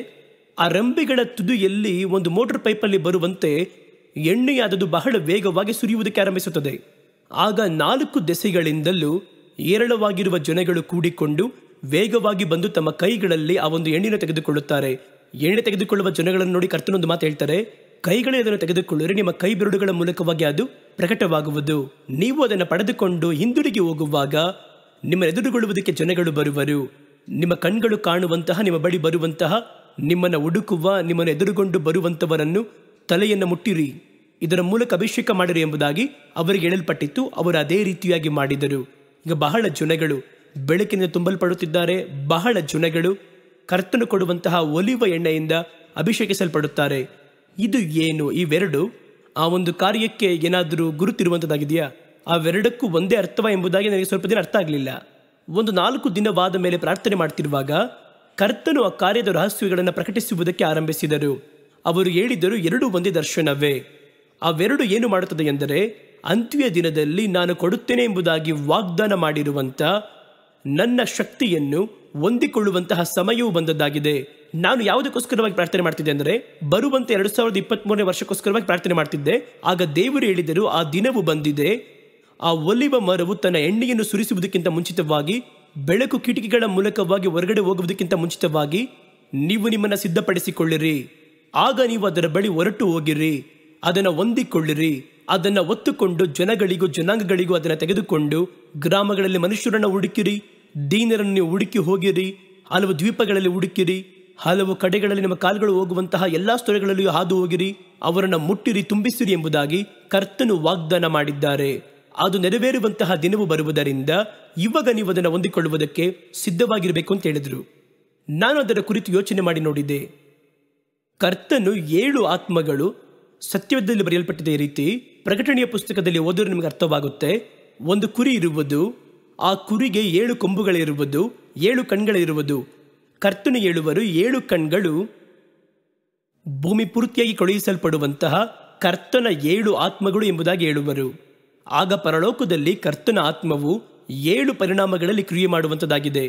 ಆ ರೆಂಬೆಗಳ ತುದಿಯಲ್ಲಿ ಒಂದು ಮೋಟರ್ ಪೈಪಲ್ಲಿ ಬರುವಂತೆ ಎಣ್ಣೆಯಾದದು ಬಹಳ ವೇಗವಾಗಿ ಸುರಿಯುವುದಕ್ಕೆ ಆರಂಭಿಸುತ್ತದೆ ಆಗ ನಾಲ್ಕು ದೆಸೆಗಳಿಂದಲೂ ಏರಳವಾಗಿರುವ ಜನಗಳು ಕೂಡಿಕೊಂಡು ವೇಗವಾಗಿ ಬಂದು ತಮ್ಮ ಕೈಗಳಲ್ಲಿ ಆ ಒಂದು ಎಣ್ಣೆಯನ್ನು ತೆಗೆದುಕೊಳ್ಳುತ್ತಾರೆ ಎಣ್ಣೆ ತೆಗೆದುಕೊಳ್ಳುವ ಜನಗಳನ್ನು ನೋಡಿ ಕರ್ತನೊಂದು ಮಾತು ಹೇಳ್ತಾರೆ ಕೈಗಳೇ ಅದನ್ನು ತೆಗೆದುಕೊಳ್ಳಿರಿ ನಿಮ್ಮ ಕೈ ಬಿರುಡುಗಳ ಮೂಲಕವಾಗಿ ಅದು ಪ್ರಕಟವಾಗುವುದು ನೀವು ಅದನ್ನು ಪಡೆದುಕೊಂಡು ಹಿಂದುಳಿಗೆ ಹೋಗುವಾಗ ನಿಮ್ಮ ಎದುರುಗೊಳ್ಳುವುದಕ್ಕೆ ಜನಗಳು ಬರುವರು ನಿಮ್ಮ ಕಣ್ಗಳು ಕಾಣುವಂತಹ ನಿಮ್ಮ ಬಳಿ ಬರುವಂತಹ ನಿಮ್ಮನ್ನು ಹುಡುಕುವ ನಿಮ್ಮನ್ನು ಎದುರುಗೊಂಡು ಬರುವಂತವರನ್ನು ತಲೆಯನ್ನು ಮುಟ್ಟಿರಿ ಇದರ ಮೂಲಕ ಅಭಿಷೇಕ ಮಾಡಿರು ಎಂಬುದಾಗಿ ಅವರಿಗೆ ಹೇಳಲ್ಪಟ್ಟಿತ್ತು ಅವರು ಅದೇ ರೀತಿಯಾಗಿ ಮಾಡಿದರು ಈಗ ಬಹಳ ಜನಗಳು ಬೆಳಕಿನಿಂದ ತುಂಬಲ್ಪಡುತ್ತಿದ್ದಾರೆ ಬಹಳ ಜನಗಳು ಕರ್ತನು ಕೊಡುವಂತಹ ಒಲಿವ ಎಣ್ಣೆಯಿಂದ ಅಭಿಷೇಕಿಸಲ್ಪಡುತ್ತಾರೆ ಇದು ಏನು ಇವೆರಡು ಆ ಒಂದು ಕಾರ್ಯಕ್ಕೆ ಏನಾದರೂ ಆ ಅವೆರಡಕ್ಕೂ ಒಂದೇ ಅರ್ಥವ ಎಂಬುದಾಗಿ ನನಗೆ ಸ್ವಲ್ಪ ದಿನ ಅರ್ಥ ಆಗಲಿಲ್ಲ ಒಂದು ನಾಲ್ಕು ದಿನವಾದ ಮೇಲೆ ಪ್ರಾರ್ಥನೆ ಮಾಡ್ತಿರುವಾಗ ಕರ್ತನು ಆ ಕಾರ್ಯದ ರಹಸ್ಯಗಳನ್ನು ಪ್ರಕಟಿಸುವುದಕ್ಕೆ ಆರಂಭಿಸಿದರು ಅವರು ಹೇಳಿದರು ಎರಡೂ ಒಂದೇ ದರ್ಶನವೇ ಅವೆರಡು ಏನು ಮಾಡುತ್ತದೆ ಎಂದರೆ ಅಂತ್ಯ ದಿನದಲ್ಲಿ ನಾನು ಕೊಡುತ್ತೇನೆ ಎಂಬುದಾಗಿ ವಾಗ್ದಾನ ಮಾಡಿರುವಂಥ ನನ್ನ ಶಕ್ತಿಯನ್ನು ಹೊಂದಿಕೊಳ್ಳುವಂತಹ ಸಮಯವೂ ಬಂದದ್ದಾಗಿದೆ ನಾನು ಯಾವುದಕ್ಕೋಸ್ಕರವಾಗಿ ಪ್ರಾರ್ಥನೆ ಮಾಡ್ತಿದ್ದೆ ಅಂದರೆ ಬರುವಂತೆ ಎರಡು ಸಾವಿರದ ಮೂರನೇ ವರ್ಷಕ್ಕೋಸ್ಕರವಾಗಿ ಪ್ರಾರ್ಥನೆ ಮಾಡ್ತಿದ್ದೆ ಆಗ ದೇವರು ಹೇಳಿದರು ಆ ದಿನವೂ ಬಂದಿದೆ ಆ ಒಲಿವ ಮರವು ತನ್ನ ಎಣ್ಣೆಯನ್ನು ಸುರಿಸುವುದಕ್ಕಿಂತ ಮುಂಚಿತವಾಗಿ ಬೆಳಕು ಕಿಟಕಿಗಳ ಮೂಲಕವಾಗಿ ಹೊರಗಡೆ ಹೋಗುವುದಕ್ಕಿಂತ ಮುಂಚಿತವಾಗಿ ನೀವು ನಿಮ್ಮನ್ನು ಸಿದ್ಧಪಡಿಸಿಕೊಳ್ಳಿರಿ ಆಗ ನೀವು ಅದರ ಬಳಿ ಹೊರಟು ಹೋಗಿರಿ ಅದನ್ನು ಹೊಂದಿಕೊಳ್ಳಿರಿ ಅದನ್ನು ಒತ್ತುಕೊಂಡು ಜನಗಳಿಗೂ ಜನಾಂಗಗಳಿಗೂ ಅದನ್ನು ತೆಗೆದುಕೊಂಡು ಗ್ರಾಮಗಳಲ್ಲಿ ಮನುಷ್ಯರನ್ನು ಹುಡುಕಿರಿ ದೀನರನ್ನು ನೀವು ಹುಡುಕಿ ಹೋಗಿರಿ ಹಲವು ದ್ವೀಪಗಳಲ್ಲಿ ಹುಡುಕಿರಿ ಹಲವು ಕಡೆಗಳಲ್ಲಿ ನಿಮ್ಮ ಕಾಲುಗಳು ಹೋಗುವಂತಹ ಎಲ್ಲಾ ಸ್ಥಳಗಳಲ್ಲಿಯೂ ಹಾದು ಹೋಗಿರಿ ಅವರನ್ನು ಮುಟ್ಟಿರಿ ತುಂಬಿಸಿರಿ ಎಂಬುದಾಗಿ ಕರ್ತನು ವಾಗ್ದಾನ ಮಾಡಿದ್ದಾರೆ ಅದು ನೆರವೇರುವಂತಹ ದಿನವು ಬರುವುದರಿಂದ ಇವಾಗ ನೀವು ಅದನ್ನು ಹೊಂದಿಕೊಳ್ಳುವುದಕ್ಕೆ ಸಿದ್ಧವಾಗಿರಬೇಕು ಅಂತ ಹೇಳಿದರು ನಾನು ಅದರ ಕುರಿತು ಯೋಚನೆ ಮಾಡಿ ನೋಡಿದೆ ಕರ್ತನು ಏಳು ಆತ್ಮಗಳು ಸತ್ಯವೇದದಲ್ಲಿ ಬರೆಯಲ್ಪಟ್ಟಿದೆ ಈ ರೀತಿ ಪ್ರಕಟಣೆಯ ಪುಸ್ತಕದಲ್ಲಿ ಓದಿದ್ರೆ ನಿಮಗೆ ಅರ್ಥವಾಗುತ್ತೆ ಒಂದು ಕುರಿ ಇರುವುದು ಆ ಕುರಿಗೆ ಏಳು ಕೊಂಬುಗಳಿರುವುದು ಏಳು ಕಣ್ಗಳಿರುವುದು ಕರ್ತನು ಹೇಳುವರು ಏಳು ಕಣ್ಗಳು ಭೂಮಿ ಪೂರ್ತಿಯಾಗಿ ಕಳುಹಿಸಲ್ಪಡುವಂತಹ ಕರ್ತನ ಏಳು ಆತ್ಮಗಳು ಎಂಬುದಾಗಿ ಹೇಳುವರು ಆಗ ಪರಲೋಕದಲ್ಲಿ ಕರ್ತನ ಆತ್ಮವು ಏಳು ಪರಿಣಾಮಗಳಲ್ಲಿ ಕ್ರಿಯೆ ಮಾಡುವಂಥದ್ದಾಗಿದೆ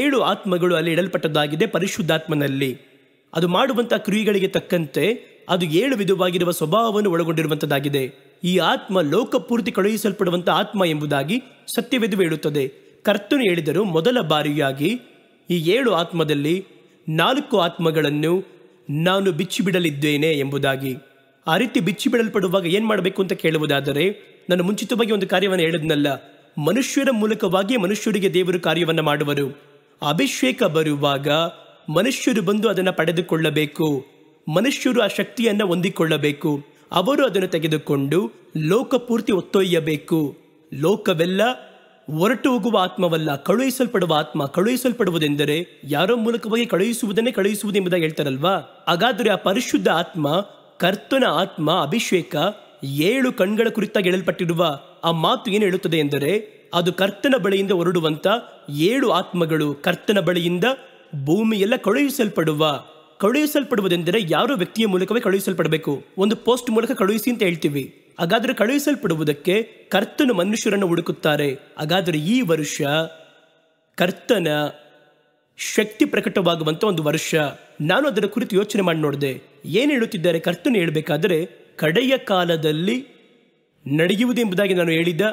ಏಳು ಆತ್ಮಗಳು ಅಲ್ಲಿ ಇಡಲ್ಪಟ್ಟದ್ದಾಗಿದೆ ಪರಿಶುದ್ಧಾತ್ಮನಲ್ಲಿ ಅದು ಮಾಡುವಂಥ ಕ್ರಿಯೆಗಳಿಗೆ ತಕ್ಕಂತೆ ಅದು ಏಳು ವಿಧವಾಗಿರುವ ಸ್ವಭಾವವನ್ನು ಒಳಗೊಂಡಿರುವಂತದ್ದಾಗಿದೆ ಈ ಆತ್ಮ ಲೋಕಪೂರ್ತಿ ಕಳುಹಿಸಲ್ಪಡುವಂಥ ಆತ್ಮ ಎಂಬುದಾಗಿ ಸತ್ಯವೆದು ಹೇಳುತ್ತದೆ ಕರ್ತನು ಹೇಳಿದರು ಮೊದಲ ಬಾರಿಯಾಗಿ ಈ ಏಳು ಆತ್ಮದಲ್ಲಿ ನಾಲ್ಕು ಆತ್ಮಗಳನ್ನು ನಾನು ಬಿಚ್ಚಿಬಿಡಲಿದ್ದೇನೆ ಎಂಬುದಾಗಿ ಆ ರೀತಿ ಬಿಚ್ಚಿಬಿಡಲ್ಪಡುವಾಗ ಏನು ಮಾಡಬೇಕು ಅಂತ ಕೇಳುವುದಾದರೆ ನಾನು ಮುಂಚಿತವಾಗಿ ಒಂದು ಕಾರ್ಯವನ್ನು ಹೇಳಿದ್ನಲ್ಲ ಮನುಷ್ಯರ ಮೂಲಕವಾಗಿ ಮನುಷ್ಯರಿಗೆ ದೇವರು ಕಾರ್ಯವನ್ನು ಮಾಡುವರು ಅಭಿಷೇಕ ಬರುವಾಗ ಮನುಷ್ಯರು ಬಂದು ಅದನ್ನು ಪಡೆದುಕೊಳ್ಳಬೇಕು ಮನುಷ್ಯರು ಆ ಶಕ್ತಿಯನ್ನು ಹೊಂದಿಕೊಳ್ಳಬೇಕು ಅವರು ಅದನ್ನು ತೆಗೆದುಕೊಂಡು ಲೋಕಪೂರ್ತಿ ಒತ್ತೊಯ್ಯಬೇಕು ಲೋಕವೆಲ್ಲ ಹೊರಟು ಹೋಗುವ ಆತ್ಮವಲ್ಲ ಕಳುಹಿಸಲ್ಪಡುವ ಆತ್ಮ ಕಳುಹಿಸಲ್ಪಡುವುದೆಂದರೆ ಯಾರೋ ಮೂಲಕವಾಗಿ ಕಳುಹಿಸುವುದನ್ನೇ ಎಂಬುದಾಗಿ ಹೇಳ್ತಾರಲ್ವಾ ಹಾಗಾದರೆ ಆ ಪರಿಶುದ್ಧ ಆತ್ಮ ಕರ್ತನ ಆತ್ಮ ಅಭಿಷೇಕ ಏಳು ಕಣ್ಗಳ ಕುರಿತಾಗಿ ಹೇಳಲ್ಪಟ್ಟಿರುವ ಆ ಮಾತು ಏನು ಹೇಳುತ್ತದೆ ಎಂದರೆ ಅದು ಕರ್ತನ ಬಳಿಯಿಂದ ಹೊರಡುವಂತ ಏಳು ಆತ್ಮಗಳು ಕರ್ತನ ಬಳಿಯಿಂದ ಭೂಮಿಯೆಲ್ಲ ಕಳುಹಿಸಲ್ಪಡುವ ಕಳುಹಿಸಲ್ಪಡುವುದೆಂದರೆ ಯಾರೋ ವ್ಯಕ್ತಿಯ ಮೂಲಕವೇ ಕಳುಹಿಸಲ್ಪಡಬೇಕು ಒಂದು ಪೋಸ್ಟ್ ಮೂಲಕ ಕಳುಹಿಸಿ ಅಂತ ಹೇಳ್ತೀವಿ ಹಾಗಾದರೆ ಕಳುಹಿಸಲ್ಪಡುವುದಕ್ಕೆ ಕರ್ತನು ಮನುಷ್ಯರನ್ನು ಹುಡುಕುತ್ತಾರೆ ಹಾಗಾದರೆ ಈ ವರ್ಷ ಕರ್ತನ ಶಕ್ತಿ ಪ್ರಕಟವಾಗುವಂಥ ಒಂದು ವರ್ಷ ನಾನು ಅದರ ಕುರಿತು ಯೋಚನೆ ಮಾಡಿ ನೋಡಿದೆ ಏನು ಹೇಳುತ್ತಿದ್ದಾರೆ ಕರ್ತನು ಹೇಳಬೇಕಾದರೆ ಕಡೆಯ ಕಾಲದಲ್ಲಿ ನಡೆಯುವುದೆಂಬುದಾಗಿ ನಾನು ಹೇಳಿದ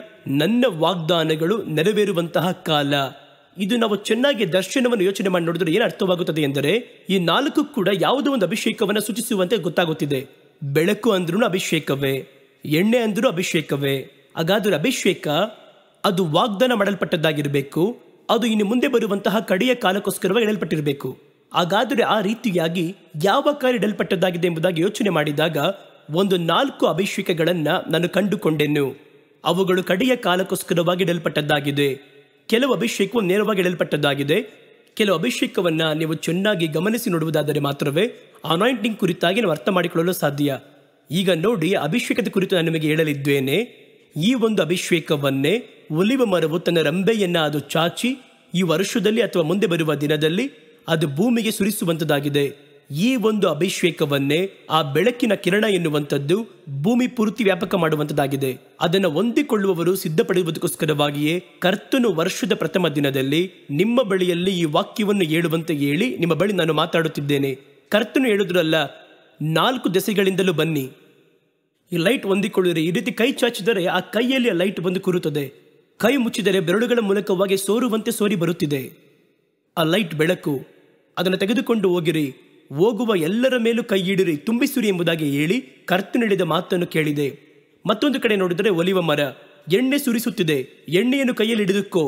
ನನ್ನ ವಾಗ್ದಾನಗಳು ನೆರವೇರುವಂತಹ ಕಾಲ ಇದು ನಾವು ಚೆನ್ನಾಗಿ ದರ್ಶನವನ್ನು ಯೋಚನೆ ಮಾಡಿ ನೋಡಿದ್ರೆ ಏನು ಅರ್ಥವಾಗುತ್ತದೆ ಎಂದರೆ ಈ ನಾಲ್ಕು ಕೂಡ ಯಾವುದೋ ಒಂದು ಅಭಿಷೇಕವನ್ನು ಸೂಚಿಸುವಂತೆ ಗೊತ್ತಾಗುತ್ತಿದೆ ಬೆಳಕು ಅಂದ್ರೂ ಅಭಿಷೇಕವೇ ಎಣ್ಣೆ ಅಂದ್ರೂ ಅಭಿಷೇಕವೇ ಹಾಗಾದರೆ ಅಭಿಷೇಕ ಅದು ವಾಗ್ದಾನ ಮಾಡಲ್ಪಟ್ಟದ್ದಾಗಿರಬೇಕು ಅದು ಇನ್ನು ಮುಂದೆ ಬರುವಂತಹ ಕಡೆಯ ಕಾಲಕ್ಕೋಸ್ಕರವಾಗಿ ಇಡಲ್ಪಟ್ಟಿರಬೇಕು ಹಾಗಾದರೆ ಆ ರೀತಿಯಾಗಿ ಯಾವ ಕಾರ್ಯ ಇಡಲ್ಪಟ್ಟದ್ದಾಗಿದೆ ಎಂಬುದಾಗಿ ಯೋಚನೆ ಮಾಡಿದಾಗ ಒಂದು ನಾಲ್ಕು ಅಭಿಷೇಕಗಳನ್ನು ನಾನು ಕಂಡುಕೊಂಡೆನು ಅವುಗಳು ಕಡೆಯ ಕಾಲಕ್ಕೋಸ್ಕರವಾಗಿ ಇಡಲ್ಪಟ್ಟದ್ದಾಗಿದೆ ಕೆಲವು ಅಭಿಷೇಕವು ನೇರವಾಗಿ ಹೇಳಲ್ಪಟ್ಟದ್ದಾಗಿದೆ ಕೆಲವು ಅಭಿಷೇಕವನ್ನ ನೀವು ಚೆನ್ನಾಗಿ ಗಮನಿಸಿ ನೋಡುವುದಾದರೆ ಮಾತ್ರವೇ ಅನಾಯಿಂಟಿಂಗ್ ಕುರಿತಾಗಿ ನಾವು ಅರ್ಥ ಮಾಡಿಕೊಳ್ಳಲು ಸಾಧ್ಯ ಈಗ ನೋಡಿ ಅಭಿಷೇಕದ ಕುರಿತು ನಾನು ನಿಮಗೆ ಹೇಳಲಿದ್ದೇನೆ ಈ ಒಂದು ಅಭಿಷೇಕವನ್ನೇ ಒಲಿವ ಮರವು ತನ್ನ ರಂಬೆಯನ್ನು ಅದು ಚಾಚಿ ಈ ವರ್ಷದಲ್ಲಿ ಅಥವಾ ಮುಂದೆ ಬರುವ ದಿನದಲ್ಲಿ ಅದು ಭೂಮಿಗೆ ಸುರಿಸುವಂಥದ್ದಾಗಿದೆ ಈ ಒಂದು ಅಭಿಷೇಕವನ್ನೇ ಆ ಬೆಳಕಿನ ಕಿರಣ ಎನ್ನುವಂಥದ್ದು ಭೂಮಿ ಪೂರ್ತಿ ವ್ಯಾಪಕ ಮಾಡುವಂಥದ್ದಾಗಿದೆ ಅದನ್ನು ಹೊಂದಿಕೊಳ್ಳುವವರು ಸಿದ್ಧಪಡುವುದಕ್ಕೋಸ್ಕರವಾಗಿಯೇ ಕರ್ತನು ವರ್ಷದ ಪ್ರಥಮ ದಿನದಲ್ಲಿ ನಿಮ್ಮ ಬಳಿಯಲ್ಲಿ ಈ ವಾಕ್ಯವನ್ನು ಹೇಳುವಂತೆ ಹೇಳಿ ನಿಮ್ಮ ಬಳಿ ನಾನು ಮಾತಾಡುತ್ತಿದ್ದೇನೆ ಕರ್ತನು ಹೇಳುದ್ರಲ್ಲ ನಾಲ್ಕು ದೆಸೆಗಳಿಂದಲೂ ಬನ್ನಿ ಈ ಲೈಟ್ ಹೊಂದಿಕೊಳ್ಳಿರಿ ಈ ರೀತಿ ಕೈ ಚಾಚಿದರೆ ಆ ಕೈಯಲ್ಲಿ ಆ ಲೈಟ್ ಬಂದು ಕೂರುತ್ತದೆ ಕೈ ಮುಚ್ಚಿದರೆ ಬೆರಳುಗಳ ಮೂಲಕವಾಗಿ ಸೋರುವಂತೆ ಸೋರಿ ಬರುತ್ತಿದೆ ಆ ಲೈಟ್ ಬೆಳಕು ಅದನ್ನು ತೆಗೆದುಕೊಂಡು ಹೋಗಿರಿ ಹೋಗುವ ಎಲ್ಲರ ಮೇಲೂ ಕೈಯಿಡಿರಿ ತುಂಬಿಸಿರಿ ಎಂಬುದಾಗಿ ಹೇಳಿ ಕರ್ತು ನೀಡಿದ ಮಾತನ್ನು ಕೇಳಿದೆ ಮತ್ತೊಂದು ಕಡೆ ನೋಡಿದರೆ ಒಲಿವ ಮರ ಎಣ್ಣೆ ಸುರಿಸುತ್ತಿದೆ ಎಣ್ಣೆಯನ್ನು ಕೈಯಲ್ಲಿ ಹಿಡಿದುಕೋ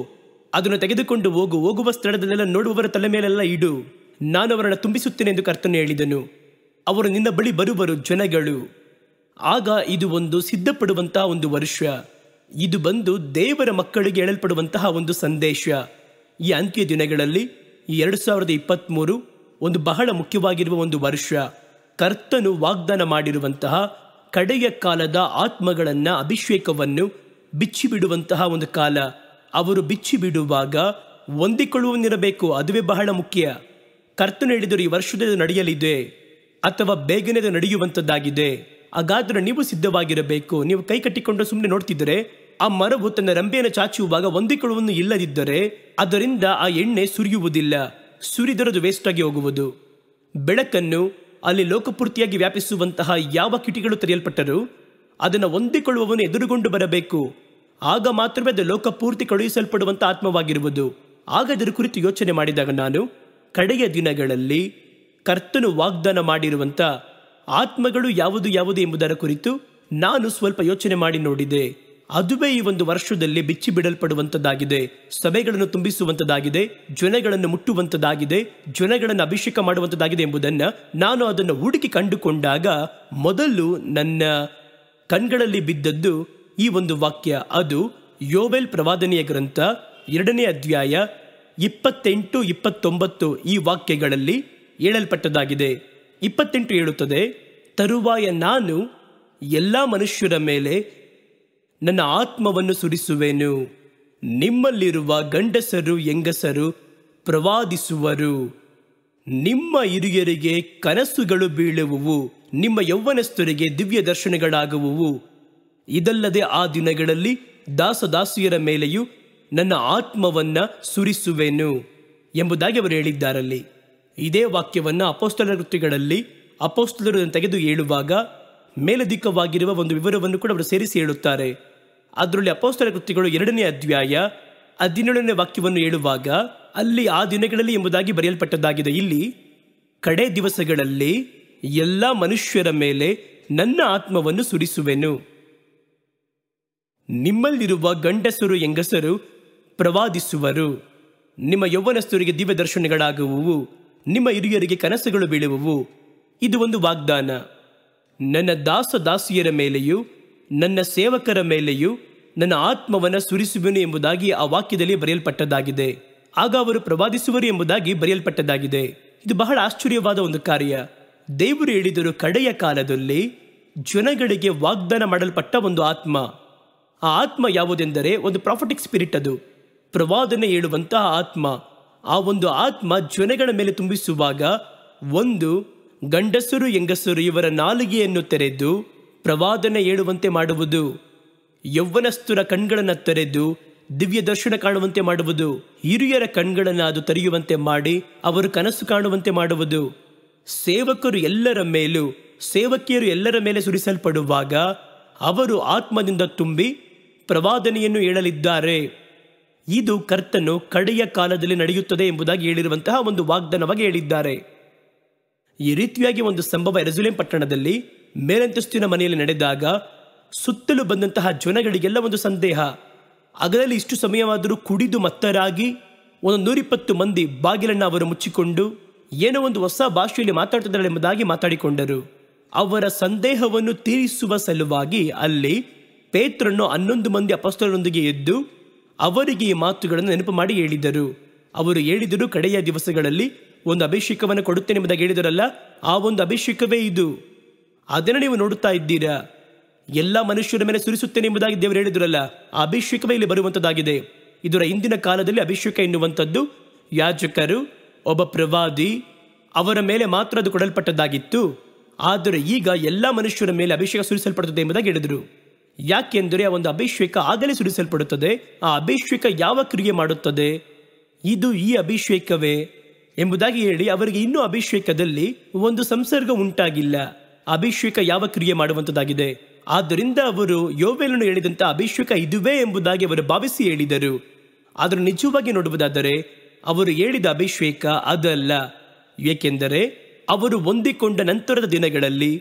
ಅದನ್ನು ತೆಗೆದುಕೊಂಡು ಹೋಗು ಹೋಗುವ ಸ್ಥಳದಲ್ಲೆಲ್ಲ ನೋಡುವವರ ತಲೆ ಮೇಲೆಲ್ಲ ಇಡು ನಾನು ಅವರನ್ನು ತುಂಬಿಸುತ್ತೇನೆ ಎಂದು ಕರ್ತನು ಹೇಳಿದನು ಅವರು ನಿನ್ನ ಬಳಿ ಬರುವರು ಜನಗಳು ಆಗ ಇದು ಒಂದು ಸಿದ್ಧಪಡುವಂತಹ ಒಂದು ವರ್ಷ ಇದು ಬಂದು ದೇವರ ಮಕ್ಕಳಿಗೆ ಹೇಳಲ್ಪಡುವಂತಹ ಒಂದು ಸಂದೇಶ ಈ ಅಂತ್ಯ ದಿನಗಳಲ್ಲಿ ಈ ಎರಡು ಸಾವಿರದ ಇಪ್ಪತ್ತ್ಮೂರು ಒಂದು ಬಹಳ ಮುಖ್ಯವಾಗಿರುವ ಒಂದು ವರ್ಷ ಕರ್ತನು ವಾಗ್ದಾನ ಮಾಡಿರುವಂತಹ ಕಡೆಯ ಕಾಲದ ಆತ್ಮಗಳನ್ನ ಅಭಿಷೇಕವನ್ನು ಬಿಚ್ಚಿಬಿಡುವಂತಹ ಒಂದು ಕಾಲ ಅವರು ಬಿಚ್ಚಿ ಬಿಡುವಾಗ ಹೊಂದಿಕೊಳ್ಳುವನಿರಬೇಕು ಅದುವೇ ಬಹಳ ಮುಖ್ಯ ಕರ್ತನು ಹೇಳಿದರು ಈ ವರ್ಷದ ನಡೆಯಲಿದೆ ಅಥವಾ ಬೇಗನೆ ನಡೆಯುವಂಥದ್ದಾಗಿದೆ ಹಾಗಾದ್ರೆ ನೀವು ಸಿದ್ಧವಾಗಿರಬೇಕು ನೀವು ಕೈ ಕಟ್ಟಿಕೊಂಡು ಸುಮ್ಮನೆ ನೋಡ್ತಿದ್ದರೆ ಆ ಮರವು ತನ್ನ ರಂಬೆಯನ್ನು ಚಾಚುವಾಗ ಹೊಂದಿಕೊಳ್ಳುವನ್ನು ಇಲ್ಲದಿದ್ದರೆ ಅದರಿಂದ ಆ ಎಣ್ಣೆ ಸುರಿಯುವುದಿಲ್ಲ ಸುರಿದೊರೆದು ವೇಸ್ಟ್ ಆಗಿ ಹೋಗುವುದು ಬೆಳಕನ್ನು ಅಲ್ಲಿ ಲೋಕಪೂರ್ತಿಯಾಗಿ ವ್ಯಾಪಿಸುವಂತಹ ಯಾವ ಕಿಟಿಗಳು ತೆರೆಯಲ್ಪಟ್ಟರೂ ಅದನ್ನು ಹೊಂದಿಕೊಳ್ಳುವವನು ಎದುರುಗೊಂಡು ಬರಬೇಕು ಆಗ ಮಾತ್ರವೇ ಅದು ಲೋಕಪೂರ್ತಿ ಕಳುಹಿಸಲ್ಪಡುವಂಥ ಆತ್ಮವಾಗಿರುವುದು ಆಗ ಅದರ ಕುರಿತು ಯೋಚನೆ ಮಾಡಿದಾಗ ನಾನು ಕಡೆಯ ದಿನಗಳಲ್ಲಿ ಕರ್ತನು ವಾಗ್ದಾನ ಮಾಡಿರುವಂಥ ಆತ್ಮಗಳು ಯಾವುದು ಯಾವುದು ಎಂಬುದರ ಕುರಿತು ನಾನು ಸ್ವಲ್ಪ ಯೋಚನೆ ಮಾಡಿ ನೋಡಿದೆ ಅದುವೇ ಈ ಒಂದು ವರ್ಷದಲ್ಲಿ ಬಿಚ್ಚಿ ಬಿಡಲ್ಪಡುವಂಥದ್ದಾಗಿದೆ ಸಭೆಗಳನ್ನು ತುಂಬಿಸುವಂಥದ್ದಾಗಿದೆ ಜನಗಳನ್ನು ಮುಟ್ಟುವಂತದಾಗಿದೆ ಜನಗಳನ್ನು ಅಭಿಷೇಕ ಮಾಡುವಂತದಾಗಿದೆ ಎಂಬುದನ್ನು ನಾನು ಅದನ್ನು ಹುಡುಕಿ ಕಂಡುಕೊಂಡಾಗ ಮೊದಲು ನನ್ನ ಕಣ್ಗಳಲ್ಲಿ ಬಿದ್ದದ್ದು ಈ ಒಂದು ವಾಕ್ಯ ಅದು ಯೋಬೆಲ್ ಪ್ರವಾದನೆಯ ಗ್ರಂಥ ಎರಡನೇ ಅಧ್ಯಾಯ ಇಪ್ಪತ್ತೆಂಟು ಇಪ್ಪತ್ತೊಂಬತ್ತು ಈ ವಾಕ್ಯಗಳಲ್ಲಿ ಹೇಳಲ್ಪಟ್ಟದಾಗಿದೆ ಇಪ್ಪತ್ತೆಂಟು ಹೇಳುತ್ತದೆ ತರುವಾಯ ನಾನು ಎಲ್ಲ ಮನುಷ್ಯರ ಮೇಲೆ ನನ್ನ ಆತ್ಮವನ್ನು ಸುರಿಸುವೆನು ನಿಮ್ಮಲ್ಲಿರುವ ಗಂಡಸರು ಹೆಂಗಸರು ಪ್ರವಾದಿಸುವರು ನಿಮ್ಮ ಹಿರಿಯರಿಗೆ ಕನಸುಗಳು ಬೀಳುವುವು ನಿಮ್ಮ ಯೌವನಸ್ಥರಿಗೆ ದಿವ್ಯ ದರ್ಶನಗಳಾಗುವುವು ಇದಲ್ಲದೆ ಆ ದಿನಗಳಲ್ಲಿ ದಾಸದಾಸಿಯರ ಮೇಲೆಯೂ ನನ್ನ ಆತ್ಮವನ್ನು ಸುರಿಸುವೆನು ಎಂಬುದಾಗಿ ಅವರು ಹೇಳಿದ್ದಾರಲ್ಲಿ ಇದೇ ವಾಕ್ಯವನ್ನು ಅಪೋಸ್ತಲ ಕೃತಿಗಳಲ್ಲಿ ಅಪೋಸ್ತಲರು ತೆಗೆದು ಹೇಳುವಾಗ ಮೇಲಧಿಕವಾಗಿರುವ ಒಂದು ವಿವರವನ್ನು ಕೂಡ ಅವರು ಸೇರಿಸಿ ಹೇಳುತ್ತಾರೆ ಅದರಲ್ಲಿ ಅಪೌಸ್ತರ ಕೃತಿಗಳು ಎರಡನೇ ಅಧ್ಯಾಯ ಹದಿನೇಳನೇ ವಾಕ್ಯವನ್ನು ಹೇಳುವಾಗ ಅಲ್ಲಿ ಆ ದಿನಗಳಲ್ಲಿ ಎಂಬುದಾಗಿ ಬರೆಯಲ್ಪಟ್ಟದ್ದಾಗಿದೆ ಇಲ್ಲಿ ಕಡೆ ದಿವಸಗಳಲ್ಲಿ ಎಲ್ಲ ಮನುಷ್ಯರ ಮೇಲೆ ನನ್ನ ಆತ್ಮವನ್ನು ಸುರಿಸುವೆನು ನಿಮ್ಮಲ್ಲಿರುವ ಗಂಡಸರು ಹೆಂಗಸರು ಪ್ರವಾದಿಸುವರು ನಿಮ್ಮ ಯೌವನಸ್ಥರಿಗೆ ದಿವ್ಯ ದರ್ಶನಗಳಾಗುವವು ನಿಮ್ಮ ಹಿರಿಯರಿಗೆ ಕನಸುಗಳು ಬೀಳುವವು ಇದು ಒಂದು ವಾಗ್ದಾನ ನನ್ನ ದಾಸ ದಾಸಿಯರ ಮೇಲೆಯೂ ನನ್ನ ಸೇವಕರ ಮೇಲೆಯೂ ನನ್ನ ಆತ್ಮವನ್ನು ಸುರಿಸುವೆನು ಎಂಬುದಾಗಿ ಆ ವಾಕ್ಯದಲ್ಲಿ ಬರೆಯಲ್ಪಟ್ಟದಾಗಿದೆ ಆಗ ಅವರು ಪ್ರವಾದಿಸುವರು ಎಂಬುದಾಗಿ ಬರೆಯಲ್ಪಟ್ಟದಾಗಿದೆ ಇದು ಬಹಳ ಆಶ್ಚರ್ಯವಾದ ಒಂದು ಕಾರ್ಯ ದೇವರು ಹೇಳಿದರು ಕಡೆಯ ಕಾಲದಲ್ಲಿ ಜನಗಳಿಗೆ ವಾಗ್ದಾನ ಮಾಡಲ್ಪಟ್ಟ ಒಂದು ಆತ್ಮ ಆ ಆತ್ಮ ಯಾವುದೆಂದರೆ ಒಂದು ಪ್ರಾಫಿಟಿಕ್ ಸ್ಪಿರಿಟ್ ಅದು ಪ್ರವಾದನೆ ಹೇಳುವಂತಹ ಆತ್ಮ ಆ ಒಂದು ಆತ್ಮ ಜನಗಳ ಮೇಲೆ ತುಂಬಿಸುವಾಗ ಒಂದು ಗಂಡಸರು ಹೆಂಗಸರು ಇವರ ನಾಲಿಗೆಯನ್ನು ತೆರೆದು ಪ್ರವಾದನ ಏಳುವಂತೆ ಮಾಡುವುದು ಯೌವನಸ್ಥರ ಕಣ್ಗಳನ್ನು ತೆರೆದು ದಿವ್ಯ ದರ್ಶನ ಕಾಣುವಂತೆ ಮಾಡುವುದು ಹಿರಿಯರ ಕಣ್ಗಳನ್ನು ಅದು ತೆರೆಯುವಂತೆ ಮಾಡಿ ಅವರು ಕನಸು ಕಾಣುವಂತೆ ಮಾಡುವುದು ಸೇವಕರು ಎಲ್ಲರ ಮೇಲೂ ಸೇವಕಿಯರು ಎಲ್ಲರ ಮೇಲೆ ಸುರಿಸಲ್ಪಡುವಾಗ ಅವರು ಆತ್ಮದಿಂದ ತುಂಬಿ ಪ್ರವಾದನೆಯನ್ನು ಹೇಳಲಿದ್ದಾರೆ ಇದು ಕರ್ತನು ಕಡೆಯ ಕಾಲದಲ್ಲಿ ನಡೆಯುತ್ತದೆ ಎಂಬುದಾಗಿ ಹೇಳಿರುವಂತಹ ಒಂದು ವಾಗ್ದಾನವಾಗಿ ಹೇಳಿದ್ದಾರೆ ಈ ರೀತಿಯಾಗಿ ಒಂದು ಸಂಭವ ಎರಜುಲೇಂ ಪಟ್ಟಣದಲ್ಲಿ ಮೇಲಂತಸ್ತಿನ ಮನೆಯಲ್ಲಿ ನಡೆದಾಗ ಸುತ್ತಲೂ ಬಂದಂತಹ ಜನಗಳಿಗೆಲ್ಲ ಒಂದು ಸಂದೇಹ ಅಗಲಲ್ಲಿ ಇಷ್ಟು ಸಮಯವಾದರೂ ಕುಡಿದು ಮತ್ತರಾಗಿ ಒಂದು ನೂರಿಪ್ಪತ್ತು ಮಂದಿ ಬಾಗಿಲನ್ನು ಅವರು ಮುಚ್ಚಿಕೊಂಡು ಏನೋ ಒಂದು ಹೊಸ ಭಾಷೆಯಲ್ಲಿ ಎಂಬುದಾಗಿ ಮಾತಾಡಿಕೊಂಡರು ಅವರ ಸಂದೇಹವನ್ನು ತೀರಿಸುವ ಸಲುವಾಗಿ ಅಲ್ಲಿ ಪೇತ್ರನ್ನು ಹನ್ನೊಂದು ಮಂದಿ ಅಪಸ್ತರೊಂದಿಗೆ ಎದ್ದು ಅವರಿಗೆ ಈ ಮಾತುಗಳನ್ನು ನೆನಪು ಮಾಡಿ ಹೇಳಿದರು ಅವರು ಹೇಳಿದರು ಕಡೆಯ ದಿವಸಗಳಲ್ಲಿ ಒಂದು ಅಭಿಷೇಕವನ್ನು ಕೊಡುತ್ತೇನೆ ಎಂಬುದಾಗಿ ಹೇಳಿದರಲ್ಲ ಆ ಒಂದು ಅಭಿಷೇಕವೇ ಇದು ಅದನ್ನು ನೀವು ನೋಡುತ್ತಾ ಇದ್ದೀರಾ ಎಲ್ಲ ಮನುಷ್ಯರ ಮೇಲೆ ಸುರಿಸುತ್ತೇನೆ ಎಂಬುದಾಗಿ ದೇವರು ಹೇಳಿದ್ರಲ್ಲ ಅಭಿಷೇಕವೇ ಇಲ್ಲಿ ಬರುವಂತದಾಗಿದೆ ಇದರ ಇಂದಿನ ಕಾಲದಲ್ಲಿ ಅಭಿಷೇಕ ಎನ್ನುವಂಥದ್ದು ಯಾಜಕರು ಒಬ್ಬ ಪ್ರವಾದಿ ಅವರ ಮೇಲೆ ಮಾತ್ರ ಅದು ಕೊಡಲ್ಪಟ್ಟದ್ದಾಗಿತ್ತು ಆದರೆ ಈಗ ಎಲ್ಲ ಮನುಷ್ಯರ ಮೇಲೆ ಅಭಿಷೇಕ ಸುರಿಸಲ್ಪಡುತ್ತದೆ ಎಂಬುದಾಗಿ ಹೇಳಿದರು ಯಾಕೆಂದರೆ ಆ ಒಂದು ಅಭಿಷೇಕ ಆಗಲೇ ಸುರಿಸಲ್ಪಡುತ್ತದೆ ಆ ಅಭಿಷೇಕ ಯಾವ ಕ್ರಿಯೆ ಮಾಡುತ್ತದೆ ಇದು ಈ ಅಭಿಷೇಕವೇ ಎಂಬುದಾಗಿ ಹೇಳಿ ಅವರಿಗೆ ಇನ್ನೂ ಅಭಿಷೇಕದಲ್ಲಿ ಒಂದು ಸಂಸರ್ಗ ಉಂಟಾಗಿಲ್ಲ ಅಭಿಷೇಕ ಯಾವ ಕ್ರಿಯೆ ಮಾಡುವಂತದಾಗಿದೆ ಆದ್ದರಿಂದ ಅವರು ಯೋವೆಲನ್ನು ಹೇಳಿದಂಥ ಅಭಿಷೇಕ ಇದುವೇ ಎಂಬುದಾಗಿ ಅವರು ಭಾವಿಸಿ ಹೇಳಿದರು ಆದರೆ ನಿಜವಾಗಿ ನೋಡುವುದಾದರೆ ಅವರು ಹೇಳಿದ ಅಭಿಷೇಕ ಅದಲ್ಲ ಏಕೆಂದರೆ ಅವರು ಹೊಂದಿಕೊಂಡ ನಂತರದ ದಿನಗಳಲ್ಲಿ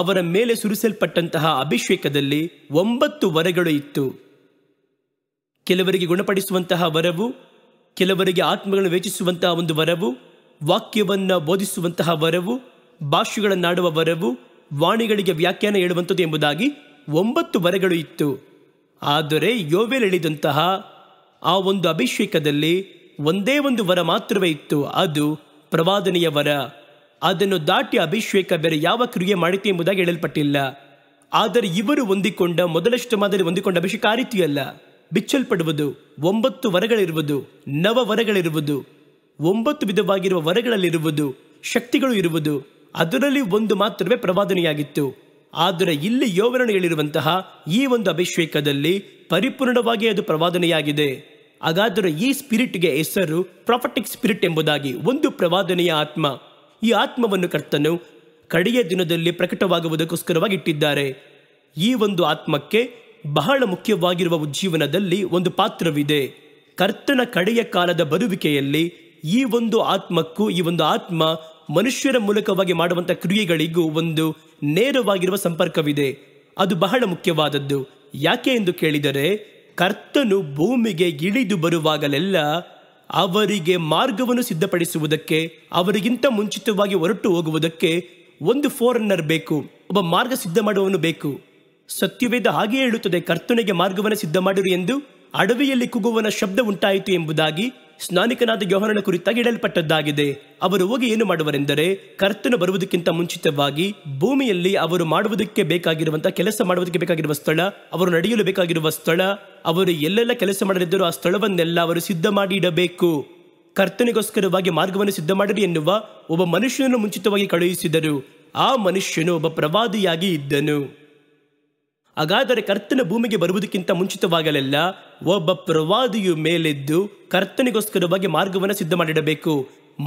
ಅವರ ಮೇಲೆ ಸುರಿಸಲ್ಪಟ್ಟಂತಹ ಅಭಿಷೇಕದಲ್ಲಿ ಒಂಬತ್ತು ವರಗಳು ಇತ್ತು ಕೆಲವರಿಗೆ ಗುಣಪಡಿಸುವಂತಹ ವರವು ಕೆಲವರಿಗೆ ಆತ್ಮಗಳನ್ನು ವೇಚಿಸುವಂತಹ ಒಂದು ವರವು ವಾಕ್ಯವನ್ನು ಬೋಧಿಸುವಂತಹ ವರವು ಭಾಷೆಗಳನ್ನಾಡುವ ವರವು ವಾಣಿಗಳಿಗೆ ವ್ಯಾಖ್ಯಾನ ಹೇಳುವಂಥದ್ದು ಎಂಬುದಾಗಿ ಒಂಬತ್ತು ವರಗಳು ಇತ್ತು ಆದರೆ ಯೋವೇಲೆಳಿದಂತಹ ಆ ಒಂದು ಅಭಿಷೇಕದಲ್ಲಿ ಒಂದೇ ಒಂದು ವರ ಮಾತ್ರವೇ ಇತ್ತು ಅದು ಪ್ರವಾದನೆಯ ವರ ಅದನ್ನು ದಾಟಿ ಅಭಿಷೇಕ ಬೇರೆ ಯಾವ ಕ್ರಿಯೆ ಮಾಡಿತು ಎಂಬುದಾಗಿ ಹೇಳಲ್ಪಟ್ಟಿಲ್ಲ ಆದರೆ ಇವರು ಹೊಂದಿಕೊಂಡ ಮೊದಲಷ್ಟು ಮಾದರಿ ಹೊಂದಿಕೊಂಡ ಅಭಿಷೇಕ ಆ ರೀತಿಯಲ್ಲ ಬಿಚ್ಚಲ್ಪಡುವುದು ಒಂಬತ್ತು ವರಗಳಿರುವುದು ನವ ವರಗಳಿರುವುದು ಒಂಬತ್ತು ವಿಧವಾಗಿರುವ ವರಗಳಲ್ಲಿರುವುದು ಶಕ್ತಿಗಳು ಇರುವುದು ಅದರಲ್ಲಿ ಒಂದು ಮಾತ್ರವೇ ಪ್ರವಾದನೆಯಾಗಿತ್ತು ಆದರೆ ಇಲ್ಲಿ ಯೋವನ ಹೇಳಿರುವಂತಹ ಈ ಒಂದು ಅಭಿಷೇಕದಲ್ಲಿ ಪರಿಪೂರ್ಣವಾಗಿ ಅದು ಪ್ರವಾದನೆಯಾಗಿದೆ ಹಾಗಾದರೆ ಈ ಸ್ಪಿರಿಟ್ಗೆ ಹೆಸರು ಪ್ರಾಫಟಿಕ್ ಸ್ಪಿರಿಟ್ ಎಂಬುದಾಗಿ ಒಂದು ಪ್ರವಾದನೆಯ ಆತ್ಮ ಈ ಆತ್ಮವನ್ನು ಕರ್ತನು ಕಡೆಯ ದಿನದಲ್ಲಿ ಪ್ರಕಟವಾಗುವುದಕ್ಕೋಸ್ಕರವಾಗಿ ಇಟ್ಟಿದ್ದಾರೆ ಈ ಒಂದು ಆತ್ಮಕ್ಕೆ ಬಹಳ ಮುಖ್ಯವಾಗಿರುವ ಉಜ್ಜೀವನದಲ್ಲಿ ಒಂದು ಪಾತ್ರವಿದೆ ಕರ್ತನ ಕಡೆಯ ಕಾಲದ ಬರುವಿಕೆಯಲ್ಲಿ ಈ ಒಂದು ಆತ್ಮಕ್ಕೂ ಈ ಒಂದು ಆತ್ಮ ಮನುಷ್ಯರ ಮೂಲಕವಾಗಿ ಮಾಡುವಂಥ ಕ್ರಿಯೆಗಳಿಗೂ ಒಂದು ನೇರವಾಗಿರುವ ಸಂಪರ್ಕವಿದೆ ಅದು ಬಹಳ ಮುಖ್ಯವಾದದ್ದು ಯಾಕೆ ಎಂದು ಕೇಳಿದರೆ ಕರ್ತನು ಭೂಮಿಗೆ ಇಳಿದು ಬರುವಾಗಲೆಲ್ಲ ಅವರಿಗೆ ಮಾರ್ಗವನ್ನು ಸಿದ್ಧಪಡಿಸುವುದಕ್ಕೆ ಅವರಿಗಿಂತ ಮುಂಚಿತವಾಗಿ ಹೊರಟು ಹೋಗುವುದಕ್ಕೆ ಒಂದು ಫೋರನ್ನರ್ ಬೇಕು ಒಬ್ಬ ಮಾರ್ಗ ಸಿದ್ಧ ಮಾಡುವವನು ಬೇಕು ಸತ್ಯವೇದ ಹಾಗೆ ಹೇಳುತ್ತದೆ ಕರ್ತನಿಗೆ ಮಾರ್ಗವನ್ನು ಸಿದ್ಧ ಮಾಡಿರು ಎಂದು ಅಡವಿಯಲ್ಲಿ ಕುಗುವನ ಶಬ್ದ ಉಂಟಾಯಿತು ಎಂಬುದಾಗಿ ಸ್ನಾನಿಕನಾದ ಯೋಹನನ ಕುರಿತಾಗಿ ಇಡಲ್ಪಟ್ಟದ್ದಾಗಿದೆ ಅವರು ಹೋಗಿ ಏನು ಮಾಡುವರೆಂದರೆ ಕರ್ತನು ಬರುವುದಕ್ಕಿಂತ ಮುಂಚಿತವಾಗಿ ಭೂಮಿಯಲ್ಲಿ ಅವರು ಮಾಡುವುದಕ್ಕೆ ಬೇಕಾಗಿರುವಂತಹ ಕೆಲಸ ಮಾಡುವುದಕ್ಕೆ ಬೇಕಾಗಿರುವ ಸ್ಥಳ ಅವರು ನಡೆಯಲು ಬೇಕಾಗಿರುವ ಸ್ಥಳ ಅವರು ಎಲ್ಲೆಲ್ಲ ಕೆಲಸ ಮಾಡಲಿದ್ದರೂ ಆ ಸ್ಥಳವನ್ನೆಲ್ಲ ಅವರು ಸಿದ್ಧ ಮಾಡಿ ಇಡಬೇಕು ಕರ್ತನಿಗೋಸ್ಕರವಾಗಿ ಮಾರ್ಗವನ್ನು ಸಿದ್ಧ ಮಾಡಿರಿ ಎನ್ನುವ ಒಬ್ಬ ಮನುಷ್ಯನನ್ನು ಮುಂಚಿತವಾಗಿ ಕಳುಹಿಸಿದರು ಆ ಮನುಷ್ಯನು ಒಬ್ಬ ಪ್ರವಾದಿಯಾಗಿ ಇದ್ದನು ಹಾಗಾದರೆ ಕರ್ತನ ಭೂಮಿಗೆ ಬರುವುದಕ್ಕಿಂತ ಮುಂಚಿತವಾಗಲೆಲ್ಲ ಒಬ್ಬ ಪ್ರವಾದಿಯು ಮೇಲೆದ್ದು ಕರ್ತನಿಗೋಸ್ಕರವಾಗಿ ಮಾರ್ಗವನ್ನು ಸಿದ್ಧ ಮಾಡಿಡಬೇಕು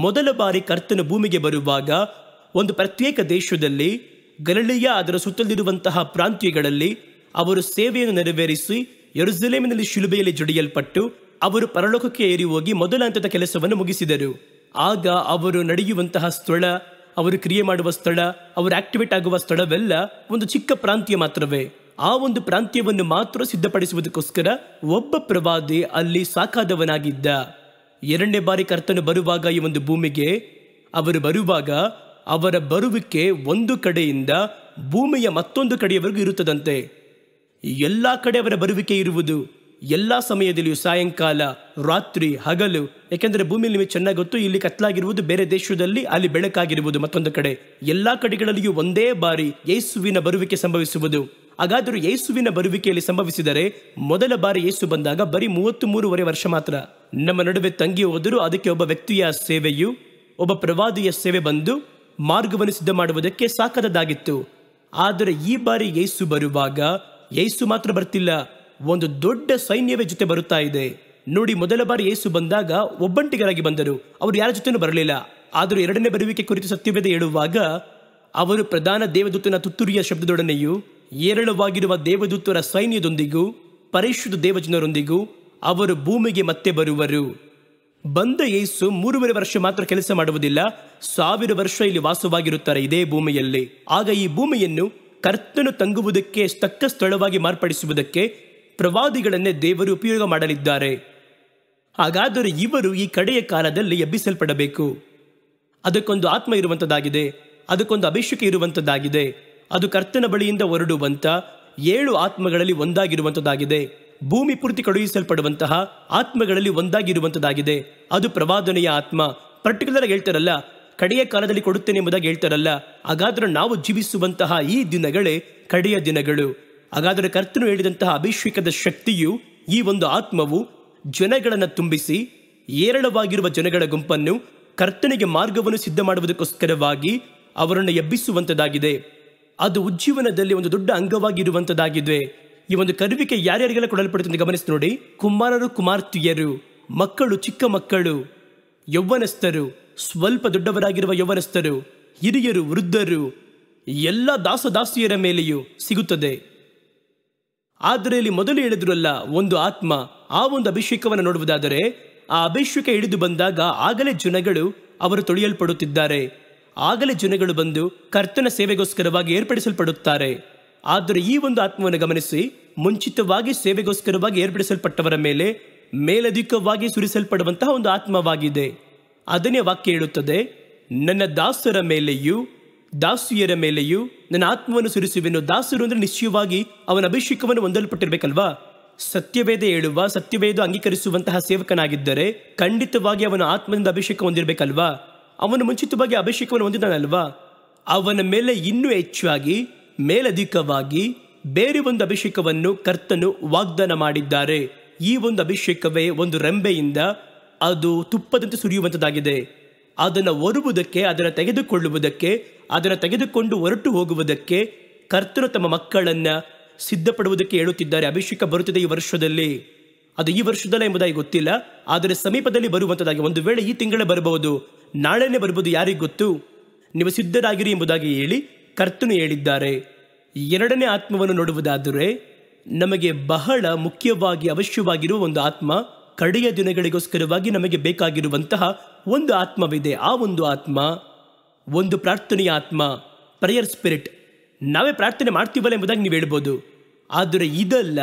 ಮೊದಲ ಬಾರಿ ಕರ್ತನ ಭೂಮಿಗೆ ಬರುವಾಗ ಒಂದು ಪ್ರತ್ಯೇಕ ದೇಶದಲ್ಲಿ ಗರಳಿಯ ಅದರ ಸುತ್ತಲಿರುವಂತಹ ಪ್ರಾಂತ್ಯಗಳಲ್ಲಿ ಅವರು ಸೇವೆಯನ್ನು ನೆರವೇರಿಸಿ ಯರುಸಲೇಮಿನಲ್ಲಿ ಶಿಲುಬೆಯಲ್ಲಿ ಜಡಿಯಲ್ಪಟ್ಟು ಅವರು ಪರಲೋಕಕ್ಕೆ ಏರಿ ಹೋಗಿ ಮೊದಲ ಹಂತದ ಕೆಲಸವನ್ನು ಮುಗಿಸಿದರು ಆಗ ಅವರು ನಡೆಯುವಂತಹ ಸ್ಥಳ ಅವರು ಕ್ರಿಯೆ ಮಾಡುವ ಸ್ಥಳ ಅವರು ಆಕ್ಟಿವೇಟ್ ಆಗುವ ಸ್ಥಳವೆಲ್ಲ ಒಂದು ಚಿಕ್ಕ ಪ್ರಾಂತ್ಯ ಮಾತ್ರವೇ ಆ ಒಂದು ಪ್ರಾಂತ್ಯವನ್ನು ಮಾತ್ರ ಸಿದ್ಧಪಡಿಸುವುದಕ್ಕೋಸ್ಕರ ಒಬ್ಬ ಪ್ರವಾದಿ ಅಲ್ಲಿ ಸಾಕಾದವನಾಗಿದ್ದ ಎರಡನೇ ಬಾರಿ ಕರ್ತನು ಬರುವಾಗ ಈ ಒಂದು ಭೂಮಿಗೆ ಅವರು ಬರುವಾಗ ಅವರ ಬರುವಿಕೆ ಒಂದು ಕಡೆಯಿಂದ ಭೂಮಿಯ ಮತ್ತೊಂದು ಕಡೆಯವರೆಗೂ ಇರುತ್ತದಂತೆ ಎಲ್ಲ ಕಡೆ ಅವರ ಬರುವಿಕೆ ಇರುವುದು ಎಲ್ಲ ಸಮಯದಲ್ಲಿಯೂ ಸಾಯಂಕಾಲ ರಾತ್ರಿ ಹಗಲು ಯಾಕೆಂದರೆ ಭೂಮಿಯಲ್ಲಿ ನಿಮಗೆ ಚೆನ್ನಾಗಿ ಗೊತ್ತು ಇಲ್ಲಿ ಕತ್ತಲಾಗಿರುವುದು ಬೇರೆ ದೇಶದಲ್ಲಿ ಅಲ್ಲಿ ಬೆಳಕಾಗಿರುವುದು ಮತ್ತೊಂದು ಕಡೆ ಎಲ್ಲ ಕಡೆಗಳಲ್ಲಿಯೂ ಒಂದೇ ಬಾರಿ ಯೇಸುವಿನ ಬರುವಿಕೆ ಸಂಭವಿಸುವುದು ಹಾಗಾದರೂ ಯೇಸುವಿನ ಬರುವಿಕೆಯಲ್ಲಿ ಸಂಭವಿಸಿದರೆ ಮೊದಲ ಬಾರಿ ಯೇಸು ಬಂದಾಗ ಬರೀ ಮೂವತ್ತು ಮೂರುವರೆ ವರ್ಷ ಮಾತ್ರ ನಮ್ಮ ನಡುವೆ ತಂಗಿ ಹೋದರೂ ಅದಕ್ಕೆ ಒಬ್ಬ ವ್ಯಕ್ತಿಯ ಸೇವೆಯು ಒಬ್ಬ ಪ್ರವಾದಿಯ ಸೇವೆ ಬಂದು ಮಾರ್ಗವನ್ನು ಸಿದ್ಧ ಮಾಡುವುದಕ್ಕೆ ಸಾಕದಾಗಿತ್ತು ಆದರೆ ಈ ಬಾರಿ ಯೇಸು ಬರುವಾಗ ಯೇಸು ಮಾತ್ರ ಬರ್ತಿಲ್ಲ ಒಂದು ದೊಡ್ಡ ಸೈನ್ಯವೇ ಜೊತೆ ಬರುತ್ತಾ ಇದೆ ನೋಡಿ ಮೊದಲ ಬಾರಿ ಯೇಸು ಬಂದಾಗ ಒಬ್ಬಂಟಿಗರಾಗಿ ಬಂದರು ಅವರು ಯಾರ ಜೊತೆನೂ ಬರಲಿಲ್ಲ ಆದರೂ ಎರಡನೇ ಬರುವಿಕೆ ಕುರಿತು ಸತ್ಯವೇದ ಹೇಳುವಾಗ ಅವರು ಪ್ರಧಾನ ದೇವದೂತನ ತುತ್ತುರಿಯ ಶಬ್ದದೊಡನೆಯು ಏರಳವಾಗಿರುವ ದೇವದೂತರ ಸೈನ್ಯದೊಂದಿಗೂ ಪರಿಶುದ್ಧ ದೇವಜನರೊಂದಿಗೂ ಅವರು ಭೂಮಿಗೆ ಮತ್ತೆ ಬರುವರು ಬಂದ ಯೇಸು ಮೂರುವರೆ ವರ್ಷ ಮಾತ್ರ ಕೆಲಸ ಮಾಡುವುದಿಲ್ಲ ಸಾವಿರ ವರ್ಷ ಇಲ್ಲಿ ವಾಸವಾಗಿರುತ್ತಾರೆ ಇದೇ ಭೂಮಿಯಲ್ಲಿ ಆಗ ಈ ಭೂಮಿಯನ್ನು ಕರ್ತನು ತಂಗುವುದಕ್ಕೆ ತಕ್ಕ ಸ್ಥಳವಾಗಿ ಮಾರ್ಪಡಿಸುವುದಕ್ಕೆ ಪ್ರವಾದಿಗಳನ್ನೇ ದೇವರು ಉಪಯೋಗ ಮಾಡಲಿದ್ದಾರೆ ಹಾಗಾದರೆ ಇವರು ಈ ಕಡೆಯ ಕಾಲದಲ್ಲಿ ಎಬ್ಬಿಸಲ್ಪಡಬೇಕು ಅದಕ್ಕೊಂದು ಆತ್ಮ ಇರುವಂಥದ್ದಾಗಿದೆ ಅದಕ್ಕೊಂದು ಅಭಿಷೇಕ ಇರುವಂಥದ್ದಾಗಿದೆ ಅದು ಕರ್ತನ ಬಳಿಯಿಂದ ಹೊರಡುವಂತ ಏಳು ಆತ್ಮಗಳಲ್ಲಿ ಒಂದಾಗಿರುವಂತದಾಗಿದೆ ಭೂಮಿ ಪೂರ್ತಿ ಕಳುಹಿಸಲ್ಪಡುವಂತಹ ಆತ್ಮಗಳಲ್ಲಿ ಒಂದಾಗಿರುವಂತದಾಗಿದೆ ಅದು ಪ್ರವಾದನೆಯ ಆತ್ಮ ಪರ್ಟಿಕ್ಯುಲರ್ ಹೇಳ್ತಾರಲ್ಲ ಕಡೆಯ ಕಾಲದಲ್ಲಿ ಕೊಡುತ್ತೇನೆ ಎಂಬುದಾಗಿ ಹೇಳ್ತಾರಲ್ಲ ಹಾಗಾದ್ರೆ ನಾವು ಜೀವಿಸುವಂತಹ ಈ ದಿನಗಳೇ ಕಡೆಯ ದಿನಗಳು ಹಾಗಾದರೆ ಕರ್ತನು ಹೇಳಿದಂತಹ ಅಭಿಷೇಕದ ಶಕ್ತಿಯು ಈ ಒಂದು ಆತ್ಮವು ಜನಗಳನ್ನು ತುಂಬಿಸಿ ಏರಳವಾಗಿರುವ ಜನಗಳ ಗುಂಪನ್ನು ಕರ್ತನಿಗೆ ಮಾರ್ಗವನ್ನು ಸಿದ್ಧ ಮಾಡುವುದಕ್ಕೋಸ್ಕರವಾಗಿ ಅವರನ್ನು ಎಬ್ಬಿಸುವಂತದಾಗಿದೆ ಅದು ಉಜ್ಜೀವನದಲ್ಲಿ ಒಂದು ದೊಡ್ಡ ಅಂಗವಾಗಿರುವಂಥದ್ದಾಗಿದೆ ಈ ಒಂದು ಕರುವಿಕೆ ಯಾರ್ಯಾರಿಗೆಲ್ಲ ಕೊಡಲ್ಪಡುತ್ತೆ ಗಮನಿಸಿ ನೋಡಿ ಕುಮಾರರು ಕುಮಾರ್ತಿಯರು ಮಕ್ಕಳು ಚಿಕ್ಕ ಮಕ್ಕಳು ಯೌವನಸ್ಥರು ಸ್ವಲ್ಪ ದೊಡ್ಡವರಾಗಿರುವ ಯೌವನಸ್ಥರು ಹಿರಿಯರು ವೃದ್ಧರು ಎಲ್ಲ ದಾಸದಾಸಿಯರ ಮೇಲೆಯೂ ಸಿಗುತ್ತದೆ ಆದರೆ ಇಲ್ಲಿ ಮೊದಲು ಹೇಳಿದ್ರಲ್ಲ ಒಂದು ಆತ್ಮ ಆ ಒಂದು ಅಭಿಷೇಕವನ್ನು ನೋಡುವುದಾದರೆ ಆ ಅಭಿಷೇಕ ಇಳಿದು ಬಂದಾಗ ಆಗಲೇ ಜನಗಳು ಅವರು ತೊಳೆಯಲ್ಪಡುತ್ತಿದ್ದಾರೆ ಆಗಲೇ ಜನಗಳು ಬಂದು ಕರ್ತನ ಸೇವೆಗೋಸ್ಕರವಾಗಿ ಏರ್ಪಡಿಸಲ್ಪಡುತ್ತಾರೆ ಆದರೆ ಈ ಒಂದು ಆತ್ಮವನ್ನು ಗಮನಿಸಿ ಮುಂಚಿತವಾಗಿ ಸೇವೆಗೋಸ್ಕರವಾಗಿ ಏರ್ಪಡಿಸಲ್ಪಟ್ಟವರ ಮೇಲೆ ಮೇಲಧಿಕವಾಗಿ ಸುರಿಸಲ್ಪಡುವಂತಹ ಒಂದು ಆತ್ಮವಾಗಿದೆ ಅದನ್ನೇ ವಾಕ್ಯ ಹೇಳುತ್ತದೆ ನನ್ನ ದಾಸರ ಮೇಲೆಯೂ ದಾಸಿಯರ ಮೇಲೆಯೂ ನನ್ನ ಆತ್ಮವನ್ನು ಸುರಿಸುವೆನು ದಾಸರು ಅಂದ್ರೆ ನಿಶ್ಚಯವಾಗಿ ಅವನ ಅಭಿಷೇಕವನ್ನು ಹೊಂದಲ್ಪಟ್ಟಿರಬೇಕಲ್ವಾ ಸತ್ಯವೇದ ಹೇಳುವ ಸತ್ಯವೇದ ಅಂಗೀಕರಿಸುವಂತಹ ಸೇವಕನಾಗಿದ್ದರೆ ಖಂಡಿತವಾಗಿ ಅವನ ಆತ್ಮದಿಂದ ಅಭಿಷೇಕ ಹೊಂದಿರಬೇಕಲ್ವಾ ಅವನು ಮುಂಚಿತವಾಗಿ ಅಭಿಷೇಕವನ್ನು ಹೊಂದಿದ್ದಾನಲ್ವಾ ಅವನ ಮೇಲೆ ಇನ್ನೂ ಹೆಚ್ಚಾಗಿ ಮೇಲಧಿಕವಾಗಿ ಬೇರೆ ಒಂದು ಅಭಿಷೇಕವನ್ನು ಕರ್ತನು ವಾಗ್ದಾನ ಮಾಡಿದ್ದಾರೆ ಈ ಒಂದು ಅಭಿಷೇಕವೇ ಒಂದು ರೆಂಬೆಯಿಂದ ಅದು ತುಪ್ಪದಂತೆ ಸುರಿಯುವಂತದಾಗಿದೆ ಅದನ್ನು ಒರುವುದಕ್ಕೆ ಅದನ್ನು ತೆಗೆದುಕೊಳ್ಳುವುದಕ್ಕೆ ಅದನ್ನು ತೆಗೆದುಕೊಂಡು ಹೊರಟು ಹೋಗುವುದಕ್ಕೆ ಕರ್ತನು ತಮ್ಮ ಮಕ್ಕಳನ್ನು ಸಿದ್ಧಪಡುವುದಕ್ಕೆ ಹೇಳುತ್ತಿದ್ದಾರೆ ಅಭಿಷೇಕ ಬರುತ್ತದೆ ಈ ವರ್ಷದಲ್ಲಿ ಅದು ಈ ವರ್ಷದಲ್ಲ ಎಂಬುದಾಗಿ ಗೊತ್ತಿಲ್ಲ ಆದರೆ ಸಮೀಪದಲ್ಲಿ ಬರುವಂತದಾಗಿ ಒಂದು ವೇಳೆ ಈ ತಿಂಗಳೇ ಬರಬಹುದು ನಾಳೆನೇ ಬರಬಹುದು ಯಾರಿಗೆ ಗೊತ್ತು ನೀವು ಸಿದ್ಧರಾಗಿರಿ ಎಂಬುದಾಗಿ ಹೇಳಿ ಕರ್ತನು ಹೇಳಿದ್ದಾರೆ ಎರಡನೇ ಆತ್ಮವನ್ನು ನೋಡುವುದಾದರೆ ನಮಗೆ ಬಹಳ ಮುಖ್ಯವಾಗಿ ಅವಶ್ಯವಾಗಿರುವ ಒಂದು ಆತ್ಮ ಕಡೆಯ ದಿನಗಳಿಗೋಸ್ಕರವಾಗಿ ನಮಗೆ ಬೇಕಾಗಿರುವಂತಹ ಒಂದು ಆತ್ಮವಿದೆ ಆ ಒಂದು ಆತ್ಮ ಒಂದು ಪ್ರಾರ್ಥನೆಯ ಆತ್ಮ ಪ್ರೇಯರ್ ಸ್ಪಿರಿಟ್ ನಾವೇ ಪ್ರಾರ್ಥನೆ ಮಾಡ್ತೀವಲ್ಲ ಎಂಬುದಾಗಿ ನೀವು ಹೇಳ್ಬೋದು ಆದರೆ ಇದೆಲ್ಲ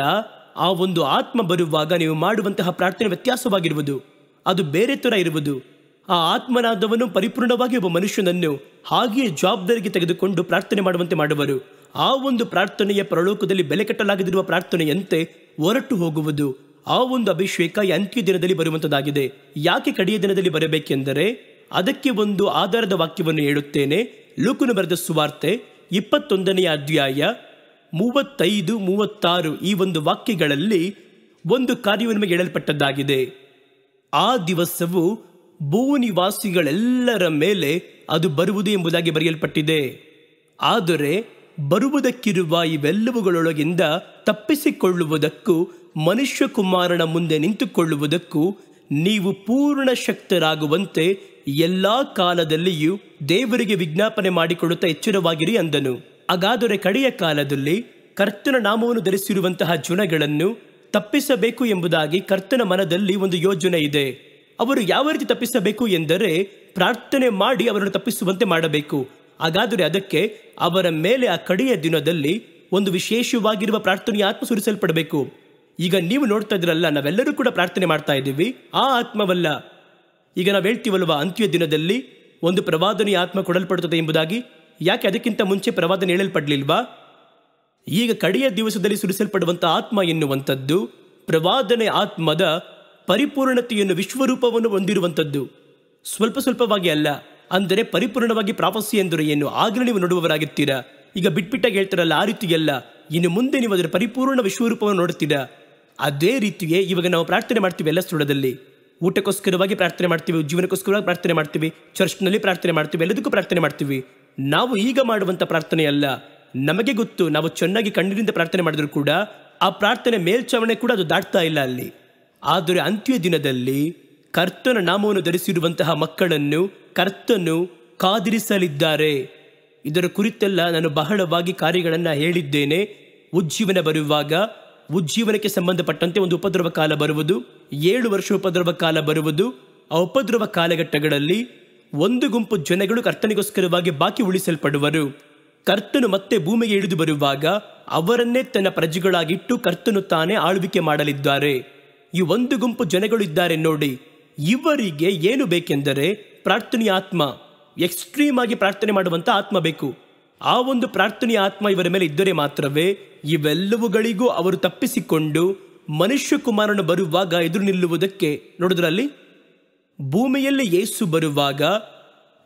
ಆ ಒಂದು ಆತ್ಮ ಬರುವಾಗ ನೀವು ಮಾಡುವಂತಹ ಪ್ರಾರ್ಥನೆ ವ್ಯತ್ಯಾಸವಾಗಿರುವುದು ಅದು ಬೇರೆ ಥರ ಇರುವುದು ಆ ಆತ್ಮನಾದವನು ಪರಿಪೂರ್ಣವಾಗಿ ಒಬ್ಬ ಮನುಷ್ಯನನ್ನು ಹಾಗೆಯೇ ಜವಾಬ್ದಾರಿಗೆ ತೆಗೆದುಕೊಂಡು ಪ್ರಾರ್ಥನೆ ಮಾಡುವಂತೆ ಮಾಡುವರು ಆ ಒಂದು ಪ್ರಾರ್ಥನೆಯ ಪ್ರಲೋಕದಲ್ಲಿ ಬೆಲೆ ಕಟ್ಟಲಾಗದಿರುವ ಪ್ರಾರ್ಥನೆಯಂತೆ ಹೊರಟು ಹೋಗುವುದು ಆ ಒಂದು ಅಭಿಷೇಕ ಅಂತ್ಯ ದಿನದಲ್ಲಿ ಬರುವಂತದಾಗಿದೆ ಯಾಕೆ ಕಡೆಯ ದಿನದಲ್ಲಿ ಬರಬೇಕೆಂದರೆ ಅದಕ್ಕೆ ಒಂದು ಆಧಾರದ ವಾಕ್ಯವನ್ನು ಹೇಳುತ್ತೇನೆ ಲೂಕುನು ಬರೆದ ಸುವಾರ್ತೆ ಇಪ್ಪತ್ತೊಂದನೆಯ ಅಧ್ಯಾಯ ಮೂವತ್ತೈದು ಮೂವತ್ತಾರು ಈ ಒಂದು ವಾಕ್ಯಗಳಲ್ಲಿ ಒಂದು ಕಾರ್ಯವನ್ನು ಹೇಳಲ್ಪಟ್ಟದ್ದಾಗಿದೆ ಆ ದಿವಸವು ಭೂನಿವಾಸಿಗಳೆಲ್ಲರ ಮೇಲೆ ಅದು ಬರುವುದು ಎಂಬುದಾಗಿ ಬರೆಯಲ್ಪಟ್ಟಿದೆ ಆದರೆ ಬರುವುದಕ್ಕಿರುವ ಇವೆಲ್ಲವುಗಳೊಳಗಿಂದ ತಪ್ಪಿಸಿಕೊಳ್ಳುವುದಕ್ಕೂ ಮನುಷ್ಯಕುಮಾರನ ಮುಂದೆ ನಿಂತುಕೊಳ್ಳುವುದಕ್ಕೂ ನೀವು ಪೂರ್ಣ ಶಕ್ತರಾಗುವಂತೆ ಎಲ್ಲ ಕಾಲದಲ್ಲಿಯೂ ದೇವರಿಗೆ ವಿಜ್ಞಾಪನೆ ಮಾಡಿಕೊಳ್ಳುತ್ತಾ ಎಚ್ಚರವಾಗಿರಿ ಅಂದನು ಹಾಗಾದರೆ ಕಡೆಯ ಕಾಲದಲ್ಲಿ ಕರ್ತನ ನಾಮವನ್ನು ಧರಿಸಿರುವಂತಹ ಜುನಗಳನ್ನು ತಪ್ಪಿಸಬೇಕು ಎಂಬುದಾಗಿ ಕರ್ತನ ಮನದಲ್ಲಿ ಒಂದು ಯೋಜನೆ ಇದೆ ಅವರು ಯಾವ ರೀತಿ ತಪ್ಪಿಸಬೇಕು ಎಂದರೆ ಪ್ರಾರ್ಥನೆ ಮಾಡಿ ಅವರನ್ನು ತಪ್ಪಿಸುವಂತೆ ಮಾಡಬೇಕು ಹಾಗಾದರೆ ಅದಕ್ಕೆ ಅವರ ಮೇಲೆ ಆ ಕಡೆಯ ದಿನದಲ್ಲಿ ಒಂದು ವಿಶೇಷವಾಗಿರುವ ಪ್ರಾರ್ಥನೆಯ ಆತ್ಮ ಸುರಿಸಲ್ಪಡಬೇಕು ಈಗ ನೀವು ನೋಡ್ತಾ ಇದ್ರಲ್ಲ ನಾವೆಲ್ಲರೂ ಕೂಡ ಪ್ರಾರ್ಥನೆ ಮಾಡ್ತಾ ಇದ್ದೀವಿ ಆ ಆತ್ಮವಲ್ಲ ಈಗ ನಾವು ಹೇಳ್ತೀವಲ್ವ ಅಂತ್ಯ ದಿನದಲ್ಲಿ ಒಂದು ಪ್ರವಾದನೆಯ ಆತ್ಮ ಕೊಡಲ್ಪಡುತ್ತದೆ ಎಂಬುದಾಗಿ ಯಾಕೆ ಅದಕ್ಕಿಂತ ಮುಂಚೆ ಪ್ರವಾದನೆ ಹೇಳಲ್ಪಡಲಿಲ್ವಾ ಈಗ ಕಡೆಯ ದಿವಸದಲ್ಲಿ ಸುರಿಸಲ್ಪಡುವಂಥ ಆತ್ಮ ಎನ್ನುವಂಥದ್ದು ಪ್ರವಾದನೆ ಆತ್ಮದ ಪರಿಪೂರ್ಣತೆಯನ್ನು ವಿಶ್ವರೂಪವನ್ನು ಹೊಂದಿರುವಂಥದ್ದು ಸ್ವಲ್ಪ ಸ್ವಲ್ಪವಾಗಿ ಅಲ್ಲ ಅಂದರೆ ಪರಿಪೂರ್ಣವಾಗಿ ಪ್ರಾಪಸ್ಸಿ ಎಂದರೆ ಏನು ಆಗಲೇ ನೀವು ನೋಡುವವರಾಗಿರ್ತೀರಾ ಈಗ ಬಿಟ್ಬಿಟ್ಟಾಗಿ ಹೇಳ್ತಾರಲ್ಲ ಆ ರೀತಿಯಲ್ಲ ಇನ್ನು ಮುಂದೆ ನೀವು ಅದರ ಪರಿಪೂರ್ಣ ವಿಶ್ವರೂಪವನ್ನು ನೋಡುತ್ತೀರಾ ಅದೇ ರೀತಿಯೇ ಇವಾಗ ನಾವು ಪ್ರಾರ್ಥನೆ ಮಾಡ್ತೀವಿ ಎಲ್ಲ ಸ್ಥಳದಲ್ಲಿ ಊಟಕ್ಕೋಸ್ಕರವಾಗಿ ಪ್ರಾರ್ಥನೆ ಮಾಡ್ತೀವಿ ಜೀವನಕ್ಕೋಸ್ಕರವಾಗಿ ಪ್ರಾರ್ಥನೆ ಮಾಡ್ತೀವಿ ಚರ್ಚ್ನಲ್ಲಿ ಪ್ರಾರ್ಥನೆ ಮಾಡ್ತೀವಿ ಎಲ್ಲದಕ್ಕೂ ಪ್ರಾರ್ಥನೆ ಮಾಡ್ತೀವಿ ನಾವು ಈಗ ಮಾಡುವಂಥ ಪ್ರಾರ್ಥನೆ ಅಲ್ಲ ನಮಗೆ ಗೊತ್ತು ನಾವು ಚೆನ್ನಾಗಿ ಕಣ್ಣಿನಿಂದ ಪ್ರಾರ್ಥನೆ ಮಾಡಿದ್ರು ಕೂಡ ಆ ಪ್ರಾರ್ಥನೆ ಮೇಲ್ಚಾವಣೆ ಕೂಡ ಅದು ದಾಟ್ತಾ ಇಲ್ಲ ಅಲ್ಲಿ ಆದರೆ ಅಂತ್ಯ ದಿನದಲ್ಲಿ ಕರ್ತನ ನಾಮವನ್ನು ಧರಿಸಿರುವಂತಹ ಮಕ್ಕಳನ್ನು ಕರ್ತನು ಕಾದಿರಿಸಲಿದ್ದಾರೆ ಇದರ ಕುರಿತೆಲ್ಲ ನಾನು ಬಹಳವಾಗಿ ಕಾರ್ಯಗಳನ್ನು ಹೇಳಿದ್ದೇನೆ ಉಜ್ಜೀವನ ಬರುವಾಗ ಉಜ್ಜೀವನಕ್ಕೆ ಸಂಬಂಧಪಟ್ಟಂತೆ ಒಂದು ಉಪದ್ರವ ಕಾಲ ಬರುವುದು ಏಳು ವರ್ಷ ಉಪದ್ರವ ಕಾಲ ಬರುವುದು ಆ ಉಪದ್ರವ ಕಾಲಘಟ್ಟಗಳಲ್ಲಿ ಒಂದು ಗುಂಪು ಜನಗಳು ಕರ್ತನಿಗೋಸ್ಕರವಾಗಿ ಬಾಕಿ ಉಳಿಸಲ್ಪಡುವರು ಕರ್ತನು ಮತ್ತೆ ಭೂಮಿಗೆ ಇಳಿದು ಬರುವಾಗ ಅವರನ್ನೇ ತನ್ನ ಪ್ರಜೆಗಳಾಗಿಟ್ಟು ಕರ್ತನು ತಾನೇ ಆಳ್ವಿಕೆ ಮಾಡಲಿದ್ದಾರೆ ಈ ಒಂದು ಗುಂಪು ಜನಗಳು ಇದ್ದಾರೆ ನೋಡಿ ಇವರಿಗೆ ಏನು ಬೇಕೆಂದರೆ ಪ್ರಾರ್ಥನೆಯ ಆತ್ಮ ಎಕ್ಸ್ಟ್ರೀಮ್ ಆಗಿ ಪ್ರಾರ್ಥನೆ ಮಾಡುವಂಥ ಆತ್ಮ ಬೇಕು ಆ ಒಂದು ಪ್ರಾರ್ಥನೆಯ ಆತ್ಮ ಇವರ ಮೇಲೆ ಇದ್ದರೆ ಮಾತ್ರವೇ ಇವೆಲ್ಲವುಗಳಿಗೂ ಅವರು ತಪ್ಪಿಸಿಕೊಂಡು ಮನುಷ್ಯ ಕುಮಾರನು ಬರುವಾಗ ಎದುರು ನಿಲ್ಲುವುದಕ್ಕೆ ನೋಡಿದ್ರಲ್ಲಿ ಭೂಮಿಯಲ್ಲಿ ಯೇಸು ಬರುವಾಗ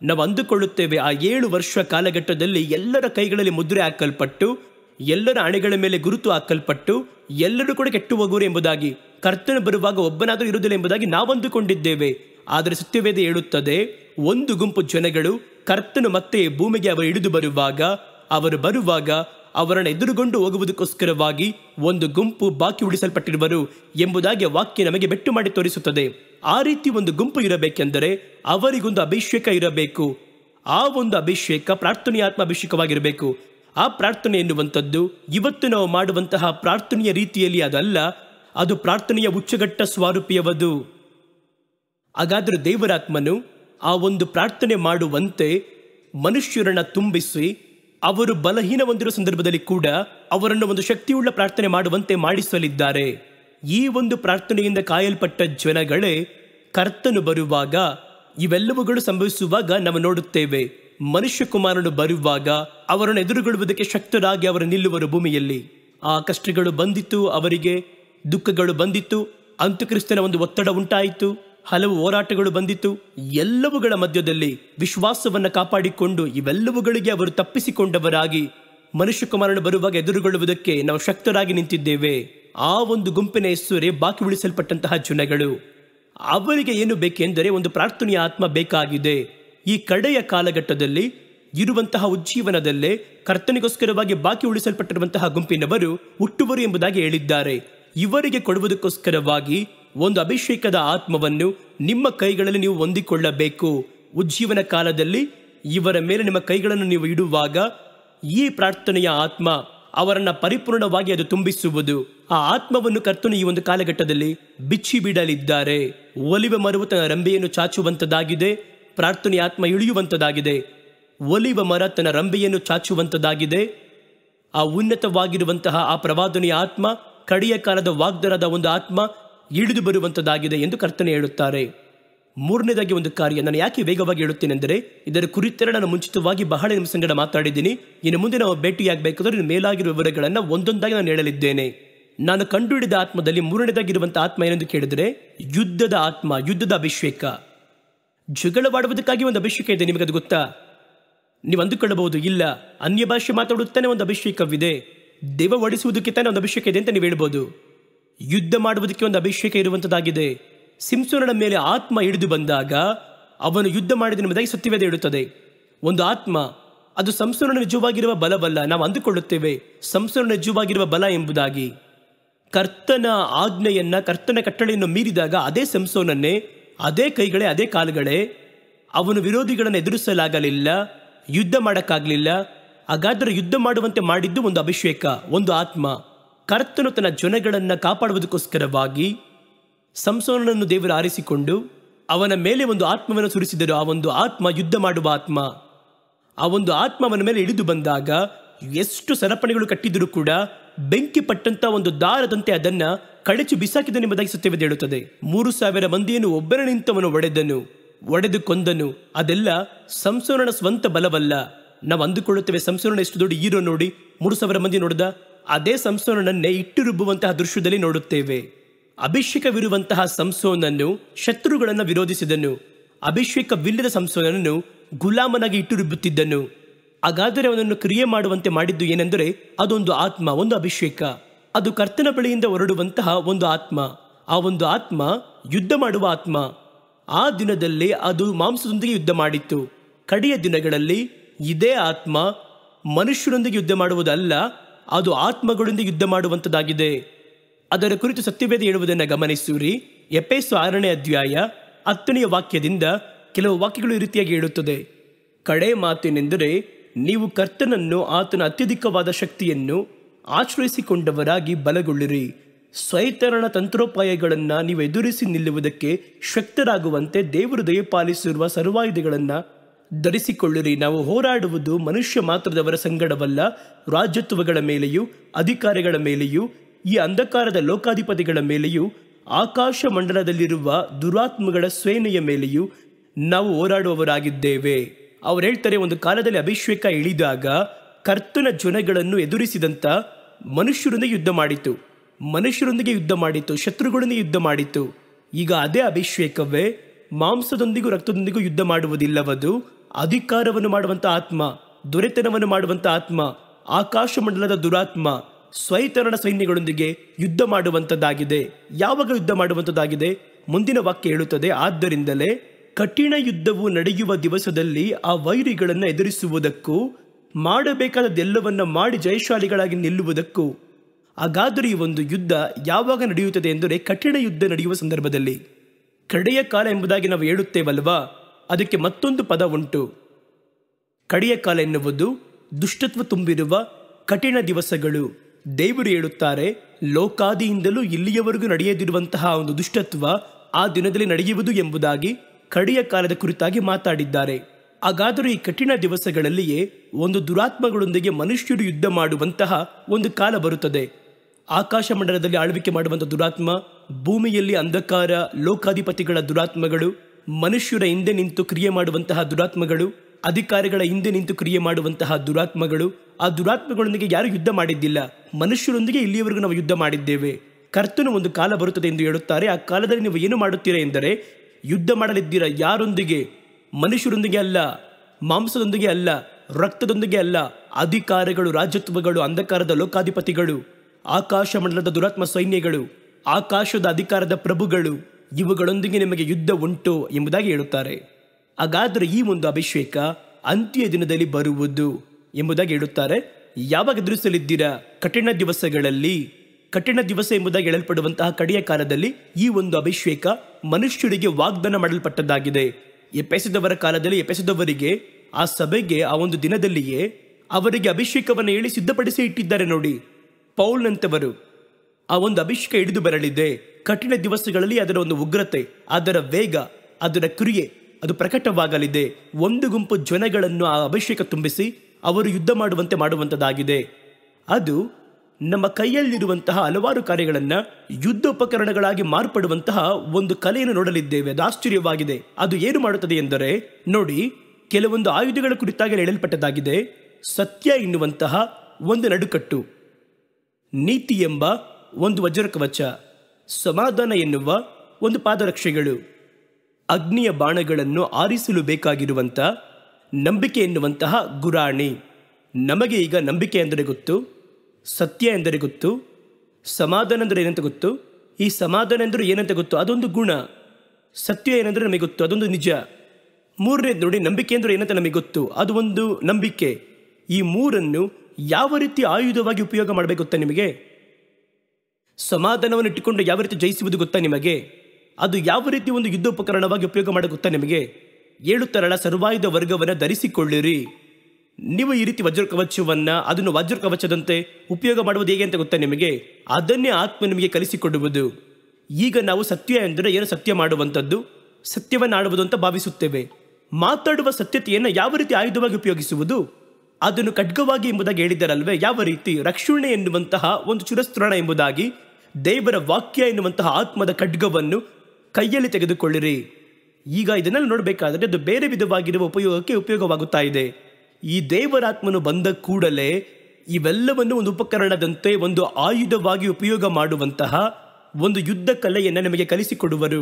ನಾವು ಅಂದುಕೊಳ್ಳುತ್ತೇವೆ ಆ ಏಳು ವರ್ಷ ಕಾಲಘಟ್ಟದಲ್ಲಿ ಎಲ್ಲರ ಕೈಗಳಲ್ಲಿ ಮುದ್ರೆ ಹಾಕಲ್ಪಟ್ಟು ಎಲ್ಲರ ಅಣೆಗಳ ಮೇಲೆ ಗುರುತು ಹಾಕಲ್ಪಟ್ಟು ಎಲ್ಲರೂ ಕೂಡ ಕೆಟ್ಟು ಹೋಗುವರು ಎಂಬುದಾಗಿ ಕರ್ತನ ಬರುವಾಗ ಒಬ್ಬನಾದರೂ ಇರುವುದಿಲ್ಲ ಎಂಬುದಾಗಿ ನಾವು ಅಂದುಕೊಂಡಿದ್ದೇವೆ ಆದರೆ ಸತ್ಯವೇದ ಹೇಳುತ್ತದೆ ಒಂದು ಗುಂಪು ಜನಗಳು ಕರ್ತನು ಮತ್ತೆ ಭೂಮಿಗೆ ಅವರು ಇಳಿದು ಬರುವಾಗ ಅವರು ಬರುವಾಗ ಅವರನ್ನು ಎದುರುಗೊಂಡು ಹೋಗುವುದಕ್ಕೋಸ್ಕರವಾಗಿ ಒಂದು ಗುಂಪು ಬಾಕಿ ಉಳಿಸಲ್ಪಟ್ಟಿರುವರು ಎಂಬುದಾಗಿ ವಾಕ್ಯ ನಮಗೆ ಬೆಟ್ಟು ಮಾಡಿ ತೋರಿಸುತ್ತದೆ ಆ ರೀತಿ ಒಂದು ಗುಂಪು ಇರಬೇಕೆಂದರೆ ಅವರಿಗೊಂದು ಅಭಿಷೇಕ ಇರಬೇಕು ಆ ಒಂದು ಅಭಿಷೇಕ ಪ್ರಾರ್ಥನೆಯ ಅಭಿಷೇಕವಾಗಿರಬೇಕು ಆ ಪ್ರಾರ್ಥನೆ ಎನ್ನುವಂಥದ್ದು ಇವತ್ತು ನಾವು ಮಾಡುವಂತಹ ಪ್ರಾರ್ಥನೆಯ ರೀತಿಯಲ್ಲಿ ಅದಲ್ಲ ಅದು ಪ್ರಾರ್ಥನೆಯ ಉಚ್ಚಗಟ್ಟ ಸ್ವಾರೂಪಿಯವದು ಹಾಗಾದರೂ ದೇವರಾತ್ಮನು ಆ ಒಂದು ಪ್ರಾರ್ಥನೆ ಮಾಡುವಂತೆ ಮನುಷ್ಯರನ್ನು ತುಂಬಿಸಿ ಅವರು ಬಲಹೀನ ಹೊಂದಿರುವ ಸಂದರ್ಭದಲ್ಲಿ ಕೂಡ ಅವರನ್ನು ಒಂದು ಶಕ್ತಿಯುಳ್ಳ ಪ್ರಾರ್ಥನೆ ಮಾಡುವಂತೆ ಮಾಡಿಸಲಿದ್ದಾರೆ ಈ ಒಂದು ಪ್ರಾರ್ಥನೆಯಿಂದ ಕಾಯಲ್ಪಟ್ಟ ಜನಗಳೇ ಕರ್ತನು ಬರುವಾಗ ಇವೆಲ್ಲವುಗಳು ಸಂಭವಿಸುವಾಗ ನಾವು ನೋಡುತ್ತೇವೆ ಮನುಷ್ಯಕುಮಾರನು ಬರುವಾಗ ಅವರನ್ನು ಎದುರುಗೊಳ್ಳುವುದಕ್ಕೆ ಶಕ್ತರಾಗಿ ಅವರು ನಿಲ್ಲುವರು ಭೂಮಿಯಲ್ಲಿ ಆ ಕಷ್ಟಗಳು ಬಂದಿತ್ತು ಅವರಿಗೆ ದುಃಖಗಳು ಬಂದಿತ್ತು ಅಂತ್ಯಕ್ರಿಸ್ತನ ಒಂದು ಒತ್ತಡ ಉಂಟಾಯಿತು ಹಲವು ಹೋರಾಟಗಳು ಬಂದಿತ್ತು ಎಲ್ಲವುಗಳ ಮಧ್ಯದಲ್ಲಿ ವಿಶ್ವಾಸವನ್ನು ಕಾಪಾಡಿಕೊಂಡು ಇವೆಲ್ಲವುಗಳಿಗೆ ಅವರು ತಪ್ಪಿಸಿಕೊಂಡವರಾಗಿ ಮನುಷ್ಯಕುಮಾರನು ಬರುವಾಗ ಎದುರುಗೊಳ್ಳುವುದಕ್ಕೆ ನಾವು ಶಕ್ತರಾಗಿ ನಿಂತಿದ್ದೇವೆ ಆ ಒಂದು ಗುಂಪಿನ ಹೆಸರೇ ಬಾಕಿ ಉಳಿಸಲ್ಪಟ್ಟಂತಹ ಜನಗಳು ಅವರಿಗೆ ಏನು ಬೇಕೆಂದರೆ ಒಂದು ಪ್ರಾರ್ಥನೆಯ ಆತ್ಮ ಬೇಕಾಗಿದೆ ಈ ಕಡೆಯ ಕಾಲಘಟ್ಟದಲ್ಲಿ ಇರುವಂತಹ ಉಜ್ಜೀವನದಲ್ಲೇ ಕರ್ತನಿಗೋಸ್ಕರವಾಗಿ ಬಾಕಿ ಉಳಿಸಲ್ಪಟ್ಟಿರುವಂತಹ ಗುಂಪಿನವರು ಹುಟ್ಟುವರು ಎಂಬುದಾಗಿ ಹೇಳಿದ್ದಾರೆ ಇವರಿಗೆ ಕೊಡುವುದಕ್ಕೋಸ್ಕರವಾಗಿ ಒಂದು ಅಭಿಷೇಕದ ಆತ್ಮವನ್ನು ನಿಮ್ಮ ಕೈಗಳಲ್ಲಿ ನೀವು ಹೊಂದಿಕೊಳ್ಳಬೇಕು ಉಜ್ಜೀವನ ಕಾಲದಲ್ಲಿ ಇವರ ಮೇಲೆ ನಿಮ್ಮ ಕೈಗಳನ್ನು ನೀವು ಇಡುವಾಗ ಈ ಪ್ರಾರ್ಥನೆಯ ಆತ್ಮ ಅವರನ್ನು ಪರಿಪೂರ್ಣವಾಗಿ ಅದು ತುಂಬಿಸುವುದು ಆ ಆತ್ಮವನ್ನು ಕರ್ತನು ಈ ಒಂದು ಕಾಲಘಟ್ಟದಲ್ಲಿ ಬಿಚ್ಚಿ ಬಿಡಲಿದ್ದಾರೆ ಒಲಿವ ಮರವು ತನ್ನ ರಂಬೆಯನ್ನು ಚಾಚುವಂಥದ್ದಾಗಿದೆ ಪ್ರಾರ್ಥನೆಯ ಆತ್ಮ ಇಳಿಯುವಂತದಾಗಿದೆ ಒಲಿವ ಮರ ತನ್ನ ರಂಬೆಯನ್ನು ಚಾಚುವಂಥದ್ದಾಗಿದೆ ಆ ಉನ್ನತವಾಗಿರುವಂತಹ ಆ ಪ್ರವಾದನೆಯ ಆತ್ಮ ಕಡೆಯ ಕಾಲದ ವಾಗ್ದರದ ಒಂದು ಆತ್ಮ ಇಳಿದು ಬರುವಂಥದ್ದಾಗಿದೆ ಎಂದು ಕರ್ತನೆ ಹೇಳುತ್ತಾರೆ ಮೂರನೇದಾಗಿ ಒಂದು ಕಾರ್ಯ ನಾನು ಯಾಕೆ ವೇಗವಾಗಿ ಹೇಳುತ್ತೇನೆಂದರೆ ಇದರ ಕುರಿತರೆ ನಾನು ಮುಂಚಿತವಾಗಿ ಬಹಳ ನಿಮ್ಮ ಸಂಗಡ ಮಾತಾಡಿದ್ದೀನಿ ಇನ್ನು ಮುಂದೆ ನಾವು ಭೇಟಿಯಾಗಬೇಕಾದ್ರೆ ನೀನು ಮೇಲಾಗಿರುವ ವಿವರಗಳನ್ನು ಒಂದೊಂದಾಗಿ ನಾನು ಹೇಳಲಿದ್ದೇನೆ ನಾನು ಕಂಡುಹಿಡಿದ ಆತ್ಮದಲ್ಲಿ ಮೂರನೇದಾಗಿರುವಂತಹ ಆತ್ಮ ಏನೆಂದು ಕೇಳಿದರೆ ಯುದ್ಧದ ಆತ್ಮ ಯುದ್ಧದ ಅಭಿಷೇಕ ಜಗಳವಾಡುವುದಕ್ಕಾಗಿ ಒಂದು ಅಭಿಷೇಕ ಇದೆ ನಿಮಗದು ಗೊತ್ತಾ ನೀವು ಅಂದುಕೊಳ್ಳಬಹುದು ಇಲ್ಲ ಅನ್ಯ ಭಾಷೆ ಮಾತಾಡುತ್ತಾನೆ ಒಂದು ಅಭಿಷೇಕವಿದೆ ದೇವ ಒಡಿಸುವುದಕ್ಕೆ ತಾನೇ ಒಂದು ಅಭಿಷೇಕ ಇದೆ ಅಂತ ನೀವು ಹೇಳ್ಬೋದು ಯುದ್ಧ ಮಾಡುವುದಕ್ಕೆ ಒಂದು ಅಭಿಷೇಕ ಇರುವಂತದ್ದಾಗಿದೆ ಸಿಂಸೋನನ ಮೇಲೆ ಆತ್ಮ ಹಿಡಿದು ಬಂದಾಗ ಅವನು ಯುದ್ಧ ಮಾಡಿದ ನಿಮ್ಮದಾಗಿ ಸತ್ಯವೇದ ಇಡುತ್ತದೆ ಒಂದು ಆತ್ಮ ಅದು ಸಂಸೋನ ನಿಜವಾಗಿರುವ ಬಲವಲ್ಲ ನಾವು ಅಂದುಕೊಳ್ಳುತ್ತೇವೆ ಸಂಸೋನ ನಿಜವಾಗಿರುವ ಬಲ ಎಂಬುದಾಗಿ ಕರ್ತನ ಆಜ್ಞೆಯನ್ನ ಕರ್ತನ ಕಟ್ಟಳೆಯನ್ನು ಮೀರಿದಾಗ ಅದೇ ಸಂಸೋನನ್ನೇ ಅದೇ ಕೈಗಳೇ ಅದೇ ಕಾಲುಗಳೇ ಅವನು ವಿರೋಧಿಗಳನ್ನು ಎದುರಿಸಲಾಗಲಿಲ್ಲ ಯುದ್ಧ ಮಾಡಕ್ಕಾಗಲಿಲ್ಲ ಹಾಗಾದರೆ ಯುದ್ಧ ಮಾಡುವಂತೆ ಮಾಡಿದ್ದು ಒಂದು ಅಭಿಷೇಕ ಒಂದು ಆತ್ಮ ಕರ್ತನು ತನ್ನ ಜನಗಳನ್ನು ಕಾಪಾಡುವುದಕ್ಕೋಸ್ಕರವಾಗಿ ಸಂಸೋನನನ್ನು ದೇವರು ಆರಿಸಿಕೊಂಡು ಅವನ ಮೇಲೆ ಒಂದು ಆತ್ಮವನ್ನು ಸುರಿಸಿದರು ಆ ಒಂದು ಆತ್ಮ ಯುದ್ಧ ಮಾಡುವ ಆತ್ಮ ಆ ಒಂದು ಆತ್ಮವನ ಮೇಲೆ ಇಳಿದು ಬಂದಾಗ ಎಷ್ಟು ಸರಪಣಿಗಳು ಕಟ್ಟಿದರೂ ಕೂಡ ಬೆಂಕಿ ಪಟ್ಟಂತ ಒಂದು ದಾರದಂತೆ ಅದನ್ನ ಕಳಚಿ ಬಿಸಾಕಿದನೆಂಬುದಾಗಿ ಸತ್ಯವೇದ ಹೇಳುತ್ತದೆ ಮೂರು ಸಾವಿರ ಮಂದಿಯನ್ನು ಒಬ್ಬರ ನಿಂತವನು ಒಡೆದನು ಒಡೆದು ಕೊಂದನು ಅದೆಲ್ಲ ಸಂಸೋನನ ಸ್ವಂತ ಬಲವಲ್ಲ ನಾವು ಅಂದುಕೊಳ್ಳುತ್ತೇವೆ ಸಂಸೋನ ಎಷ್ಟು ದೊಡ್ಡ ಹೀರೋ ನೋಡಿ ಮೂರು ಸಾವಿರ ಮಂದಿ ನೋಡಿದ ಅದೇ ಸಂಸೋನನ್ನೇ ಇಟ್ಟು ರುಬ್ಬುವಂತಹ ದೃಶ್ಯದಲ್ಲಿ ನೋಡುತ್ತೇವೆ ಅಭಿಷೇಕವಿರುವಂತಹ ಸಂಸೋನನ್ನು ಶತ್ರುಗಳನ್ನು ವಿರೋಧಿಸಿದನು ಅಭಿಷೇಕವಿಲ್ಲದ ಸಂಸೋನನ್ನು ಗುಲಾಮನಾಗಿ ಇಟ್ಟು ರುಬ್ಬುತ್ತಿದ್ದನು ಹಾಗಾದರೆ ಅವನನ್ನು ಕ್ರಿಯೆ ಮಾಡುವಂತೆ ಮಾಡಿದ್ದು ಏನೆಂದರೆ ಅದೊಂದು ಆತ್ಮ ಒಂದು ಅಭಿಷೇಕ ಅದು ಕರ್ತನ ಬಳಿಯಿಂದ ಹೊರಡುವಂತಹ ಒಂದು ಆತ್ಮ ಆ ಒಂದು ಆತ್ಮ ಯುದ್ಧ ಮಾಡುವ ಆತ್ಮ ಆ ದಿನದಲ್ಲಿ ಅದು ಮಾಂಸದೊಂದಿಗೆ ಯುದ್ಧ ಮಾಡಿತ್ತು ಕಡೆಯ ದಿನಗಳಲ್ಲಿ ಇದೇ ಆತ್ಮ ಮನುಷ್ಯರೊಂದಿಗೆ ಯುದ್ಧ ಮಾಡುವುದಲ್ಲ ಅದು ಆತ್ಮಗಳೊಂದಿಗೆ ಯುದ್ಧ ಮಾಡುವಂಥದ್ದಾಗಿದೆ ಅದರ ಕುರಿತು ಸತ್ಯಭೇದ ಹೇಳುವುದನ್ನು ಗಮನಿಸೂರಿ ಎಪೇಸು ಆರನೇ ಅಧ್ಯಾಯ ಹತ್ತನೆಯ ವಾಕ್ಯದಿಂದ ಕೆಲವು ವಾಕ್ಯಗಳು ಈ ರೀತಿಯಾಗಿ ಹೇಳುತ್ತದೆ ಕಡೆ ಮಾತೇನೆಂದರೆ ನೀವು ಕರ್ತನನ್ನು ಆತನ ಅತ್ಯಧಿಕವಾದ ಶಕ್ತಿಯನ್ನು ಆಶ್ರಯಿಸಿಕೊಂಡವರಾಗಿ ಬಲಗೊಳ್ಳಿರಿ ಸ್ವೈತರಣ ತಂತ್ರೋಪಾಯಗಳನ್ನು ನೀವು ಎದುರಿಸಿ ನಿಲ್ಲುವುದಕ್ಕೆ ಶಕ್ತರಾಗುವಂತೆ ದೇವರು ದಯಪಾಲಿಸಿರುವ ಸರ್ವಾಯುಧಗಳನ್ನು ಧರಿಸಿಕೊಳ್ಳಿರಿ ನಾವು ಹೋರಾಡುವುದು ಮನುಷ್ಯ ಮಾತ್ರದವರ ಸಂಗಡವಲ್ಲ ರಾಜ್ಯತ್ವಗಳ ಮೇಲೆಯೂ ಅಧಿಕಾರಿಗಳ ಮೇಲೆಯೂ ಈ ಅಂಧಕಾರದ ಲೋಕಾಧಿಪತಿಗಳ ಮೇಲೆಯೂ ಆಕಾಶ ಮಂಡಲದಲ್ಲಿರುವ ದುರಾತ್ಮಗಳ ಸೇನೆಯ ಮೇಲೆಯೂ ನಾವು ಹೋರಾಡುವವರಾಗಿದ್ದೇವೆ ಅವ್ರು ಹೇಳ್ತಾರೆ ಒಂದು ಕಾಲದಲ್ಲಿ ಅಭಿಷೇಕ ಇಳಿದಾಗ ಕರ್ತನ ಜನಗಳನ್ನು ಎದುರಿಸಿದಂತ ಮನುಷ್ಯರೊಂದಿಗೆ ಯುದ್ಧ ಮಾಡಿತು ಮನುಷ್ಯರೊಂದಿಗೆ ಯುದ್ಧ ಮಾಡಿತು ಶತ್ರುಗಳೊಂದಿಗೆ ಯುದ್ಧ ಮಾಡಿತು ಈಗ ಅದೇ ಅಭಿಷೇಕವೇ ಮಾಂಸದೊಂದಿಗೂ ರಕ್ತದೊಂದಿಗೂ ಯುದ್ಧ ಮಾಡುವುದಿಲ್ಲವದು ಅಧಿಕಾರವನ್ನು ಮಾಡುವಂಥ ಆತ್ಮ ದೊರೆತನವನ್ನು ಮಾಡುವಂಥ ಆತ್ಮ ಆಕಾಶ ಮಂಡಲದ ದುರಾತ್ಮ ಸ್ವೈತರಣ ಸೈನ್ಯಗಳೊಂದಿಗೆ ಯುದ್ಧ ಮಾಡುವಂಥದ್ದಾಗಿದೆ ಯಾವಾಗ ಯುದ್ಧ ಮಾಡುವಂಥದ್ದಾಗಿದೆ ಮುಂದಿನ ವಾಕ್ಯ ಹೇಳುತ್ತದೆ ಆದ್ದರಿಂದಲೇ ಕಠಿಣ ಯುದ್ಧವು ನಡೆಯುವ ದಿವಸದಲ್ಲಿ ಆ ವೈರಿಗಳನ್ನು ಎದುರಿಸುವುದಕ್ಕೂ ಮಾಡಬೇಕಾದದೆಲ್ಲವನ್ನು ಮಾಡಿ ಜಯಶಾಲಿಗಳಾಗಿ ನಿಲ್ಲುವುದಕ್ಕೂ ಹಾಗಾದರೆ ಈ ಒಂದು ಯುದ್ಧ ಯಾವಾಗ ನಡೆಯುತ್ತದೆ ಎಂದರೆ ಕಠಿಣ ಯುದ್ಧ ನಡೆಯುವ ಸಂದರ್ಭದಲ್ಲಿ ಕಡೆಯ ಕಾಲ ಎಂಬುದಾಗಿ ನಾವು ಹೇಳುತ್ತೇವಲ್ವಾ ಅದಕ್ಕೆ ಮತ್ತೊಂದು ಪದ ಉಂಟು ಕಡೆಯ ಕಾಲ ಎನ್ನುವುದು ದುಷ್ಟತ್ವ ತುಂಬಿರುವ ಕಠಿಣ ದಿವಸಗಳು ದೇವರು ಹೇಳುತ್ತಾರೆ ಲೋಕಾದಿಯಿಂದಲೂ ಇಲ್ಲಿಯವರೆಗೂ ನಡೆಯದಿರುವಂತಹ ಒಂದು ದುಷ್ಟತ್ವ ಆ ದಿನದಲ್ಲಿ ನಡೆಯುವುದು ಎಂಬುದಾಗಿ ಕಡೆಯ ಕಾಲದ ಕುರಿತಾಗಿ ಮಾತಾಡಿದ್ದಾರೆ ಹಾಗಾದರೂ ಈ ಕಠಿಣ ದಿವಸಗಳಲ್ಲಿಯೇ ಒಂದು ದುರಾತ್ಮಗಳೊಂದಿಗೆ ಮನುಷ್ಯರು ಯುದ್ಧ ಮಾಡುವಂತಹ ಒಂದು ಕಾಲ ಬರುತ್ತದೆ ಆಕಾಶ ಮಂಡಲದಲ್ಲಿ ಆಳ್ವಿಕೆ ಮಾಡುವಂತಹ ದುರಾತ್ಮ ಭೂಮಿಯಲ್ಲಿ ಅಂಧಕಾರ ಲೋಕಾಧಿಪತಿಗಳ ದುರಾತ್ಮಗಳು ಮನುಷ್ಯರ ಹಿಂದೆ ನಿಂತು ಕ್ರಿಯೆ ಮಾಡುವಂತಹ ದುರಾತ್ಮಗಳು ಅಧಿಕಾರಿಗಳ ಹಿಂದೆ ನಿಂತು ಕ್ರಿಯೆ ಮಾಡುವಂತಹ ದುರಾತ್ಮಗಳು ಆ ದುರಾತ್ಮಗಳೊಂದಿಗೆ ಯಾರು ಯುದ್ಧ ಮಾಡಿದ್ದಿಲ್ಲ ಮನುಷ್ಯರೊಂದಿಗೆ ಇಲ್ಲಿಯವರೆಗೂ ನಾವು ಯುದ್ಧ ಮಾಡಿದ್ದೇವೆ ಕರ್ತನು ಒಂದು ಕಾಲ ಬರುತ್ತದೆ ಎಂದು ಹೇಳುತ್ತಾರೆ ಆ ಕಾಲದಲ್ಲಿ ನೀವು ಏನು ಮಾಡುತ್ತೀರಾ ಎಂದರೆ ಯುದ್ಧ ಮಾಡಲಿದ್ದೀರಾ ಯಾರೊಂದಿಗೆ ಮನುಷ್ಯರೊಂದಿಗೆ ಅಲ್ಲ ಮಾಂಸದೊಂದಿಗೆ ಅಲ್ಲ ರಕ್ತದೊಂದಿಗೆ ಅಲ್ಲ ಅಧಿಕಾರಿಗಳು ರಾಜತ್ವಗಳು ಅಂಧಕಾರದ ಲೋಕಾಧಿಪತಿಗಳು ಆಕಾಶ ಮಂಡಲದ ದುರಾತ್ಮ ಸೈನ್ಯಗಳು ಆಕಾಶದ ಅಧಿಕಾರದ ಪ್ರಭುಗಳು ಇವುಗಳೊಂದಿಗೆ ನಿಮಗೆ ಯುದ್ಧ ಉಂಟು ಎಂಬುದಾಗಿ ಹೇಳುತ್ತಾರೆ ಹಾಗಾದ್ರೆ ಈ ಒಂದು ಅಭಿಷೇಕ ಅಂತ್ಯ ದಿನದಲ್ಲಿ ಬರುವುದು ಎಂಬುದಾಗಿ ಹೇಳುತ್ತಾರೆ ಯಾವಾಗ ಎದುರಿಸಲಿದ್ದೀರಾ ಕಠಿಣ ದಿವಸಗಳಲ್ಲಿ ಕಠಿಣ ದಿವಸ ಎಂಬುದಾಗಿ ಹೇಳಲ್ಪಡುವಂತಹ ಕಡೆಯ ಕಾಲದಲ್ಲಿ ಈ ಒಂದು ಅಭಿಷೇಕ ಮನುಷ್ಯರಿಗೆ ವಾಗ್ದಾನ ಮಾಡಲ್ಪಟ್ಟದಾಗಿದೆ ಎಪ್ಪೆಸದವರ ಕಾಲದಲ್ಲಿ ಎಪ್ಪೆಸದವರಿಗೆ ಆ ಸಭೆಗೆ ಆ ಒಂದು ದಿನದಲ್ಲಿಯೇ ಅವರಿಗೆ ಅಭಿಷೇಕವನ್ನು ಹೇಳಿ ಸಿದ್ಧಪಡಿಸಿ ಇಟ್ಟಿದ್ದಾರೆ ನೋಡಿ ಪೌಲ್ನಂತವರು ಆ ಒಂದು ಅಭಿಷೇಕ ಹಿಡಿದು ಬರಲಿದೆ ಕಠಿಣ ದಿವಸಗಳಲ್ಲಿ ಅದರ ಒಂದು ಉಗ್ರತೆ ಅದರ ವೇಗ ಅದರ ಕ್ರಿಯೆ ಅದು ಪ್ರಕಟವಾಗಲಿದೆ ಒಂದು ಗುಂಪು ಜನಗಳನ್ನು ಆ ಅಭಿಷೇಕ ತುಂಬಿಸಿ ಅವರು ಯುದ್ಧ ಮಾಡುವಂತೆ ಮಾಡುವಂತದಾಗಿದೆ ಅದು ನಮ್ಮ ಕೈಯಲ್ಲಿರುವಂತಹ ಹಲವಾರು ಕಾರ್ಯಗಳನ್ನು ಯುದ್ಧೋಪಕರಣಗಳಾಗಿ ಮಾರ್ಪಡುವಂತಹ ಒಂದು ಕಲೆಯನ್ನು ನೋಡಲಿದ್ದೇವೆ ಅದು ಆಶ್ಚರ್ಯವಾಗಿದೆ ಅದು ಏನು ಮಾಡುತ್ತದೆ ಎಂದರೆ ನೋಡಿ ಕೆಲವೊಂದು ಆಯುಧಗಳ ಕುರಿತಾಗಿ ಹೇಳಲ್ಪಟ್ಟದಾಗಿದೆ ಸತ್ಯ ಎನ್ನುವಂತಹ ಒಂದು ನಡುಕಟ್ಟು ನೀತಿ ಎಂಬ ಒಂದು ವಜ್ರ ಕವಚ ಸಮಾಧಾನ ಎನ್ನುವ ಒಂದು ಪಾದರಕ್ಷೆಗಳು ಅಗ್ನಿಯ ಬಾಣಗಳನ್ನು ಆರಿಸಲು ಬೇಕಾಗಿರುವಂಥ ನಂಬಿಕೆ ಎನ್ನುವಂತಹ ಗುರಾಣಿ ನಮಗೆ ಈಗ ನಂಬಿಕೆ ಎಂದರೆ ಗೊತ್ತು ಸತ್ಯ ಎಂದರೆ ಗೊತ್ತು ಸಮಾಧಾನ ಅಂದರೆ ಏನಂತ ಗೊತ್ತು ಈ ಸಮಾಧಾನ ಎಂದರೆ ಏನಂತ ಗೊತ್ತು ಅದೊಂದು ಗುಣ ಸತ್ಯ ಏನಂದರೆ ನಮಗೆ ಗೊತ್ತು ಅದೊಂದು ನಿಜ ಮೂರನೇದು ನೋಡಿ ನಂಬಿಕೆ ಅಂದರೆ ಏನಂತ ನಮಗೆ ಗೊತ್ತು ಅದು ಒಂದು ನಂಬಿಕೆ ಈ ಮೂರನ್ನು ಯಾವ ರೀತಿ ಆಯುಧವಾಗಿ ಉಪಯೋಗ ಮಾಡಬೇಕು ಗೊತ್ತಾ ನಿಮಗೆ ಸಮಾಧಾನವನ್ನು ಇಟ್ಟುಕೊಂಡು ಯಾವ ರೀತಿ ಜಯಿಸುವುದು ಗೊತ್ತಾ ನಿಮಗೆ ಅದು ಯಾವ ರೀತಿ ಒಂದು ಯುದ್ಧೋಪಕರಣವಾಗಿ ಉಪಯೋಗ ಮಾಡುತ್ತಾ ನಿಮಗೆ ಏಳು ತರಳ ಸರ್ವಾಯುಧ ವರ್ಗವನ್ನು ಧರಿಸಿಕೊಳ್ಳಿರಿ ನೀವು ಈ ರೀತಿ ವಜ್ರ ಕವಚವನ್ನು ಅದನ್ನು ವಜ್ರ ಕವಚದಂತೆ ಉಪಯೋಗ ಮಾಡುವುದು ಹೇಗೆ ಅಂತ ಗೊತ್ತಾ ನಿಮಗೆ ಅದನ್ನೇ ಆತ್ಮ ನಿಮಗೆ ಕಲಿಸಿಕೊಡುವುದು ಈಗ ನಾವು ಸತ್ಯ ಎಂದರೆ ಏನು ಸತ್ಯ ಮಾಡುವಂಥದ್ದು ಸತ್ಯವನ್ನು ಆಡುವುದು ಅಂತ ಭಾವಿಸುತ್ತೇವೆ ಮಾತಾಡುವ ಸತ್ಯತೆಯನ್ನು ಯಾವ ರೀತಿ ಆಯುಧವಾಗಿ ಉಪಯೋಗಿಸುವುದು ಅದನ್ನು ಖಡ್ಗವಾಗಿ ಎಂಬುದಾಗಿ ಹೇಳಿದ್ದಾರಲ್ವೇ ಯಾವ ರೀತಿ ರಕ್ಷಣೆ ಎನ್ನುವಂತಹ ಒಂದು ಚುರಸ್ತ್ರಣ ಎಂಬುದಾಗಿ ದೇವರ ವಾಕ್ಯ ಎನ್ನುವಂತಹ ಆತ್ಮದ ಖಡ್ಗವನ್ನು ಕೈಯಲ್ಲಿ ತೆಗೆದುಕೊಳ್ಳಿರಿ ಈಗ ಇದನ್ನೆಲ್ಲ ನೋಡಬೇಕಾದರೆ ಅದು ಬೇರೆ ವಿಧವಾಗಿರುವ ಉಪಯೋಗಕ್ಕೆ ಉಪಯೋಗವಾಗುತ್ತಾ ಇದೆ ಈ ದೇವರಾತ್ಮನು ಬಂದ ಕೂಡಲೇ ಇವೆಲ್ಲವನ್ನು ಒಂದು ಉಪಕರಣದಂತೆ ಒಂದು ಆಯುಧವಾಗಿ ಉಪಯೋಗ ಮಾಡುವಂತಹ ಒಂದು ಯುದ್ಧ ಕಲೆಯನ್ನು ನಿಮಗೆ ಕಲಿಸಿಕೊಡುವರು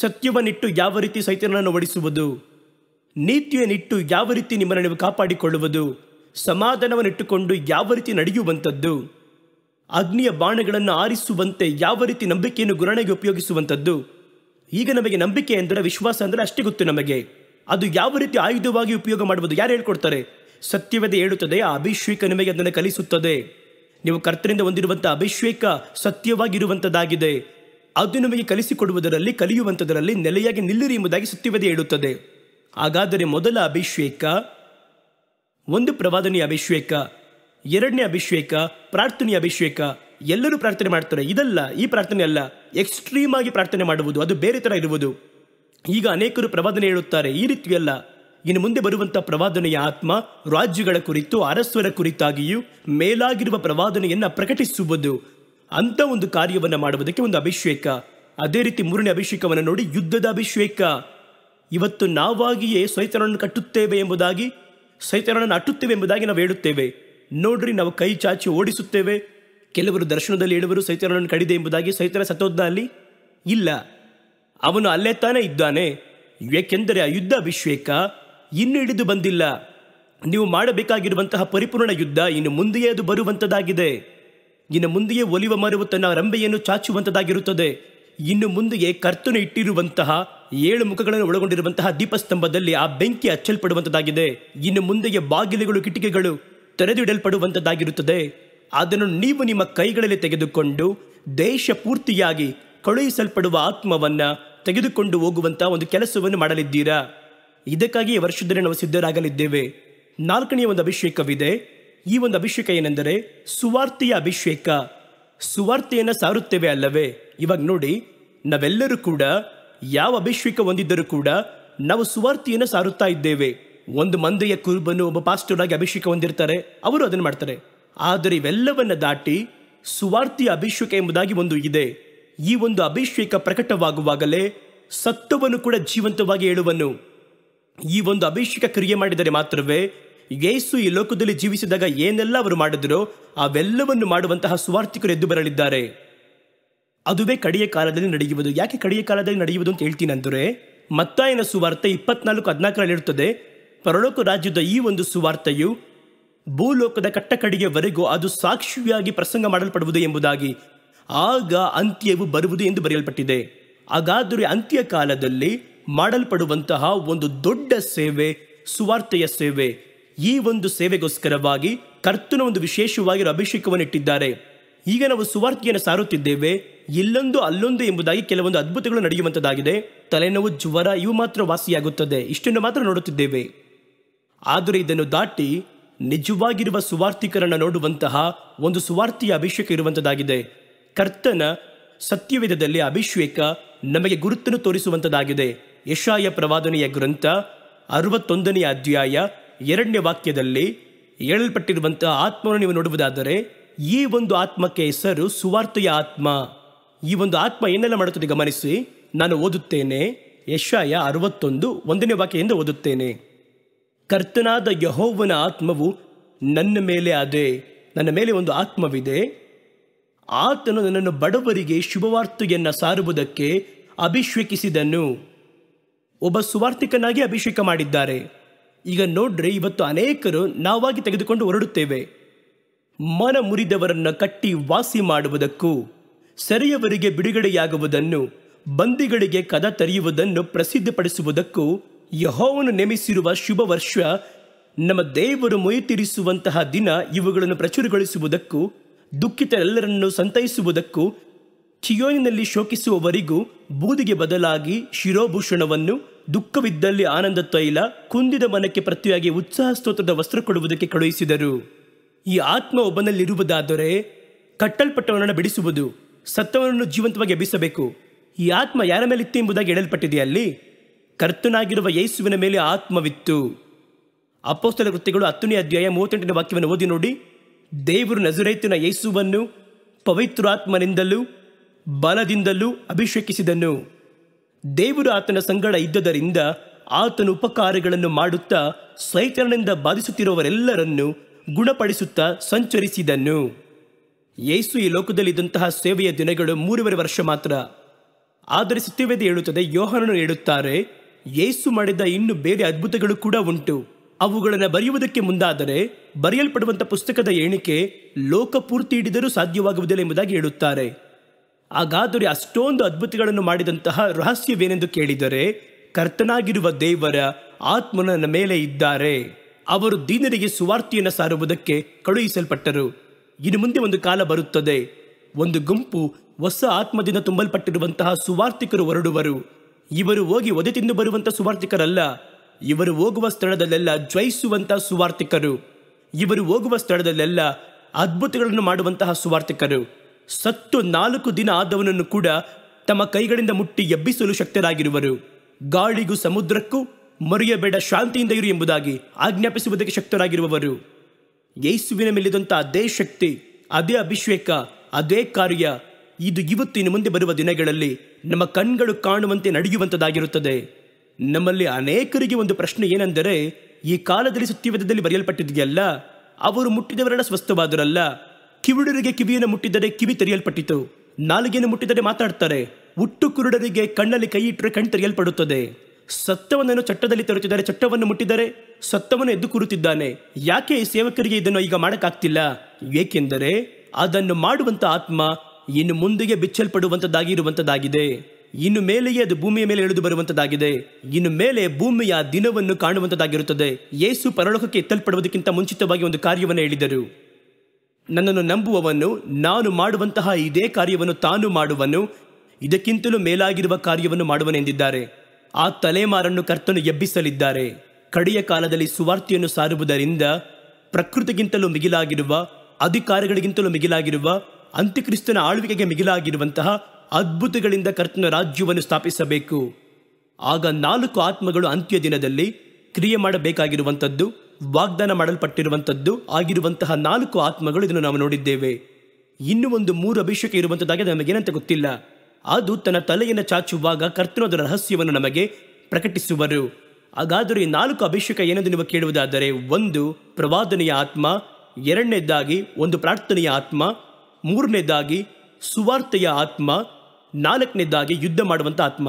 ಸತ್ಯವನ್ನಿಟ್ಟು ಯಾವ ರೀತಿ ಸೈತನನ್ನು ಓಡಿಸುವುದು ನೀತಿಯನ್ನಿಟ್ಟು ಯಾವ ರೀತಿ ನಿಮ್ಮನ್ನು ನೀವು ಕಾಪಾಡಿಕೊಳ್ಳುವುದು ಸಮಾಧಾನವನ್ನಿಟ್ಟುಕೊಂಡು ಯಾವ ರೀತಿ ನಡೆಯುವಂಥದ್ದು ಅಗ್ನಿಯ ಬಾಣಗಳನ್ನು ಆರಿಸುವಂತೆ ಯಾವ ರೀತಿ ನಂಬಿಕೆಯನ್ನು ಗುರಣೆಗೆ ಉಪಯೋಗಿಸುವಂಥದ್ದು ಈಗ ನಮಗೆ ನಂಬಿಕೆ ಅಂದರೆ ವಿಶ್ವಾಸ ಅಂದರೆ ಅಷ್ಟೇ ಗೊತ್ತು ನಮಗೆ ಅದು ಯಾವ ರೀತಿ ಆಯುಧವಾಗಿ ಉಪಯೋಗ ಮಾಡಬಹುದು ಯಾರು ಹೇಳ್ಕೊಡ್ತಾರೆ ಸತ್ಯವೇದ ಹೇಳುತ್ತದೆ ಆ ಅಭಿಷೇಕ ನಿಮಗೆ ಅದನ್ನು ಕಲಿಸುತ್ತದೆ ನೀವು ಕರ್ತರಿಂದ ಹೊಂದಿರುವಂಥ ಅಭಿಷೇಕ ಸತ್ಯವಾಗಿರುವಂಥದ್ದಾಗಿದೆ ಅದು ನಮಗೆ ಕಲಿಸಿಕೊಡುವುದರಲ್ಲಿ ಕಲಿಯುವಂಥದರಲ್ಲಿ ನೆಲೆಯಾಗಿ ನಿಲ್ಲಿರಿ ಎಂಬುದಾಗಿ ಸತ್ಯವೇದ ಹೇಳುತ್ತದೆ ಹಾಗಾದರೆ ಮೊದಲ ಅಭಿಷೇಕ ಒಂದು ಪ್ರವಾದನೆಯ ಅಭಿಷೇಕ ಎರಡನೇ ಅಭಿಷೇಕ ಪ್ರಾರ್ಥನೆಯ ಅಭಿಷೇಕ ಎಲ್ಲರೂ ಪ್ರಾರ್ಥನೆ ಮಾಡ್ತಾರೆ ಇದಲ್ಲ ಈ ಪ್ರಾರ್ಥನೆ ಅಲ್ಲ ಎಕ್ಸ್ಟ್ರೀಮ್ ಆಗಿ ಪ್ರಾರ್ಥನೆ ಮಾಡುವುದು ಅದು ಬೇರೆ ಥರ ಇರುವುದು ಈಗ ಅನೇಕರು ಪ್ರವಾದನೆ ಹೇಳುತ್ತಾರೆ ಈ ರೀತಿಯಲ್ಲ ಇನ್ನು ಮುಂದೆ ಬರುವಂತಹ ಪ್ರವಾದನೆಯ ಆತ್ಮ ರಾಜ್ಯಗಳ ಕುರಿತು ಅರಸ್ವರ ಕುರಿತಾಗಿಯೂ ಮೇಲಾಗಿರುವ ಪ್ರವಾದನೆಯನ್ನು ಪ್ರಕಟಿಸುವುದು ಅಂತ ಒಂದು ಕಾರ್ಯವನ್ನು ಮಾಡುವುದಕ್ಕೆ ಒಂದು ಅಭಿಷೇಕ ಅದೇ ರೀತಿ ಮೂರನೇ ಅಭಿಷೇಕವನ್ನು ನೋಡಿ ಯುದ್ಧದ ಅಭಿಷೇಕ ಇವತ್ತು ನಾವಾಗಿಯೇ ಸೈತನನ್ನು ಕಟ್ಟುತ್ತೇವೆ ಎಂಬುದಾಗಿ ಸೈತನನ್ನು ಅಟ್ಟುತ್ತೇವೆ ಎಂಬುದಾಗಿ ನಾವು ಹೇಳುತ್ತೇವೆ ನೋಡ್ರಿ ನಾವು ಕೈ ಚಾಚಿ ಓಡಿಸುತ್ತೇವೆ ಕೆಲವರು ದರ್ಶನದಲ್ಲಿ ಹೇಳುವರು ಸೈತರನ್ನು ಕಡಿದೆ ಎಂಬುದಾಗಿ ಸೈತನ ಸತ್ತೋದ್ದ ಅಲ್ಲಿ ಇಲ್ಲ ಅವನು ಅಲ್ಲೇ ತಾನೇ ಇದ್ದಾನೆ ಏಕೆಂದರೆ ಆ ಯುದ್ಧ ಅಭಿಷೇಕ ಇನ್ನು ಹಿಡಿದು ಬಂದಿಲ್ಲ ನೀವು ಮಾಡಬೇಕಾಗಿರುವಂತಹ ಪರಿಪೂರ್ಣ ಯುದ್ಧ ಇನ್ನು ಮುಂದೆಯೇ ಅದು ಬರುವಂತದಾಗಿದೆ ಇನ್ನು ಮುಂದೆಯೇ ಒಲಿವ ಮರವು ತನ್ನ ರಂಬೆಯನ್ನು ಚಾಚುವಂತದಾಗಿರುತ್ತದೆ ಇನ್ನು ಮುಂದೆಯೇ ಕರ್ತನು ಇಟ್ಟಿರುವಂತಹ ಏಳು ಮುಖಗಳನ್ನು ಒಳಗೊಂಡಿರುವಂತಹ ದೀಪಸ್ತಂಭದಲ್ಲಿ ಆ ಬೆಂಕಿ ಹಚ್ಚಲ್ಪಡುವಂಥದ್ದಾಗಿದೆ ಇನ್ನು ಮುಂದೆಯೇ ಬಾಗಿಲುಗಳು ಕಿಟಕಿಗಳು ತೆರೆದಿಡಲ್ಪಡುವಂಥದ್ದಾಗಿರುತ್ತದೆ ಅದನ್ನು ನೀವು ನಿಮ್ಮ ಕೈಗಳಲ್ಲಿ ತೆಗೆದುಕೊಂಡು ದೇಶ ಪೂರ್ತಿಯಾಗಿ ಕಳುಹಿಸಲ್ಪಡುವ ಆತ್ಮವನ್ನು ತೆಗೆದುಕೊಂಡು ಹೋಗುವಂತಹ ಒಂದು ಕೆಲಸವನ್ನು ಮಾಡಲಿದ್ದೀರಾ ಇದಕ್ಕಾಗಿ ವರ್ಷದಲ್ಲಿ ನಾವು ಸಿದ್ಧರಾಗಲಿದ್ದೇವೆ ನಾಲ್ಕನೆಯ ಒಂದು ಅಭಿಷೇಕವಿದೆ ಈ ಒಂದು ಅಭಿಷೇಕ ಏನೆಂದರೆ ಸುವಾರ್ತೆಯ ಅಭಿಷೇಕ ಸುವಾರ್ತೆಯನ್ನು ಸಾರುತ್ತೇವೆ ಅಲ್ಲವೇ ಇವಾಗ ನೋಡಿ ನಾವೆಲ್ಲರೂ ಕೂಡ ಯಾವ ಅಭಿಷೇಕ ಹೊಂದಿದ್ದರೂ ಕೂಡ ನಾವು ಸುವಾರ್ತೆಯನ್ನು ಸಾರುತ್ತಾ ಇದ್ದೇವೆ ಒಂದು ಮಂದೆಯ ಕುರುಬನು ಒಬ್ಬ ಪಾಸ್ಟರ್ ಆಗಿ ಅಭಿಷೇಕ ಹೊಂದಿರ್ತಾರೆ ಅವರು ಅದನ್ನು ಮಾಡ್ತಾರೆ ಆದರೆ ಇವೆಲ್ಲವನ್ನು ದಾಟಿ ಸುವಾರ್ಥಿಯ ಅಭಿಷೇಕ ಎಂಬುದಾಗಿ ಒಂದು ಇದೆ ಈ ಒಂದು ಅಭಿಷೇಕ ಪ್ರಕಟವಾಗುವಾಗಲೇ ಸತ್ತವನ್ನು ಕೂಡ ಜೀವಂತವಾಗಿ ಹೇಳುವನು ಈ ಒಂದು ಅಭಿಷೇಕ ಕ್ರಿಯೆ ಮಾಡಿದರೆ ಮಾತ್ರವೇ ಯೇಸು ಈ ಲೋಕದಲ್ಲಿ ಜೀವಿಸಿದಾಗ ಏನೆಲ್ಲ ಅವರು ಮಾಡಿದರೋ ಅವೆಲ್ಲವನ್ನು ಮಾಡುವಂತಹ ಸುವಾರ್ಥಿಕರು ಎದ್ದು ಬರಲಿದ್ದಾರೆ ಅದುವೇ ಕಡೆಯ ಕಾಲದಲ್ಲಿ ನಡೆಯುವುದು ಯಾಕೆ ಕಡೆಯ ಕಾಲದಲ್ಲಿ ನಡೆಯುವುದು ಅಂತ ಹೇಳ್ತೀನಿ ಅಂದರೆ ಮತ್ತಾಯನ ಸುವಾರ್ತೆ ಇಪ್ಪತ್ನಾಲ್ಕು ಹದಿನಾಲ್ಕರಲ್ಲಿರುತ್ತದೆ ಇರುತ್ತದೆ ಪರಲೋಕ ರಾಜ್ಯದ ಈ ಒಂದು ಸುವಾರ್ತೆಯು ಭೂಲೋಕದ ಕಟ್ಟಕಡೆಯವರೆಗೂ ಅದು ಸಾಕ್ಷಿಯಾಗಿ ಪ್ರಸಂಗ ಮಾಡಲ್ಪಡುವುದು ಎಂಬುದಾಗಿ ಆಗ ಅಂತ್ಯವು ಬರುವುದು ಎಂದು ಬರೆಯಲ್ಪಟ್ಟಿದೆ ಹಾಗಾದರೆ ಅಂತ್ಯ ಕಾಲದಲ್ಲಿ ಮಾಡಲ್ಪಡುವಂತಹ ಒಂದು ದೊಡ್ಡ ಸೇವೆ ಸುವಾರ್ತೆಯ ಸೇವೆ ಈ ಒಂದು ಸೇವೆಗೋಸ್ಕರವಾಗಿ ಕರ್ತನ ಒಂದು ವಿಶೇಷವಾಗಿ ಅಭಿಷೇಕವನ್ನು ಇಟ್ಟಿದ್ದಾರೆ ಈಗ ನಾವು ಸುವಾರ್ತೆಯನ್ನು ಸಾರುತ್ತಿದ್ದೇವೆ ಇಲ್ಲೊಂದು ಅಲ್ಲೊಂದು ಎಂಬುದಾಗಿ ಕೆಲವೊಂದು ಅದ್ಭುತಗಳು ನಡೆಯುವಂಥದ್ದಾಗಿದೆ ತಲೆನೋವು ಜ್ವರ ಇವು ಮಾತ್ರ ವಾಸಿಯಾಗುತ್ತದೆ ಇಷ್ಟನ್ನು ಮಾತ್ರ ನೋಡುತ್ತಿದ್ದೇವೆ ಆದರೆ ಇದನ್ನು ದಾಟಿ ನಿಜವಾಗಿರುವ ಸುವಾರ್ಥಿಕರನ್ನು ನೋಡುವಂತಹ ಒಂದು ಸುವಾರ್ಥಿಯ ಅಭಿಷೇಕ ಇರುವಂಥದ್ದಾಗಿದೆ ಕರ್ತನ ಸತ್ಯವೇಧದಲ್ಲಿ ಅಭಿಷೇಕ ನಮಗೆ ಗುರುತನ್ನು ತೋರಿಸುವಂಥದ್ದಾಗಿದೆ ಯಶಾಯ ಪ್ರವಾದನೆಯ ಗ್ರಂಥ ಅರವತ್ತೊಂದನೆಯ ಅಧ್ಯಾಯ ಎರಡನೇ ವಾಕ್ಯದಲ್ಲಿ ಹೇಳಲ್ಪಟ್ಟಿರುವಂತಹ ಆತ್ಮವನ್ನು ನೀವು ನೋಡುವುದಾದರೆ ಈ ಒಂದು ಆತ್ಮಕ್ಕೆ ಹೆಸರು ಸುವಾರ್ತೆಯ ಆತ್ಮ ಈ ಒಂದು ಆತ್ಮ ಏನೆಲ್ಲ ಮಾಡುತ್ತದೆ ಗಮನಿಸಿ ನಾನು ಓದುತ್ತೇನೆ ಯಶಾಯ ಅರವತ್ತೊಂದು ಒಂದನೇ ವಾಕ್ಯದಿಂದ ಓದುತ್ತೇನೆ ಕರ್ತನಾದ ಯಹೋವನ ಆತ್ಮವು ನನ್ನ ಮೇಲೆ ಅದೇ ನನ್ನ ಮೇಲೆ ಒಂದು ಆತ್ಮವಿದೆ ಆತನು ನನ್ನನ್ನು ಬಡವರಿಗೆ ಶುಭವಾರ್ತೆಯನ್ನು ಸಾರುವುದಕ್ಕೆ ಅಭಿಷೇಕಿಸಿದನು ಒಬ್ಬ ಸುವಾರ್ಥಿಕನಾಗಿ ಅಭಿಷೇಕ ಮಾಡಿದ್ದಾರೆ ಈಗ ನೋಡ್ರಿ ಇವತ್ತು ಅನೇಕರು ನಾವಾಗಿ ತೆಗೆದುಕೊಂಡು ಹೊರಡುತ್ತೇವೆ ಮನ ಮುರಿದವರನ್ನು ಕಟ್ಟಿ ವಾಸಿ ಮಾಡುವುದಕ್ಕೂ ಸೆರೆಯವರಿಗೆ ಬಿಡುಗಡೆಯಾಗುವುದನ್ನು ಬಂದಿಗಳಿಗೆ ಕದ ತೆರೆಯುವುದನ್ನು ಪ್ರಸಿದ್ಧಪಡಿಸುವುದಕ್ಕೂ ಯಹೋವನ್ನು ನೇಮಿಸಿರುವ ಶುಭ ವರ್ಷ ನಮ್ಮ ದೇವರು ಮೊಯ್ತಿರಿಸುವಂತಹ ದಿನ ಇವುಗಳನ್ನು ಪ್ರಚುರಗೊಳಿಸುವುದಕ್ಕೂ ದುಃಖಿತರೆಲ್ಲರನ್ನು ಸಂತೈಸುವುದಕ್ಕೂ ಚಿಯೋನಿನಲ್ಲಿ ಶೋಕಿಸುವವರಿಗೂ ಬೂದಿಗೆ ಬದಲಾಗಿ ಶಿರೋಭೂಷಣವನ್ನು ದುಃಖವಿದ್ದಲ್ಲಿ ಆನಂದ ತೈಲ ಕುಂದಿದ ಮನಕ್ಕೆ ಪ್ರತಿಯಾಗಿ ಉತ್ಸಾಹ ಸ್ತೋತ್ರದ ವಸ್ತ್ರ ಕೊಡುವುದಕ್ಕೆ ಕಳುಹಿಸಿದರು ಈ ಆತ್ಮ ಒಬ್ಬನಲ್ಲಿರುವುದಾದರೆ ಕಟ್ಟಲ್ಪಟ್ಟವನನ್ನು ಬಿಡಿಸುವುದು ಸತ್ತವನನ್ನು ಜೀವಂತವಾಗಿ ಎಬ್ಬಿಸಬೇಕು ಈ ಆತ್ಮ ಯಾರ ಮೇಲಿತ್ತು ಎಂಬುದಾಗಿ ಹೇಳಲ್ಪಟ್ಟಿದೆಯಲ್ಲಿ ಕರ್ತನಾಗಿರುವ ಯೇಸುವಿನ ಮೇಲೆ ಆತ್ಮವಿತ್ತು ಅಪ್ಪೋಸ್ತಲ ಕೃತ್ಯಗಳು ಹತ್ತನೇ ಅಧ್ಯಾಯ ಮೂವತ್ತೆಂಟನೇ ವಾಕ್ಯವನ್ನು ಓದಿ ನೋಡಿ ದೇವರು ನಜರೈತಿನ ಯೇಸುವನ್ನು ಪವಿತ್ರಾತ್ಮನಿಂದಲೂ ಬಲದಿಂದಲೂ ಅಭಿಷೇಕಿಸಿದನು ದೇವರು ಆತನ ಸಂಗಡ ಇದ್ದದರಿಂದ ಆತನ ಉಪಕಾರಗಳನ್ನು ಮಾಡುತ್ತಾ ಸೈತನನಿಂದ ಬಾಧಿಸುತ್ತಿರುವವರೆಲ್ಲರನ್ನು ಗುಣಪಡಿಸುತ್ತಾ ಸಂಚರಿಸಿದನು ಯೇಸು ಈ ಲೋಕದಲ್ಲಿದ್ದಂತಹ ಸೇವೆಯ ದಿನಗಳು ಮೂರುವರೆ ವರ್ಷ ಮಾತ್ರ ಆದರೆ ಸತ್ಯವೇದ ಹೇಳುತ್ತದೆ ಯೋಹನನು ಹೇಳುತ್ತಾರೆ ಯೇಸು ಮಾಡಿದ ಇನ್ನು ಬೇರೆ ಅದ್ಭುತಗಳು ಕೂಡ ಉಂಟು ಅವುಗಳನ್ನು ಬರೆಯುವುದಕ್ಕೆ ಮುಂದಾದರೆ ಬರೆಯಲ್ಪಡುವಂಥ ಪುಸ್ತಕದ ಎಣಿಕೆ ಲೋಕಪೂರ್ತಿ ಹಿಡಿದರೂ ಸಾಧ್ಯವಾಗುವುದಿಲ್ಲ ಎಂಬುದಾಗಿ ಹೇಳುತ್ತಾರೆ ಹಾಗಾದರೆ ಅಷ್ಟೊಂದು ಅದ್ಭುತಗಳನ್ನು ಮಾಡಿದಂತಹ ರಹಸ್ಯವೇನೆಂದು ಕೇಳಿದರೆ ಕರ್ತನಾಗಿರುವ ದೇವರ ಆತ್ಮನ ಮೇಲೆ ಇದ್ದಾರೆ ಅವರು ದೀನರಿಗೆ ಸುವಾರ್ತೆಯನ್ನು ಸಾರುವುದಕ್ಕೆ ಕಳುಹಿಸಲ್ಪಟ್ಟರು ಇನ್ನು ಮುಂದೆ ಒಂದು ಕಾಲ ಬರುತ್ತದೆ ಒಂದು ಗುಂಪು ಹೊಸ ಆತ್ಮದಿಂದ ತುಂಬಲ್ಪಟ್ಟಿರುವಂತಹ ಸುವಾರ್ತಿಕರು ಹೊರಡುವರು ಇವರು ಹೋಗಿ ಒದೆ ತಿಂದು ಬರುವಂಥ ಸುವಾರ್ಥಿಕರಲ್ಲ ಇವರು ಹೋಗುವ ಸ್ಥಳದಲ್ಲೆಲ್ಲ ಜ್ವಯಿಸುವಂತಹ ಸುವಾರ್ತಿಕರು ಇವರು ಹೋಗುವ ಸ್ಥಳದಲ್ಲೆಲ್ಲ ಅದ್ಭುತಗಳನ್ನು ಮಾಡುವಂತಹ ಸುವಾರ್ಥಿಕರು ಸತ್ತು ನಾಲ್ಕು ದಿನ ಆದವನನ್ನು ಕೂಡ ತಮ್ಮ ಕೈಗಳಿಂದ ಮುಟ್ಟಿ ಎಬ್ಬಿಸಲು ಶಕ್ತರಾಗಿರುವರು ಗಾಳಿಗೂ ಸಮುದ್ರಕ್ಕೂ ಮರೆಯಬೇಡ ಶಾಂತಿಯಿಂದ ಇರು ಎಂಬುದಾಗಿ ಆಜ್ಞಾಪಿಸುವುದಕ್ಕೆ ಶಕ್ತರಾಗಿರುವವರು ಯೇಸುವಿನ ಮೇಲಿದಂಥ ಅದೇ ಶಕ್ತಿ ಅದೇ ಅಭಿಷೇಕ ಅದೇ ಕಾರ್ಯ ಇದು ಇನ್ನು ಮುಂದೆ ಬರುವ ದಿನಗಳಲ್ಲಿ ನಮ್ಮ ಕಣ್ಗಳು ಕಾಣುವಂತೆ ನಡೆಯುವಂಥದ್ದಾಗಿರುತ್ತದೆ ನಮ್ಮಲ್ಲಿ ಅನೇಕರಿಗೆ ಒಂದು ಪ್ರಶ್ನೆ ಏನೆಂದರೆ ಈ ಕಾಲದಲ್ಲಿ ಸುತ್ತಿವೇದದಲ್ಲಿ ಬರೆಯಲ್ಪಟ್ಟಿದೆಯಲ್ಲ ಅವರು ಮುಟ್ಟಿದವರೆಲ್ಲ ಸ್ವಸ್ಥವಾದರಲ್ಲ ಕಿವಿಡರಿಗೆ ಕಿವಿಯನ್ನು ಮುಟ್ಟಿದರೆ ಕಿವಿ ತೆರೆಯಲ್ಪಟ್ಟಿತು ನಾಲಿಗೆಯನ್ನು ಮುಟ್ಟಿದರೆ ಮಾತಾಡ್ತಾರೆ ಹುಟ್ಟು ಕುರುಡರಿಗೆ ಕಣ್ಣಲ್ಲಿ ಕೈ ಇಟ್ಟರೆ ಕಣ್ ತೆರೆಯಲ್ಪಡುತ್ತದೆ ಸತ್ತವನನ್ನು ಚಟ್ಟದಲ್ಲಿ ತರುತ್ತಿದ್ದಾರೆ ಚಟ್ಟವನ್ನು ಮುಟ್ಟಿದರೆ ಸತ್ತವನ್ನು ಎದ್ದು ಕೂರುತ್ತಿದ್ದಾನೆ ಯಾಕೆ ಈ ಸೇವಕರಿಗೆ ಇದನ್ನು ಈಗ ಮಾಡಕ್ಕಾಗ್ತಿಲ್ಲ ಏಕೆಂದರೆ ಅದನ್ನು ಮಾಡುವಂತ ಆತ್ಮ ಇನ್ನು ಮುಂದೆಗೆ ಬಿಚ್ಚಲ್ಪಡುವಂಥದ್ದಾಗಿರುವಂಥದ್ದಾಗಿದೆ ಇನ್ನು ಮೇಲೆಯೇ ಅದು ಭೂಮಿಯ ಮೇಲೆ ಇಳಿದು ಬರುವಂತದ್ದಾಗಿದೆ ಇನ್ನು ಮೇಲೆ ಭೂಮಿಯ ದಿನವನ್ನು ಕಾಣುವಂತದಾಗಿರುತ್ತದೆ ಯೇಸು ಪರಲೋಕಕ್ಕೆ ಎತ್ತಲ್ಪಡುವುದಕ್ಕಿಂತ ಮುಂಚಿತವಾಗಿ ಒಂದು ಕಾರ್ಯವನ್ನು ಹೇಳಿದರು ನನ್ನನ್ನು ನಂಬುವವನು ನಾನು ಮಾಡುವಂತಹ ಇದೇ ಕಾರ್ಯವನ್ನು ತಾನು ಮಾಡುವನು ಇದಕ್ಕಿಂತಲೂ ಮೇಲಾಗಿರುವ ಕಾರ್ಯವನ್ನು ಮಾಡುವನೆಂದಿದ್ದಾರೆ ಆ ತಲೆಮಾರನ್ನು ಕರ್ತನು ಎಬ್ಬಿಸಲಿದ್ದಾರೆ ಕಡೆಯ ಕಾಲದಲ್ಲಿ ಸುವಾರ್ತೆಯನ್ನು ಸಾರುವುದರಿಂದ ಪ್ರಕೃತಿಗಿಂತಲೂ ಮಿಗಿಲಾಗಿರುವ ಅಧಿಕಾರಗಳಿಗಿಂತಲೂ ಮಿಗಿಲಾಗಿರುವ ಅಂತ್ಯಕ್ರಿಸ್ತನ ಆಳ್ವಿಕೆಗೆ ಮಿಗಿಲಾಗಿರುವಂತಹ ಅದ್ಭುತಗಳಿಂದ ಕರ್ತನ ರಾಜ್ಯವನ್ನು ಸ್ಥಾಪಿಸಬೇಕು ಆಗ ನಾಲ್ಕು ಆತ್ಮಗಳು ಅಂತ್ಯ ದಿನದಲ್ಲಿ ಕ್ರಿಯೆ ಮಾಡಬೇಕಾಗಿರುವಂಥದ್ದು ವಾಗ್ದಾನ ಮಾಡಲ್ಪಟ್ಟಿರುವಂಥದ್ದು ಆಗಿರುವಂತಹ ನಾಲ್ಕು ಆತ್ಮಗಳು ಇದನ್ನು ನಾವು ನೋಡಿದ್ದೇವೆ ಇನ್ನು ಒಂದು ಮೂರು ಅಭಿಷೇಕ ಇರುವಂಥದ್ದಾಗಿ ನಮಗೇನಂತ ಗೊತ್ತಿಲ್ಲ ಅದು ತನ್ನ ತಲೆಯನ್ನು ಚಾಚುವಾಗ ಕರ್ತನದ ರಹಸ್ಯವನ್ನು ನಮಗೆ ಪ್ರಕಟಿಸುವರು ಹಾಗಾದರೆ ಈ ನಾಲ್ಕು ಅಭಿಷೇಕ ಏನೆಂದು ನೀವು ಕೇಳುವುದಾದರೆ ಒಂದು ಪ್ರವಾದನೆಯ ಆತ್ಮ ಎರಡನೇದಾಗಿ ಒಂದು ಪ್ರಾರ್ಥನೆಯ ಆತ್ಮ ಮೂರನೇದಾಗಿ ಸುವಾರ್ತೆಯ ಆತ್ಮ ನಾಲ್ಕನೇದಾಗಿ ಯುದ್ಧ ಮಾಡುವಂಥ ಆತ್ಮ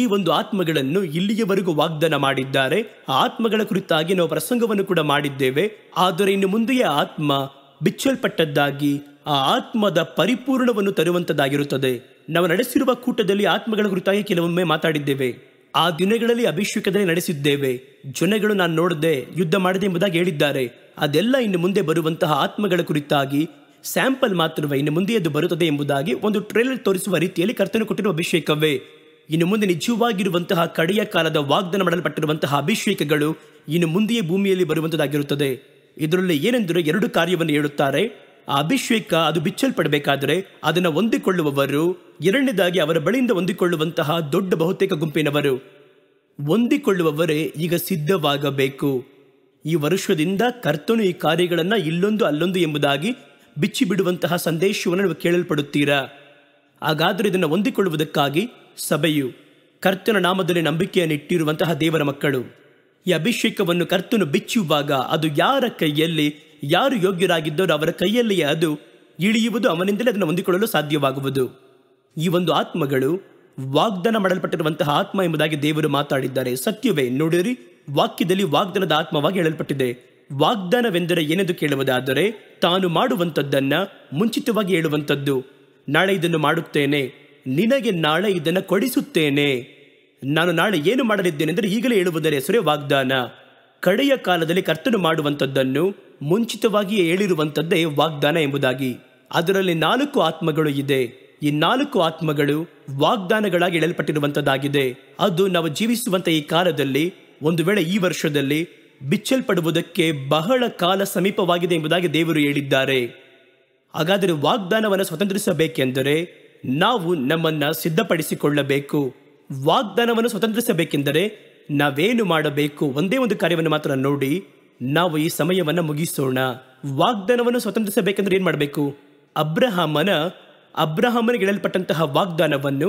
ಈ ಒಂದು ಆತ್ಮಗಳನ್ನು ಇಲ್ಲಿಯವರೆಗೂ ವಾಗ್ದಾನ ಮಾಡಿದ್ದಾರೆ ಆ ಆತ್ಮಗಳ ಕುರಿತಾಗಿ ನಾವು ಪ್ರಸಂಗವನ್ನು ಕೂಡ ಮಾಡಿದ್ದೇವೆ ಆದರೆ ಇನ್ನು ಮುಂದೆಯೇ ಆತ್ಮ ಬಿಚ್ಚಲ್ಪಟ್ಟದ್ದಾಗಿ ಆ ಆತ್ಮದ ಪರಿಪೂರ್ಣವನ್ನು ತರುವಂತದ್ದಾಗಿರುತ್ತದೆ ನಾವು ನಡೆಸಿರುವ ಕೂಟದಲ್ಲಿ ಆತ್ಮಗಳ ಕುರಿತಾಗಿ ಕೆಲವೊಮ್ಮೆ ಮಾತಾಡಿದ್ದೇವೆ ಆ ದಿನಗಳಲ್ಲಿ ಅಭಿಷೇಕದಲ್ಲಿ ನಡೆಸಿದ್ದೇವೆ ಜನಗಳು ನಾನು ನೋಡದೆ ಯುದ್ಧ ಮಾಡಿದೆ ಎಂಬುದಾಗಿ ಹೇಳಿದ್ದಾರೆ ಅದೆಲ್ಲ ಇನ್ನು ಮುಂದೆ ಬರುವಂತಹ ಆತ್ಮಗಳ ಕುರಿತಾಗಿ ಸ್ಯಾಂಪಲ್ ಮಾತ್ರವೇ ಇನ್ನು ಮುಂದೆ ಅದು ಬರುತ್ತದೆ ಎಂಬುದಾಗಿ ಒಂದು ಟ್ರೇಲರ್ ತೋರಿಸುವ ರೀತಿಯಲ್ಲಿ ಕರ್ತನು ಕೊಟ್ಟಿರುವ ಅಭಿಷೇಕವೇ ಇನ್ನು ಮುಂದೆ ನಿಜವಾಗಿರುವಂತಹ ಕಡೆಯ ಕಾಲದ ವಾಗ್ದಾನ ಮಾಡಲ್ಪಟ್ಟಿರುವಂತಹ ಅಭಿಷೇಕಗಳು ಇನ್ನು ಮುಂದೆಯೇ ಭೂಮಿಯಲ್ಲಿ ಬರುವಂತದಾಗಿರುತ್ತದೆ ಇದರಲ್ಲಿ ಏನೆಂದರೆ ಎರಡು ಕಾರ್ಯವನ್ನು ಹೇಳುತ್ತಾರೆ ಆ ಅಭಿಷೇಕ ಅದು ಬಿಚ್ಚಲ್ಪಡಬೇಕಾದರೆ ಅದನ್ನು ಹೊಂದಿಕೊಳ್ಳುವವರು ಎರಡನೇದಾಗಿ ಅವರ ಬಳಿಯಿಂದ ಹೊಂದಿಕೊಳ್ಳುವಂತಹ ದೊಡ್ಡ ಬಹುತೇಕ ಗುಂಪಿನವರು ಹೊಂದಿಕೊಳ್ಳುವವರೇ ಈಗ ಸಿದ್ಧವಾಗಬೇಕು ಈ ವರ್ಷದಿಂದ ಕರ್ತನು ಈ ಕಾರ್ಯಗಳನ್ನು ಇಲ್ಲೊಂದು ಅಲ್ಲೊಂದು ಎಂಬುದಾಗಿ ಬಿಚ್ಚಿ ಬಿಡುವಂತಹ ಸಂದೇಶವನ್ನು ನೀವು ಕೇಳಲ್ಪಡುತ್ತೀರಾ ಹಾಗಾದರೆ ಇದನ್ನು ಹೊಂದಿಕೊಳ್ಳುವುದಕ್ಕಾಗಿ ಸಭೆಯು ಕರ್ತನ ನಾಮದಲ್ಲಿ ನಂಬಿಕೆಯನ್ನು ಇಟ್ಟಿರುವಂತಹ ದೇವರ ಮಕ್ಕಳು ಈ ಅಭಿಷೇಕವನ್ನು ಕರ್ತನು ಬಿಚ್ಚುವಾಗ ಅದು ಯಾರ ಕೈಯಲ್ಲಿ ಯಾರು ಯೋಗ್ಯರಾಗಿದ್ದರೂ ಅವರ ಕೈಯಲ್ಲಿಯೇ ಅದು ಇಳಿಯುವುದು ಅವನಿಂದಲೇ ಅದನ್ನು ಹೊಂದಿಕೊಳ್ಳಲು ಸಾಧ್ಯವಾಗುವುದು ಈ ಒಂದು ಆತ್ಮಗಳು ವಾಗ್ದಾನ ಮಾಡಲ್ಪಟ್ಟಿರುವಂತಹ ಆತ್ಮ ಎಂಬುದಾಗಿ ದೇವರು ಮಾತಾಡಿದ್ದಾರೆ ಸತ್ಯವೇ ನೋಡಿರಿ ವಾಕ್ಯದಲ್ಲಿ ವಾಗ್ದಾನದ ಆತ್ಮವಾಗಿ ಹೇಳಲ್ಪಟ್ಟಿದೆ ವಾಗ್ದಾನವೆಂದರೆ ಏನೆಂದು ಕೇಳುವುದಾದರೆ ತಾನು ಮಾಡುವಂಥದ್ದನ್ನು ಮುಂಚಿತವಾಗಿ ಹೇಳುವಂಥದ್ದು ನಾಳೆ ಇದನ್ನು ಮಾಡುತ್ತೇನೆ ನಿನಗೆ ನಾಳೆ ಇದನ್ನು ಕೊಡಿಸುತ್ತೇನೆ ನಾನು ನಾಳೆ ಏನು ಮಾಡಲಿದ್ದೇನೆಂದರೆ ಈಗಲೇ ಹೇಳುವುದರ ಹೆಸರೇ ವಾಗ್ದಾನ ಕಡೆಯ ಕಾಲದಲ್ಲಿ ಕರ್ತನು ಮಾಡುವಂಥದ್ದನ್ನು ಮುಂಚಿತವಾಗಿಯೇ ಹೇಳಿರುವಂಥದ್ದೇ ವಾಗ್ದಾನ ಎಂಬುದಾಗಿ ಅದರಲ್ಲಿ ನಾಲ್ಕು ಆತ್ಮಗಳು ಇದೆ ಈ ನಾಲ್ಕು ಆತ್ಮಗಳು ವಾಗ್ದಾನಗಳಾಗಿ ಹೇಳಲ್ಪಟ್ಟಿರುವಂಥದ್ದಾಗಿದೆ ಅದು ನಾವು ಜೀವಿಸುವಂಥ ಈ ಕಾಲದಲ್ಲಿ ಒಂದು ವೇಳೆ ಈ ವರ್ಷದಲ್ಲಿ ಬಿಚ್ಚಲ್ಪಡುವುದಕ್ಕೆ ಬಹಳ ಕಾಲ ಸಮೀಪವಾಗಿದೆ ಎಂಬುದಾಗಿ ದೇವರು ಹೇಳಿದ್ದಾರೆ ಹಾಗಾದರೆ ವಾಗ್ದಾನವನ್ನು ಸ್ವತಂತ್ರಿಸಬೇಕೆಂದರೆ ನಾವು ನಮ್ಮನ್ನು ಸಿದ್ಧಪಡಿಸಿಕೊಳ್ಳಬೇಕು ವಾಗ್ದಾನವನ್ನು ಸ್ವತಂತ್ರಿಸಬೇಕೆಂದರೆ ನಾವೇನು ಮಾಡಬೇಕು ಒಂದೇ ಒಂದು ಕಾರ್ಯವನ್ನು ಮಾತ್ರ ನೋಡಿ ನಾವು ಈ ಸಮಯವನ್ನು ಮುಗಿಸೋಣ ವಾಗ್ದಾನವನ್ನು ಸ್ವತಂತ್ರಿಸಬೇಕೆಂದರೆ ಏನು ಮಾಡಬೇಕು ಅಬ್ರಹಾಮನ ಅಬ್ರಹಮನಿಗೆ ಹೇಳಲ್ಪಟ್ಟಂತಹ ವಾಗ್ದಾನವನ್ನು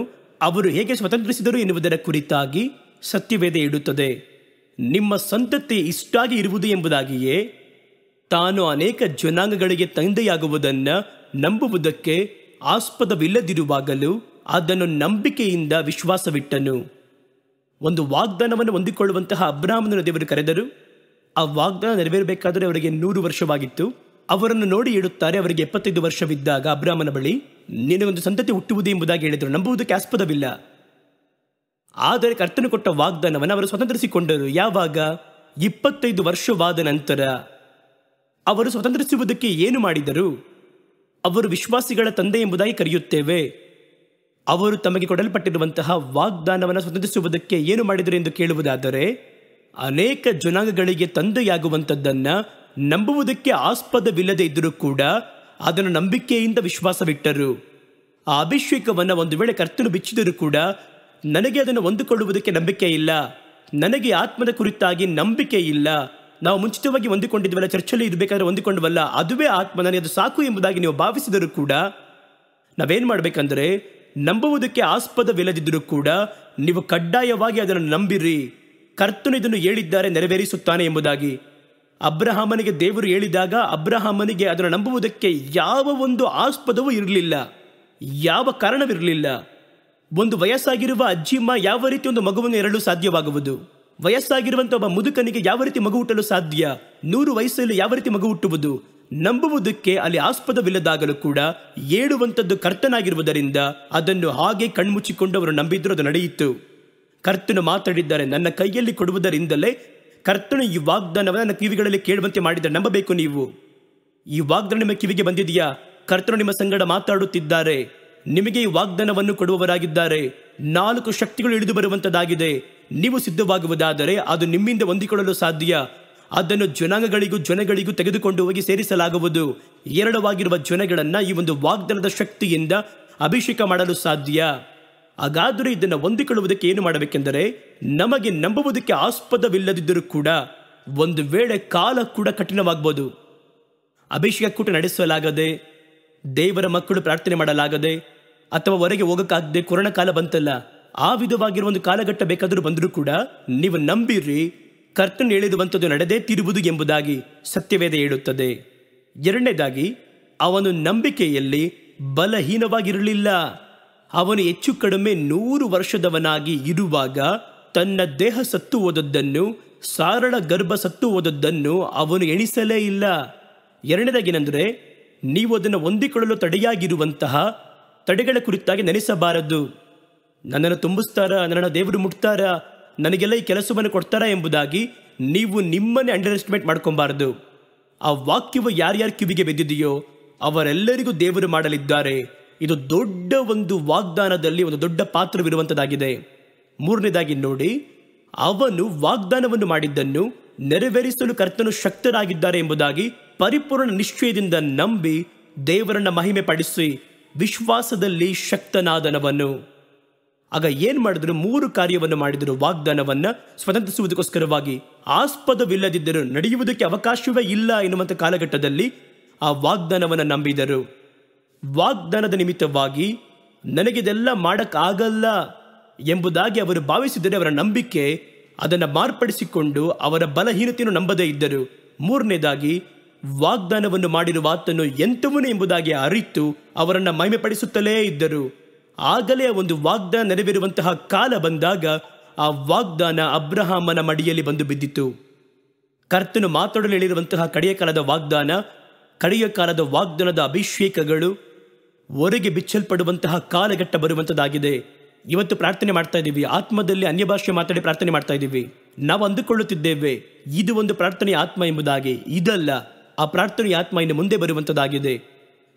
ಅವರು ಹೇಗೆ ಸ್ವತಂತ್ರಿಸಿದರು ಎನ್ನುವುದರ ಕುರಿತಾಗಿ ಸತ್ಯವೇದ ಇಡುತ್ತದೆ ನಿಮ್ಮ ಸಂತತಿ ಇಷ್ಟಾಗಿ ಇರುವುದು ಎಂಬುದಾಗಿಯೇ ತಾನು ಅನೇಕ ಜನಾಂಗಗಳಿಗೆ ತಂದೆಯಾಗುವುದನ್ನು ನಂಬುವುದಕ್ಕೆ ಆಸ್ಪದವಿಲ್ಲದಿರುವಾಗಲೂ ಅದನ್ನು ನಂಬಿಕೆಯಿಂದ ವಿಶ್ವಾಸವಿಟ್ಟನು ಒಂದು ವಾಗ್ದಾನವನ್ನು ಹೊಂದಿಕೊಳ್ಳುವಂತಹ ಅಬ್ರಾಹ್ಮನ ದೇವರು ಕರೆದರು ಆ ವಾಗ್ದಾನ ನೆರವೇರಬೇಕಾದರೆ ಅವರಿಗೆ ನೂರು ವರ್ಷವಾಗಿತ್ತು ಅವರನ್ನು ನೋಡಿ ಇಡುತ್ತಾರೆ ಅವರಿಗೆ ಎಪ್ಪತ್ತೈದು ವರ್ಷವಿದ್ದಾಗ ಅಬ್ರಾಹ್ಮನ ಬಳಿ ನಿನಗೊಂದು ಸಂತತಿ ಹುಟ್ಟುವುದು ಎಂಬುದಾಗಿ ಹೇಳಿದರು ನಂಬುವುದಕ್ಕೆ ಆಸ್ಪದವಿಲ್ಲ ಆದರೆ ಕರ್ತನು ಕೊಟ್ಟ ವಾಗ್ದಾನವನ್ನು ಅವರು ಸ್ವತಂತ್ರಿಸಿಕೊಂಡರು ಯಾವಾಗ ಇಪ್ಪತ್ತೈದು ವರ್ಷವಾದ ನಂತರ ಅವರು ಸ್ವತಂತ್ರಿಸುವುದಕ್ಕೆ ಏನು ಮಾಡಿದರು ಅವರು ವಿಶ್ವಾಸಿಗಳ ತಂದೆ ಎಂಬುದಾಗಿ ಕರೆಯುತ್ತೇವೆ ಅವರು ತಮಗೆ ಕೊಡಲ್ಪಟ್ಟಿರುವಂತಹ ವಾಗ್ದಾನವನ್ನು ಸ್ವತಂತ್ರಿಸುವುದಕ್ಕೆ ಏನು ಮಾಡಿದರು ಎಂದು ಕೇಳುವುದಾದರೆ ಅನೇಕ ಜನಾಂಗಗಳಿಗೆ ತಂದೆಯಾಗುವಂಥದ್ದನ್ನು ನಂಬುವುದಕ್ಕೆ ಆಸ್ಪದವಿಲ್ಲದೆ ಇದ್ದರೂ ಕೂಡ ಅದನ್ನು ನಂಬಿಕೆಯಿಂದ ವಿಶ್ವಾಸವಿಟ್ಟರು ಆ ಅಭಿಷೇಕವನ್ನು ಒಂದು ವೇಳೆ ಕರ್ತನು ಬಿಚ್ಚಿದರೂ ಕೂಡ ನನಗೆ ಅದನ್ನು ಹೊಂದಿಕೊಳ್ಳುವುದಕ್ಕೆ ನಂಬಿಕೆ ಇಲ್ಲ ನನಗೆ ಆತ್ಮದ ಕುರಿತಾಗಿ ನಂಬಿಕೆ ಇಲ್ಲ ನಾವು ಮುಂಚಿತವಾಗಿ ಹೊಂದಿಕೊಂಡಿದ್ವಲ್ಲ ಚರ್ಚಲ್ಲಿ ಇದು ಬೇಕಾದರೆ ಹೊಂದಿಕೊಂಡವಲ್ಲ ಅದುವೇ ಆತ್ಮ ನನಗೆ ಅದು ಸಾಕು ಎಂಬುದಾಗಿ ನೀವು ಭಾವಿಸಿದರೂ ಕೂಡ ನಾವೇನು ಮಾಡಬೇಕಂದರೆ ನಂಬುವುದಕ್ಕೆ ಆಸ್ಪದವಿಲ್ಲದಿದ್ದರೂ ಕೂಡ ನೀವು ಕಡ್ಡಾಯವಾಗಿ ಅದನ್ನು ನಂಬಿರಿ ಕರ್ತನು ಇದನ್ನು ಹೇಳಿದ್ದಾರೆ ನೆರವೇರಿಸುತ್ತಾನೆ ಎಂಬುದಾಗಿ ಅಬ್ರಹಾಮನಿಗೆ ದೇವರು ಹೇಳಿದಾಗ ಅಬ್ರಹಾಮನಿಗೆ ಅದನ್ನು ನಂಬುವುದಕ್ಕೆ ಯಾವ ಒಂದು ಆಸ್ಪದವೂ ಇರಲಿಲ್ಲ ಯಾವ ಕಾರಣವಿರಲಿಲ್ಲ ಒಂದು ವಯಸ್ಸಾಗಿರುವ ಅಜ್ಜಿಮ್ಮ ಯಾವ ರೀತಿ ಒಂದು ಮಗುವನ್ನು ಎರಡು ಸಾಧ್ಯವಾಗುವುದು ವಯಸ್ಸಾಗಿರುವಂತಹ ಒಬ್ಬ ಮುದುಕನಿಗೆ ಯಾವ ರೀತಿ ಮಗು ಹುಟ್ಟಲು ಸಾಧ್ಯ ನೂರು ವಯಸ್ಸಲ್ಲಿ ಯಾವ ರೀತಿ ಮಗು ಹುಟ್ಟುವುದು ನಂಬುವುದಕ್ಕೆ ಅಲ್ಲಿ ಆಸ್ಪದವಿಲ್ಲದಾಗಲೂ ಕೂಡ ಏಳುವಂಥದ್ದು ಕರ್ತನಾಗಿರುವುದರಿಂದ ಅದನ್ನು ಹಾಗೆ ಕಣ್ಮುಚ್ಚಿಕೊಂಡವರು ನಂಬಿದ್ರು ಅದು ನಡೆಯಿತು ಕರ್ತನು ಮಾತಾಡಿದ್ದಾರೆ ನನ್ನ ಕೈಯಲ್ಲಿ ಕೊಡುವುದರಿಂದಲೇ ಕರ್ತನು ಈ ವಾಗ್ದಾನವನ್ನು ನನ್ನ ಕಿವಿಗಳಲ್ಲಿ ಕೇಳುವಂತೆ ಮಾಡಿದರೆ ನಂಬಬೇಕು ನೀವು ಈ ವಾಗ್ದಾನ ನಿಮ್ಮ ಕಿವಿಗೆ ಬಂದಿದೆಯಾ ಕರ್ತನು ನಿಮ್ಮ ಸಂಗಡ ಮಾತಾಡುತ್ತಿದ್ದಾರೆ ನಿಮಗೆ ಈ ವಾಗ್ದಾನವನ್ನು ಕೊಡುವವರಾಗಿದ್ದಾರೆ ನಾಲ್ಕು ಶಕ್ತಿಗಳು ಇಳಿದು ಬರುವಂತದ್ದಾಗಿದೆ ನೀವು ಸಿದ್ಧವಾಗುವುದಾದರೆ ಅದು ನಿಮ್ಮಿಂದ ಹೊಂದಿಕೊಳ್ಳಲು ಸಾಧ್ಯ ಅದನ್ನು ಜನಾಂಗಗಳಿಗೂ ಜನಗಳಿಗೂ ತೆಗೆದುಕೊಂಡು ಹೋಗಿ ಸೇರಿಸಲಾಗುವುದು ಎರಡವಾಗಿರುವ ಜನಗಳನ್ನು ಈ ಒಂದು ವಾಗ್ದಾನದ ಶಕ್ತಿಯಿಂದ ಅಭಿಷೇಕ ಮಾಡಲು ಸಾಧ್ಯ ಹಾಗಾದರೆ ಇದನ್ನು ಹೊಂದಿಕೊಳ್ಳುವುದಕ್ಕೆ ಏನು ಮಾಡಬೇಕೆಂದರೆ ನಮಗೆ ನಂಬುವುದಕ್ಕೆ ಆಸ್ಪದವಿಲ್ಲದಿದ್ದರೂ ಕೂಡ ಒಂದು ವೇಳೆ ಕಾಲ ಕೂಡ ಕಠಿಣವಾಗಬಹುದು ಅಭಿಷೇಕ ಕೂಟ ನಡೆಸಲಾಗದೆ ದೇವರ ಮಕ್ಕಳು ಪ್ರಾರ್ಥನೆ ಮಾಡಲಾಗದೆ ಅಥವಾ ಹೊರಗೆ ಹೋಗಕ್ಕಾಗದೆ ಕೊರೋನಾ ಕಾಲ ಬಂತಲ್ಲ ಆ ವಿಧವಾಗಿರುವ ಒಂದು ಕಾಲಘಟ್ಟ ಬೇಕಾದರೂ ಬಂದರೂ ಕೂಡ ನೀವು ನಂಬಿರಿ ಹೇಳಿದು ಬಂತದ್ದು ನಡೆದೇ ತೀರುವುದು ಎಂಬುದಾಗಿ ಸತ್ಯವೇದ ಹೇಳುತ್ತದೆ ಎರಡನೇದಾಗಿ ಅವನು ನಂಬಿಕೆಯಲ್ಲಿ ಬಲಹೀನವಾಗಿರಲಿಲ್ಲ ಅವನು ಹೆಚ್ಚು ಕಡಿಮೆ ನೂರು ವರ್ಷದವನಾಗಿ ಇರುವಾಗ ತನ್ನ ದೇಹ ಸತ್ತು ಹೋದದ್ದನ್ನು ಸಾರಳ ಗರ್ಭ ಸತ್ತು ಅವನು ಎಣಿಸಲೇ ಇಲ್ಲ ಎರಡನೇದಾಗಿ ಏನಂದರೆ ನೀವು ಅದನ್ನು ಹೊಂದಿಕೊಳ್ಳಲು ತಡೆಯಾಗಿರುವಂತಹ ತಡೆಗಳ ಕುರಿತಾಗಿ ನೆನೆಸಬಾರದು ನನ್ನನ್ನು ತುಂಬಿಸ್ತಾರ ನನ್ನ ದೇವರು ಮುಟ್ತಾರ ನನಗೆಲ್ಲ ಈ ಕೆಲಸವನ್ನು ಕೊಡ್ತಾರಾ ಎಂಬುದಾಗಿ ನೀವು ನಿಮ್ಮನ್ನೇ ಅಂಡರ್ ಎಸ್ಟಿಮೇಟ್ ಮಾಡ್ಕೊಬಾರದು ಆ ವಾಕ್ಯವು ಯಾರ್ಯಾರ ಕಿವಿಗೆ ಬಿದ್ದಿದೆಯೋ ಅವರೆಲ್ಲರಿಗೂ ದೇವರು ಮಾಡಲಿದ್ದಾರೆ ಇದು ದೊಡ್ಡ ಒಂದು ವಾಗ್ದಾನದಲ್ಲಿ ಒಂದು ದೊಡ್ಡ ಪಾತ್ರವಿರುವಂಥದ್ದಾಗಿದೆ ಮೂರನೇದಾಗಿ ನೋಡಿ ಅವನು ವಾಗ್ದಾನವನ್ನು ಮಾಡಿದ್ದನ್ನು ನೆರವೇರಿಸಲು ಕರ್ತನು ಶಕ್ತರಾಗಿದ್ದಾರೆ ಎಂಬುದಾಗಿ ಪರಿಪೂರ್ಣ ನಿಶ್ಚಯದಿಂದ ನಂಬಿ ದೇವರನ್ನ ಮಹಿಮೆ ಪಡಿಸಿ ವಿಶ್ವಾಸದಲ್ಲಿ ಶಕ್ತನಾದನವನು ಆಗ ಏನು ಮಾಡಿದ್ರು ಮೂರು ಕಾರ್ಯವನ್ನು ಮಾಡಿದರು ವಾಗ್ದಾನವನ್ನು ಸ್ವತಂತ್ರಿಸುವುದಕ್ಕೋಸ್ಕರವಾಗಿ ಆಸ್ಪದವಿಲ್ಲದಿದ್ದರು ನಡೆಯುವುದಕ್ಕೆ ಅವಕಾಶವೇ ಇಲ್ಲ ಎನ್ನುವಂಥ ಕಾಲಘಟ್ಟದಲ್ಲಿ ಆ ವಾಗ್ದಾನವನ್ನು ನಂಬಿದರು ವಾಗ್ದಾನದ ನಿಮಿತ್ತವಾಗಿ ನನಗಿದೆಲ್ಲ ಮಾಡೋಕ್ಕಾಗಲ್ಲ ಎಂಬುದಾಗಿ ಅವರು ಭಾವಿಸಿದರೆ ಅವರ ನಂಬಿಕೆ ಅದನ್ನು ಮಾರ್ಪಡಿಸಿಕೊಂಡು ಅವರ ಬಲಹೀನತೆಯನ್ನು ನಂಬದೇ ಇದ್ದರು ಮೂರನೇದಾಗಿ ವಾಗ್ದಾನವನ್ನು ಮಾಡಿರುವ ಆತನು ಎಂಥವನು ಎಂಬುದಾಗಿ ಅರಿತು ಅವರನ್ನು ಮಹಿಮೆಪಡಿಸುತ್ತಲೇ ಇದ್ದರು ಆಗಲೇ ಒಂದು ವಾಗ್ದಾನ ನೆರವೇರುವಂತಹ ಕಾಲ ಬಂದಾಗ ಆ ವಾಗ್ದಾನ ಅಬ್ರಹಾಮನ ಮಡಿಯಲ್ಲಿ ಬಂದು ಬಿದ್ದಿತು ಕರ್ತನು ಮಾತಾಡಲು ಹೇಳಿರುವಂತಹ ಕಡೆಯ ಕಾಲದ ವಾಗ್ದಾನ ಕಡೆಯ ಕಾಲದ ವಾಗ್ದಾನದ ಅಭಿಷೇಕಗಳು ಹೊರಗೆ ಬಿಚ್ಚಲ್ಪಡುವಂತಹ ಕಾಲಘಟ್ಟ ಬರುವಂಥದ್ದಾಗಿದೆ ಇವತ್ತು ಪ್ರಾರ್ಥನೆ ಮಾಡ್ತಾ ಇದ್ದೀವಿ ಆತ್ಮದಲ್ಲಿ ಅನ್ಯ ಭಾಷೆ ಮಾತಾಡಿ ಪ್ರಾರ್ಥನೆ ಮಾಡ್ತಾ ಇದ್ದೀವಿ ನಾವು ಅಂದುಕೊಳ್ಳುತ್ತಿದ್ದೇವೆ ಇದು ಒಂದು ಪ್ರಾರ್ಥನೆ ಆತ್ಮ ಎಂಬುದಾಗಿ ಇದಲ್ಲ ಆ ಪ್ರಾರ್ಥನೆಯ ಆತ್ಮ ಇನ್ನು ಮುಂದೆ ಬರುವಂತದಾಗಿದೆ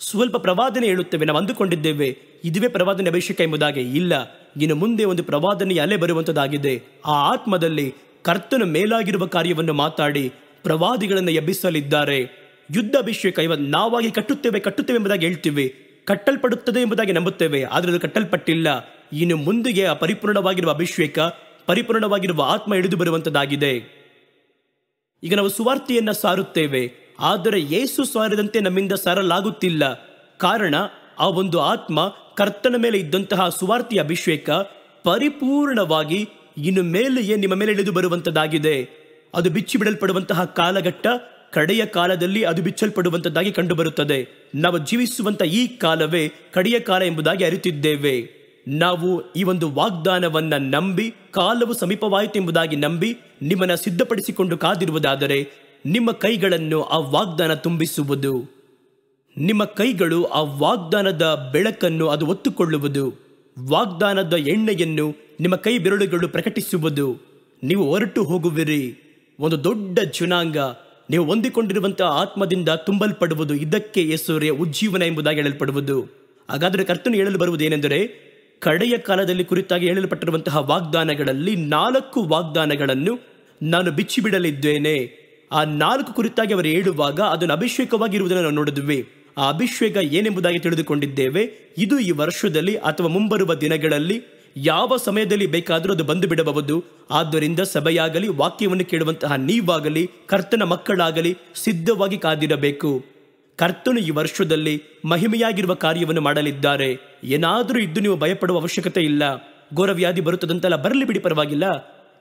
ಸ್ವಲ್ಪ ಪ್ರವಾದನೆ ಹೇಳುತ್ತೇವೆ ನಾವು ಅಂದುಕೊಂಡಿದ್ದೇವೆ ಇದುವೇ ಪ್ರವಾದನೆ ಅಭಿಷೇಕ ಎಂಬುದಾಗಿ ಇಲ್ಲ ಇನ್ನು ಮುಂದೆ ಒಂದು ಪ್ರವಾದನೆಯ ಅಲೆ ಬರುವಂಥದ್ದಾಗಿದೆ ಆ ಆತ್ಮದಲ್ಲಿ ಕರ್ತನ ಮೇಲಾಗಿರುವ ಕಾರ್ಯವನ್ನು ಮಾತಾಡಿ ಪ್ರವಾದಿಗಳನ್ನು ಎಬ್ಬಿಸಲಿದ್ದಾರೆ ಯುದ್ಧ ಅಭಿಷೇಕ ಇವ ನಾವಾಗಿ ಕಟ್ಟುತ್ತೇವೆ ಕಟ್ಟುತ್ತೇವೆ ಎಂಬುದಾಗಿ ಹೇಳ್ತೀವಿ ಕಟ್ಟಲ್ಪಡುತ್ತದೆ ಎಂಬುದಾಗಿ ನಂಬುತ್ತೇವೆ ಆದರೆ ಅದು ಕಟ್ಟಲ್ಪಟ್ಟಿಲ್ಲ ಇನ್ನು ಮುಂದೆಗೆ ಆ ಪರಿಪೂರ್ಣವಾಗಿರುವ ಅಭಿಷೇಕ ಪರಿಪೂರ್ಣವಾಗಿರುವ ಆತ್ಮ ಇಳಿದು ಬರುವಂಥದ್ದಾಗಿದೆ ಈಗ ನಾವು ಸುವಾರ್ತೆಯನ್ನು ಸಾರುತ್ತೇವೆ ಆದರೆ ಯೇಸು ಸಾರದಂತೆ ನಮ್ಮಿಂದ ಸರಲಾಗುತ್ತಿಲ್ಲ ಕಾರಣ ಆ ಒಂದು ಆತ್ಮ ಕರ್ತನ ಮೇಲೆ ಇದ್ದಂತಹ ಸುವಾರ್ತಿ ಅಭಿಷೇಕ ಪರಿಪೂರ್ಣವಾಗಿ ಇನ್ನು ಮೇಲೆಯೇ ನಿಮ್ಮ ಮೇಲೆ ಇಳಿದು ಬರುವಂತದ್ದಾಗಿದೆ ಅದು ಬಿಚ್ಚಿ ಬಿಡಲ್ಪಡುವಂತಹ ಕಾಲಘಟ್ಟ ಕಡೆಯ ಕಾಲದಲ್ಲಿ ಅದು ಬಿಚ್ಚಲ್ಪಡುವಂತದ್ದಾಗಿ ಕಂಡುಬರುತ್ತದೆ ನಾವು ಜೀವಿಸುವಂತ ಈ ಕಾಲವೇ ಕಡೆಯ ಕಾಲ ಎಂಬುದಾಗಿ ಅರಿತಿದ್ದೇವೆ ನಾವು ಈ ಒಂದು ವಾಗ್ದಾನವನ್ನ ನಂಬಿ ಕಾಲವು ಸಮೀಪವಾಯಿತೆಂಬುದಾಗಿ ನಂಬಿ ನಿಮ್ಮನ್ನ ಸಿದ್ಧಪಡಿಸಿಕೊಂಡು ಕಾದಿರುವುದಾದರೆ ನಿಮ್ಮ ಕೈಗಳನ್ನು ಆ ವಾಗ್ದಾನ ತುಂಬಿಸುವುದು ನಿಮ್ಮ ಕೈಗಳು ಆ ವಾಗ್ದಾನದ ಬೆಳಕನ್ನು ಅದು ಒತ್ತುಕೊಳ್ಳುವುದು ವಾಗ್ದಾನದ ಎಣ್ಣೆಯನ್ನು ನಿಮ್ಮ ಕೈ ಬೆರಳುಗಳು ಪ್ರಕಟಿಸುವುದು ನೀವು ಹೊರಟು ಹೋಗುವಿರಿ ಒಂದು ದೊಡ್ಡ ಜುನಾಂಗ ನೀವು ಹೊಂದಿಕೊಂಡಿರುವಂತಹ ಆತ್ಮದಿಂದ ತುಂಬಲ್ಪಡುವುದು ಇದಕ್ಕೆ ಹೆಸರೇ ಉಜ್ಜೀವನ ಎಂಬುದಾಗಿ ಹೇಳಲ್ಪಡುವುದು ಹಾಗಾದರೆ ಕರ್ತನು ಹೇಳಲು ಬರುವುದು ಏನೆಂದರೆ ಕಡೆಯ ಕಾಲದಲ್ಲಿ ಕುರಿತಾಗಿ ಹೇಳಲ್ಪಟ್ಟಿರುವಂತಹ ವಾಗ್ದಾನಗಳಲ್ಲಿ ನಾಲ್ಕು ವಾಗ್ದಾನಗಳನ್ನು ನಾನು ಬಿಚ್ಚಿಬಿಡಲಿದ್ದೇನೆ ಆ ನಾಲ್ಕು ಕುರಿತಾಗಿ ಅವರು ಹೇಳುವಾಗ ಅದನ್ನು ಅಭಿಷೇಕವಾಗಿರುವುದನ್ನು ನಾವು ನೋಡಿದ್ವಿ ಆ ಅಭಿಷೇಕ ಏನೆಂಬುದಾಗಿ ತಿಳಿದುಕೊಂಡಿದ್ದೇವೆ ಇದು ಈ ವರ್ಷದಲ್ಲಿ ಅಥವಾ ಮುಂಬರುವ ದಿನಗಳಲ್ಲಿ ಯಾವ ಸಮಯದಲ್ಲಿ ಬೇಕಾದರೂ ಅದು ಬಂದು ಬಿಡಬಹುದು ಆದ್ದರಿಂದ ಸಭೆಯಾಗಲಿ ವಾಕ್ಯವನ್ನು ಕೇಳುವಂತಹ ನೀವಾಗಲಿ ಕರ್ತನ ಮಕ್ಕಳಾಗಲಿ ಸಿದ್ಧವಾಗಿ ಕಾದಿರಬೇಕು ಕರ್ತನು ಈ ವರ್ಷದಲ್ಲಿ ಮಹಿಮೆಯಾಗಿರುವ ಕಾರ್ಯವನ್ನು ಮಾಡಲಿದ್ದಾರೆ ಏನಾದರೂ ಇದ್ದು ನೀವು ಭಯಪಡುವ ಅವಶ್ಯಕತೆ ಇಲ್ಲ ಘೋರವ್ಯಾಧಿ ಬರುತ್ತದಂತೆಲ್ಲ ಬರಲಿ ಬಿಡಿ ಪರವಾಗಿಲ್ಲ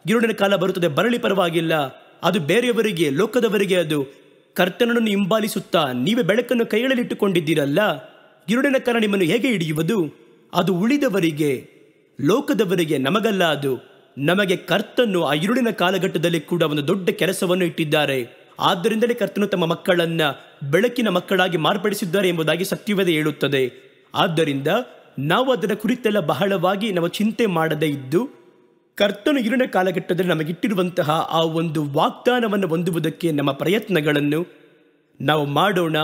ಗಿರುಡಿನ ಕಾಲ ಬರುತ್ತದೆ ಬರಲಿ ಪರವಾಗಿಲ್ಲ ಅದು ಬೇರೆಯವರಿಗೆ ಲೋಕದವರಿಗೆ ಅದು ಕರ್ತನನ್ನು ಹಿಂಬಾಲಿಸುತ್ತಾ ನೀವೇ ಬೆಳಕನ್ನು ಕೈಗಳಲ್ಲಿಟ್ಟುಕೊಂಡಿದ್ದೀರಲ್ಲ ಇರುಳಿನ ಕರ ನಿಮ್ಮನ್ನು ಹೇಗೆ ಹಿಡಿಯುವುದು ಅದು ಉಳಿದವರಿಗೆ ಲೋಕದವರಿಗೆ ನಮಗಲ್ಲ ಅದು ನಮಗೆ ಕರ್ತನು ಆ ಇರುಳಿನ ಕಾಲಘಟ್ಟದಲ್ಲಿ ಕೂಡ ಒಂದು ದೊಡ್ಡ ಕೆಲಸವನ್ನು ಇಟ್ಟಿದ್ದಾರೆ ಆದ್ದರಿಂದಲೇ ಕರ್ತನು ತಮ್ಮ ಮಕ್ಕಳನ್ನ ಬೆಳಕಿನ ಮಕ್ಕಳಾಗಿ ಮಾರ್ಪಡಿಸಿದ್ದಾರೆ ಎಂಬುದಾಗಿ ಸತ್ಯವೇ ಹೇಳುತ್ತದೆ ಆದ್ದರಿಂದ ನಾವು ಅದರ ಕುರಿತೆಲ್ಲ ಬಹಳವಾಗಿ ನಾವು ಚಿಂತೆ ಮಾಡದೇ ಇದ್ದು ಕರ್ತನು ಇರುಣ ಕಾಲಘಟ್ಟದಲ್ಲಿ ನಮಗಿಟ್ಟಿರುವಂತಹ ಆ ಒಂದು ವಾಗ್ದಾನವನ್ನು ಹೊಂದುವುದಕ್ಕೆ ನಮ್ಮ ಪ್ರಯತ್ನಗಳನ್ನು ನಾವು ಮಾಡೋಣ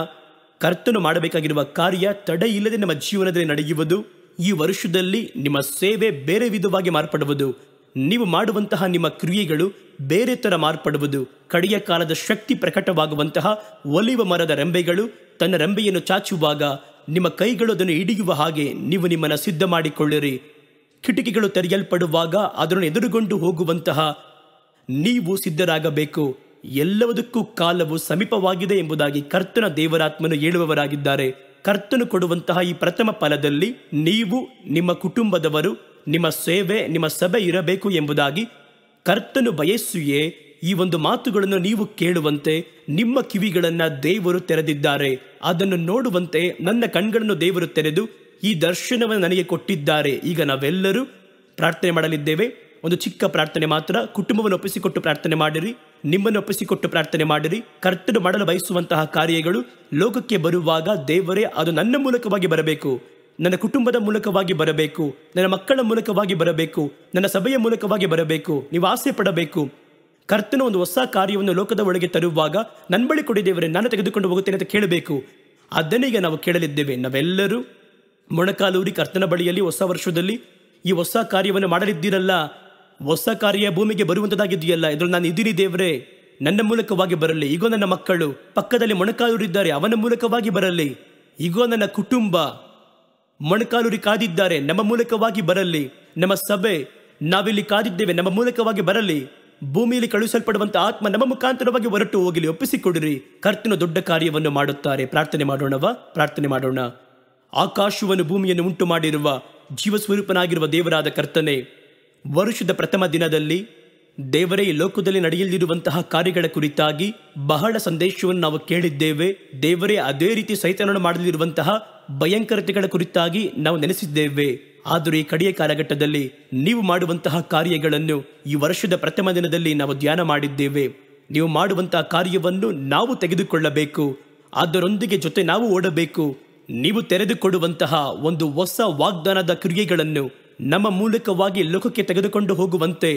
ಕರ್ತನು ಮಾಡಬೇಕಾಗಿರುವ ಕಾರ್ಯ ತಡೆ ಇಲ್ಲದೆ ನಮ್ಮ ಜೀವನದಲ್ಲಿ ನಡೆಯುವುದು ಈ ವರ್ಷದಲ್ಲಿ ನಿಮ್ಮ ಸೇವೆ ಬೇರೆ ವಿಧವಾಗಿ ಮಾರ್ಪಡುವುದು ನೀವು ಮಾಡುವಂತಹ ನಿಮ್ಮ ಕ್ರಿಯೆಗಳು ಬೇರೆ ಥರ ಮಾರ್ಪಡುವುದು ಕಡೆಯ ಕಾಲದ ಶಕ್ತಿ ಪ್ರಕಟವಾಗುವಂತಹ ಒಲಿವ ಮರದ ರೆಂಬೆಗಳು ತನ್ನ ರೆಂಬೆಯನ್ನು ಚಾಚುವಾಗ ನಿಮ್ಮ ಕೈಗಳು ಅದನ್ನು ಹಿಡಿಯುವ ಹಾಗೆ ನೀವು ನಿಮ್ಮನ್ನು ಸಿದ್ಧ ಮಾಡಿಕೊಳ್ಳಿರಿ ಕಿಟಕಿಗಳು ತೆರೆಯಲ್ಪಡುವಾಗ ಅದನ್ನು ಎದುರುಗೊಂಡು ಹೋಗುವಂತಹ ನೀವು ಸಿದ್ಧರಾಗಬೇಕು ಎಲ್ಲವದಕ್ಕೂ ಕಾಲವು ಸಮೀಪವಾಗಿದೆ ಎಂಬುದಾಗಿ ಕರ್ತನ ದೇವರಾತ್ಮನು ಹೇಳುವವರಾಗಿದ್ದಾರೆ ಕರ್ತನು ಕೊಡುವಂತಹ ಈ ಪ್ರಥಮ ಫಲದಲ್ಲಿ ನೀವು ನಿಮ್ಮ ಕುಟುಂಬದವರು ನಿಮ್ಮ ಸೇವೆ ನಿಮ್ಮ ಸಭೆ ಇರಬೇಕು ಎಂಬುದಾಗಿ ಕರ್ತನು ಬಯಸುಯೇ ಈ ಒಂದು ಮಾತುಗಳನ್ನು ನೀವು ಕೇಳುವಂತೆ ನಿಮ್ಮ ಕಿವಿಗಳನ್ನು ದೇವರು ತೆರೆದಿದ್ದಾರೆ ಅದನ್ನು ನೋಡುವಂತೆ ನನ್ನ ಕಣ್ಗಳನ್ನು ದೇವರು ತೆರೆದು ಈ ದರ್ಶನವನ್ನು ನನಗೆ ಕೊಟ್ಟಿದ್ದಾರೆ ಈಗ ನಾವೆಲ್ಲರೂ ಪ್ರಾರ್ಥನೆ ಮಾಡಲಿದ್ದೇವೆ ಒಂದು ಚಿಕ್ಕ ಪ್ರಾರ್ಥನೆ ಮಾತ್ರ ಕುಟುಂಬವನ್ನು ಒಪ್ಪಿಸಿಕೊಟ್ಟು ಪ್ರಾರ್ಥನೆ ಮಾಡಿರಿ ನಿಮ್ಮನ್ನು ಒಪ್ಪಿಸಿಕೊಟ್ಟು ಪ್ರಾರ್ಥನೆ ಮಾಡಿರಿ ಕರ್ತನು ಮಾಡಲು ಬಯಸುವಂತಹ ಕಾರ್ಯಗಳು ಲೋಕಕ್ಕೆ ಬರುವಾಗ ದೇವರೇ ಅದು ನನ್ನ ಮೂಲಕವಾಗಿ ಬರಬೇಕು ನನ್ನ ಕುಟುಂಬದ ಮೂಲಕವಾಗಿ ಬರಬೇಕು ನನ್ನ ಮಕ್ಕಳ ಮೂಲಕವಾಗಿ ಬರಬೇಕು ನನ್ನ ಸಭೆಯ ಮೂಲಕವಾಗಿ ಬರಬೇಕು ನೀವು ಆಸೆ ಪಡಬೇಕು ಕರ್ತನ ಒಂದು ಹೊಸ ಕಾರ್ಯವನ್ನು ಲೋಕದ ಒಳಗೆ ತರುವಾಗ ನನ್ನ ಬಳಿ ಕೊಡಿ ದೇವರೇ ನಾನು ತೆಗೆದುಕೊಂಡು ಹೋಗುತ್ತೇನೆ ಅಂತ ಕೇಳಬೇಕು ಅದನ್ನೀಗ ನಾವು ಕೇಳಲಿದ್ದೇವೆ ನಾವೆಲ್ಲರೂ ಮೊಣಕಾಲೂರಿ ಕರ್ತನ ಬಳಿಯಲ್ಲಿ ಹೊಸ ವರ್ಷದಲ್ಲಿ ಈ ಹೊಸ ಕಾರ್ಯವನ್ನು ಮಾಡಲಿದ್ದೀರಲ್ಲ ಹೊಸ ಕಾರ್ಯ ಭೂಮಿಗೆ ಬರುವಂತದಾಗಿದೆಯಲ್ಲ ಇದರಲ್ಲಿ ನಾನು ಇದ್ದೀರಿ ದೇವರೇ ನನ್ನ ಮೂಲಕವಾಗಿ ಬರಲಿ ಈಗೋ ನನ್ನ ಮಕ್ಕಳು ಪಕ್ಕದಲ್ಲಿ ಮೊಣಕಾಲೂರಿದ್ದಾರೆ ಅವನ ಮೂಲಕವಾಗಿ ಬರಲಿ ಈಗೋ ನನ್ನ ಕುಟುಂಬ ಮೊಣಕಾಲೂರಿ ಕಾದಿದ್ದಾರೆ ನಮ್ಮ ಮೂಲಕವಾಗಿ ಬರಲಿ ನಮ್ಮ ಸಭೆ ನಾವಿಲ್ಲಿ ಕಾದಿದ್ದೇವೆ ನಮ್ಮ ಮೂಲಕವಾಗಿ ಬರಲಿ ಭೂಮಿಯಲ್ಲಿ ಕಳುಹಿಸಲ್ಪಡುವಂಥ ಆತ್ಮ ನಮ್ಮ ಮುಖಾಂತರವಾಗಿ ಹೊರಟು ಹೋಗಲಿ ಒಪ್ಪಿಸಿಕೊಡಿರಿ ಕರ್ತನ ದೊಡ್ಡ ಕಾರ್ಯವನ್ನು ಮಾಡುತ್ತಾರೆ ಪ್ರಾರ್ಥನೆ ಮಾಡೋಣವಾ ಪ್ರಾರ್ಥನೆ ಮಾಡೋಣ ಆಕಾಶವನ್ನು ಭೂಮಿಯನ್ನು ಉಂಟು ಮಾಡಿರುವ ಜೀವಸ್ವರೂಪನಾಗಿರುವ ದೇವರಾದ ಕರ್ತನೆ ವರುಷದ ಪ್ರಥಮ ದಿನದಲ್ಲಿ ದೇವರೇ ಈ ಲೋಕದಲ್ಲಿ ನಡೆಯಲಿರುವಂತಹ ಕಾರ್ಯಗಳ ಕುರಿತಾಗಿ ಬಹಳ ಸಂದೇಶವನ್ನು ನಾವು ಕೇಳಿದ್ದೇವೆ ದೇವರೇ ಅದೇ ರೀತಿ ಸೈತನನ್ನು ಮಾಡಲಿರುವಂತಹ ಭಯಂಕರತೆಗಳ ಕುರಿತಾಗಿ ನಾವು ನೆನೆಸಿದ್ದೇವೆ ಆದರೆ ಈ ಕಡೆಯ ಕಾಲಘಟ್ಟದಲ್ಲಿ ನೀವು ಮಾಡುವಂತಹ ಕಾರ್ಯಗಳನ್ನು ಈ ವರ್ಷದ ಪ್ರಥಮ ದಿನದಲ್ಲಿ ನಾವು ಧ್ಯಾನ ಮಾಡಿದ್ದೇವೆ ನೀವು ಮಾಡುವಂತಹ ಕಾರ್ಯವನ್ನು ನಾವು ತೆಗೆದುಕೊಳ್ಳಬೇಕು ಅದರೊಂದಿಗೆ ಜೊತೆ ನಾವು ಓಡಬೇಕು ನೀವು ತೆರೆದುಕೊಡುವಂತಹ ಒಂದು ಹೊಸ ವಾಗ್ದಾನದ ಕ್ರಿಯೆಗಳನ್ನು ನಮ್ಮ ಮೂಲಕವಾಗಿ ಲೋಕಕ್ಕೆ ತೆಗೆದುಕೊಂಡು ಹೋಗುವಂತೆ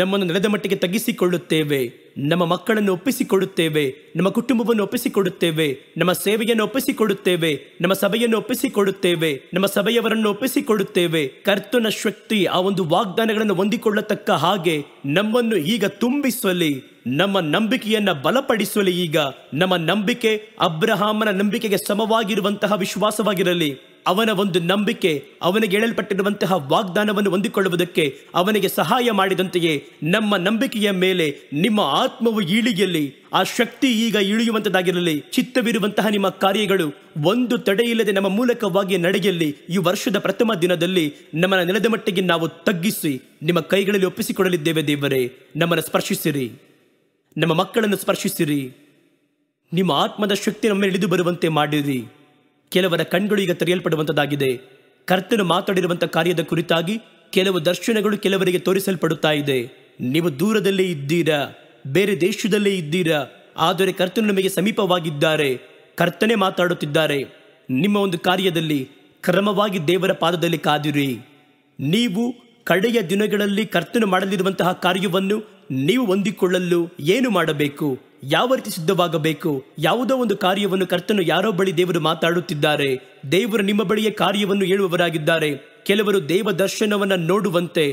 ನಮ್ಮನ್ನು ನೆಲದ ಮಟ್ಟಿಗೆ ತಗ್ಗಿಸಿಕೊಳ್ಳುತ್ತೇವೆ ನಮ್ಮ ಮಕ್ಕಳನ್ನು ಒಪ್ಪಿಸಿಕೊಡುತ್ತೇವೆ ನಮ್ಮ ಕುಟುಂಬವನ್ನು ಒಪ್ಪಿಸಿಕೊಡುತ್ತೇವೆ ನಮ್ಮ ಸೇವೆಯನ್ನು ಒಪ್ಪಿಸಿಕೊಡುತ್ತೇವೆ ನಮ್ಮ ಸಭೆಯನ್ನು ಒಪ್ಪಿಸಿಕೊಡುತ್ತೇವೆ ನಮ್ಮ ಸಭೆಯವರನ್ನು ಒಪ್ಪಿಸಿಕೊಡುತ್ತೇವೆ ಕರ್ತನ ಶಕ್ತಿ ಆ ಒಂದು ವಾಗ್ದಾನಗಳನ್ನು ಹೊಂದಿಕೊಳ್ಳತಕ್ಕ ಹಾಗೆ ನಮ್ಮನ್ನು ಈಗ ತುಂಬಿಸಲಿ ನಮ್ಮ ನಂಬಿಕೆಯನ್ನ ಬಲಪಡಿಸಲಿ ಈಗ ನಮ್ಮ ನಂಬಿಕೆ ಅಬ್ರಹಾಮನ ನಂಬಿಕೆಗೆ ಸಮವಾಗಿರುವಂತಹ ವಿಶ್ವಾಸವಾಗಿರಲಿ ಅವನ ಒಂದು ನಂಬಿಕೆ ಅವನಿಗೆ ಹೇಳಲ್ಪಟ್ಟಿರುವಂತಹ ವಾಗ್ದಾನವನ್ನು ಹೊಂದಿಕೊಳ್ಳುವುದಕ್ಕೆ ಅವನಿಗೆ ಸಹಾಯ ಮಾಡಿದಂತೆಯೇ ನಮ್ಮ ನಂಬಿಕೆಯ ಮೇಲೆ ನಿಮ್ಮ ಆತ್ಮವು ಈಳಿಗೆಯಲ್ಲಿ ಆ ಶಕ್ತಿ ಈಗ ಇಳಿಯುವಂತದಾಗಿರಲಿ ಚಿತ್ತವಿರುವಂತಹ ನಿಮ್ಮ ಕಾರ್ಯಗಳು ಒಂದು ತಡೆಯಿಲ್ಲದೆ ನಮ್ಮ ಮೂಲಕವಾಗಿ ನಡೆಯಲಿ ಈ ವರ್ಷದ ಪ್ರಥಮ ದಿನದಲ್ಲಿ ನಮ್ಮ ನೆಲದ ಮಟ್ಟಿಗೆ ನಾವು ತಗ್ಗಿಸಿ ನಿಮ್ಮ ಕೈಗಳಲ್ಲಿ ಒಪ್ಪಿಸಿಕೊಡಲಿದ್ದೇವೆ ದೇವರೇ ನಮ್ಮನ್ನು ಸ್ಪರ್ಶಿಸಿರಿ ನಮ್ಮ ಮಕ್ಕಳನ್ನು ಸ್ಪರ್ಶಿಸಿರಿ ನಿಮ್ಮ ಆತ್ಮದ ಶಕ್ತಿ ನಮ್ಮ ಇಳಿದು ಬರುವಂತೆ ಮಾಡಿರಿ ಕೆಲವರ ಕಣ್ಗಳು ಈಗ ತೆರೆಯಲ್ಪಡುವಂಥದ್ದಾಗಿದೆ ಕರ್ತನು ಮಾತಾಡಿರುವಂಥ ಕಾರ್ಯದ ಕುರಿತಾಗಿ ಕೆಲವು ದರ್ಶನಗಳು ಕೆಲವರಿಗೆ ತೋರಿಸಲ್ಪಡುತ್ತಾ ಇದೆ ನೀವು ದೂರದಲ್ಲಿ ಇದ್ದೀರಾ ಬೇರೆ ದೇಶದಲ್ಲೇ ಇದ್ದೀರಾ ಆದರೆ ಕರ್ತನು ನಿಮಗೆ ಸಮೀಪವಾಗಿದ್ದಾರೆ ಕರ್ತನೆ ಮಾತಾಡುತ್ತಿದ್ದಾರೆ ನಿಮ್ಮ ಒಂದು ಕಾರ್ಯದಲ್ಲಿ ಕ್ರಮವಾಗಿ ದೇವರ ಪಾದದಲ್ಲಿ ಕಾದಿರಿ ನೀವು ಕಡೆಯ ದಿನಗಳಲ್ಲಿ ಕರ್ತನು ಮಾಡಲಿರುವಂತಹ ಕಾರ್ಯವನ್ನು ನೀವು ಹೊಂದಿಕೊಳ್ಳಲು ಏನು ಮಾಡಬೇಕು ಯಾವ ರೀತಿ ಸಿದ್ಧವಾಗಬೇಕು ಯಾವುದೋ ಒಂದು ಕಾರ್ಯವನ್ನು ಕರ್ತನು ಯಾರೋ ಬಳಿ ದೇವರು ಮಾತಾಡುತ್ತಿದ್ದಾರೆ ದೇವರು ನಿಮ್ಮ ಬಳಿಯ ಕಾರ್ಯವನ್ನು ಹೇಳುವವರಾಗಿದ್ದಾರೆ ಕೆಲವರು ದೇವ ದರ್ಶನವನ್ನು ನೋಡುವಂತೆ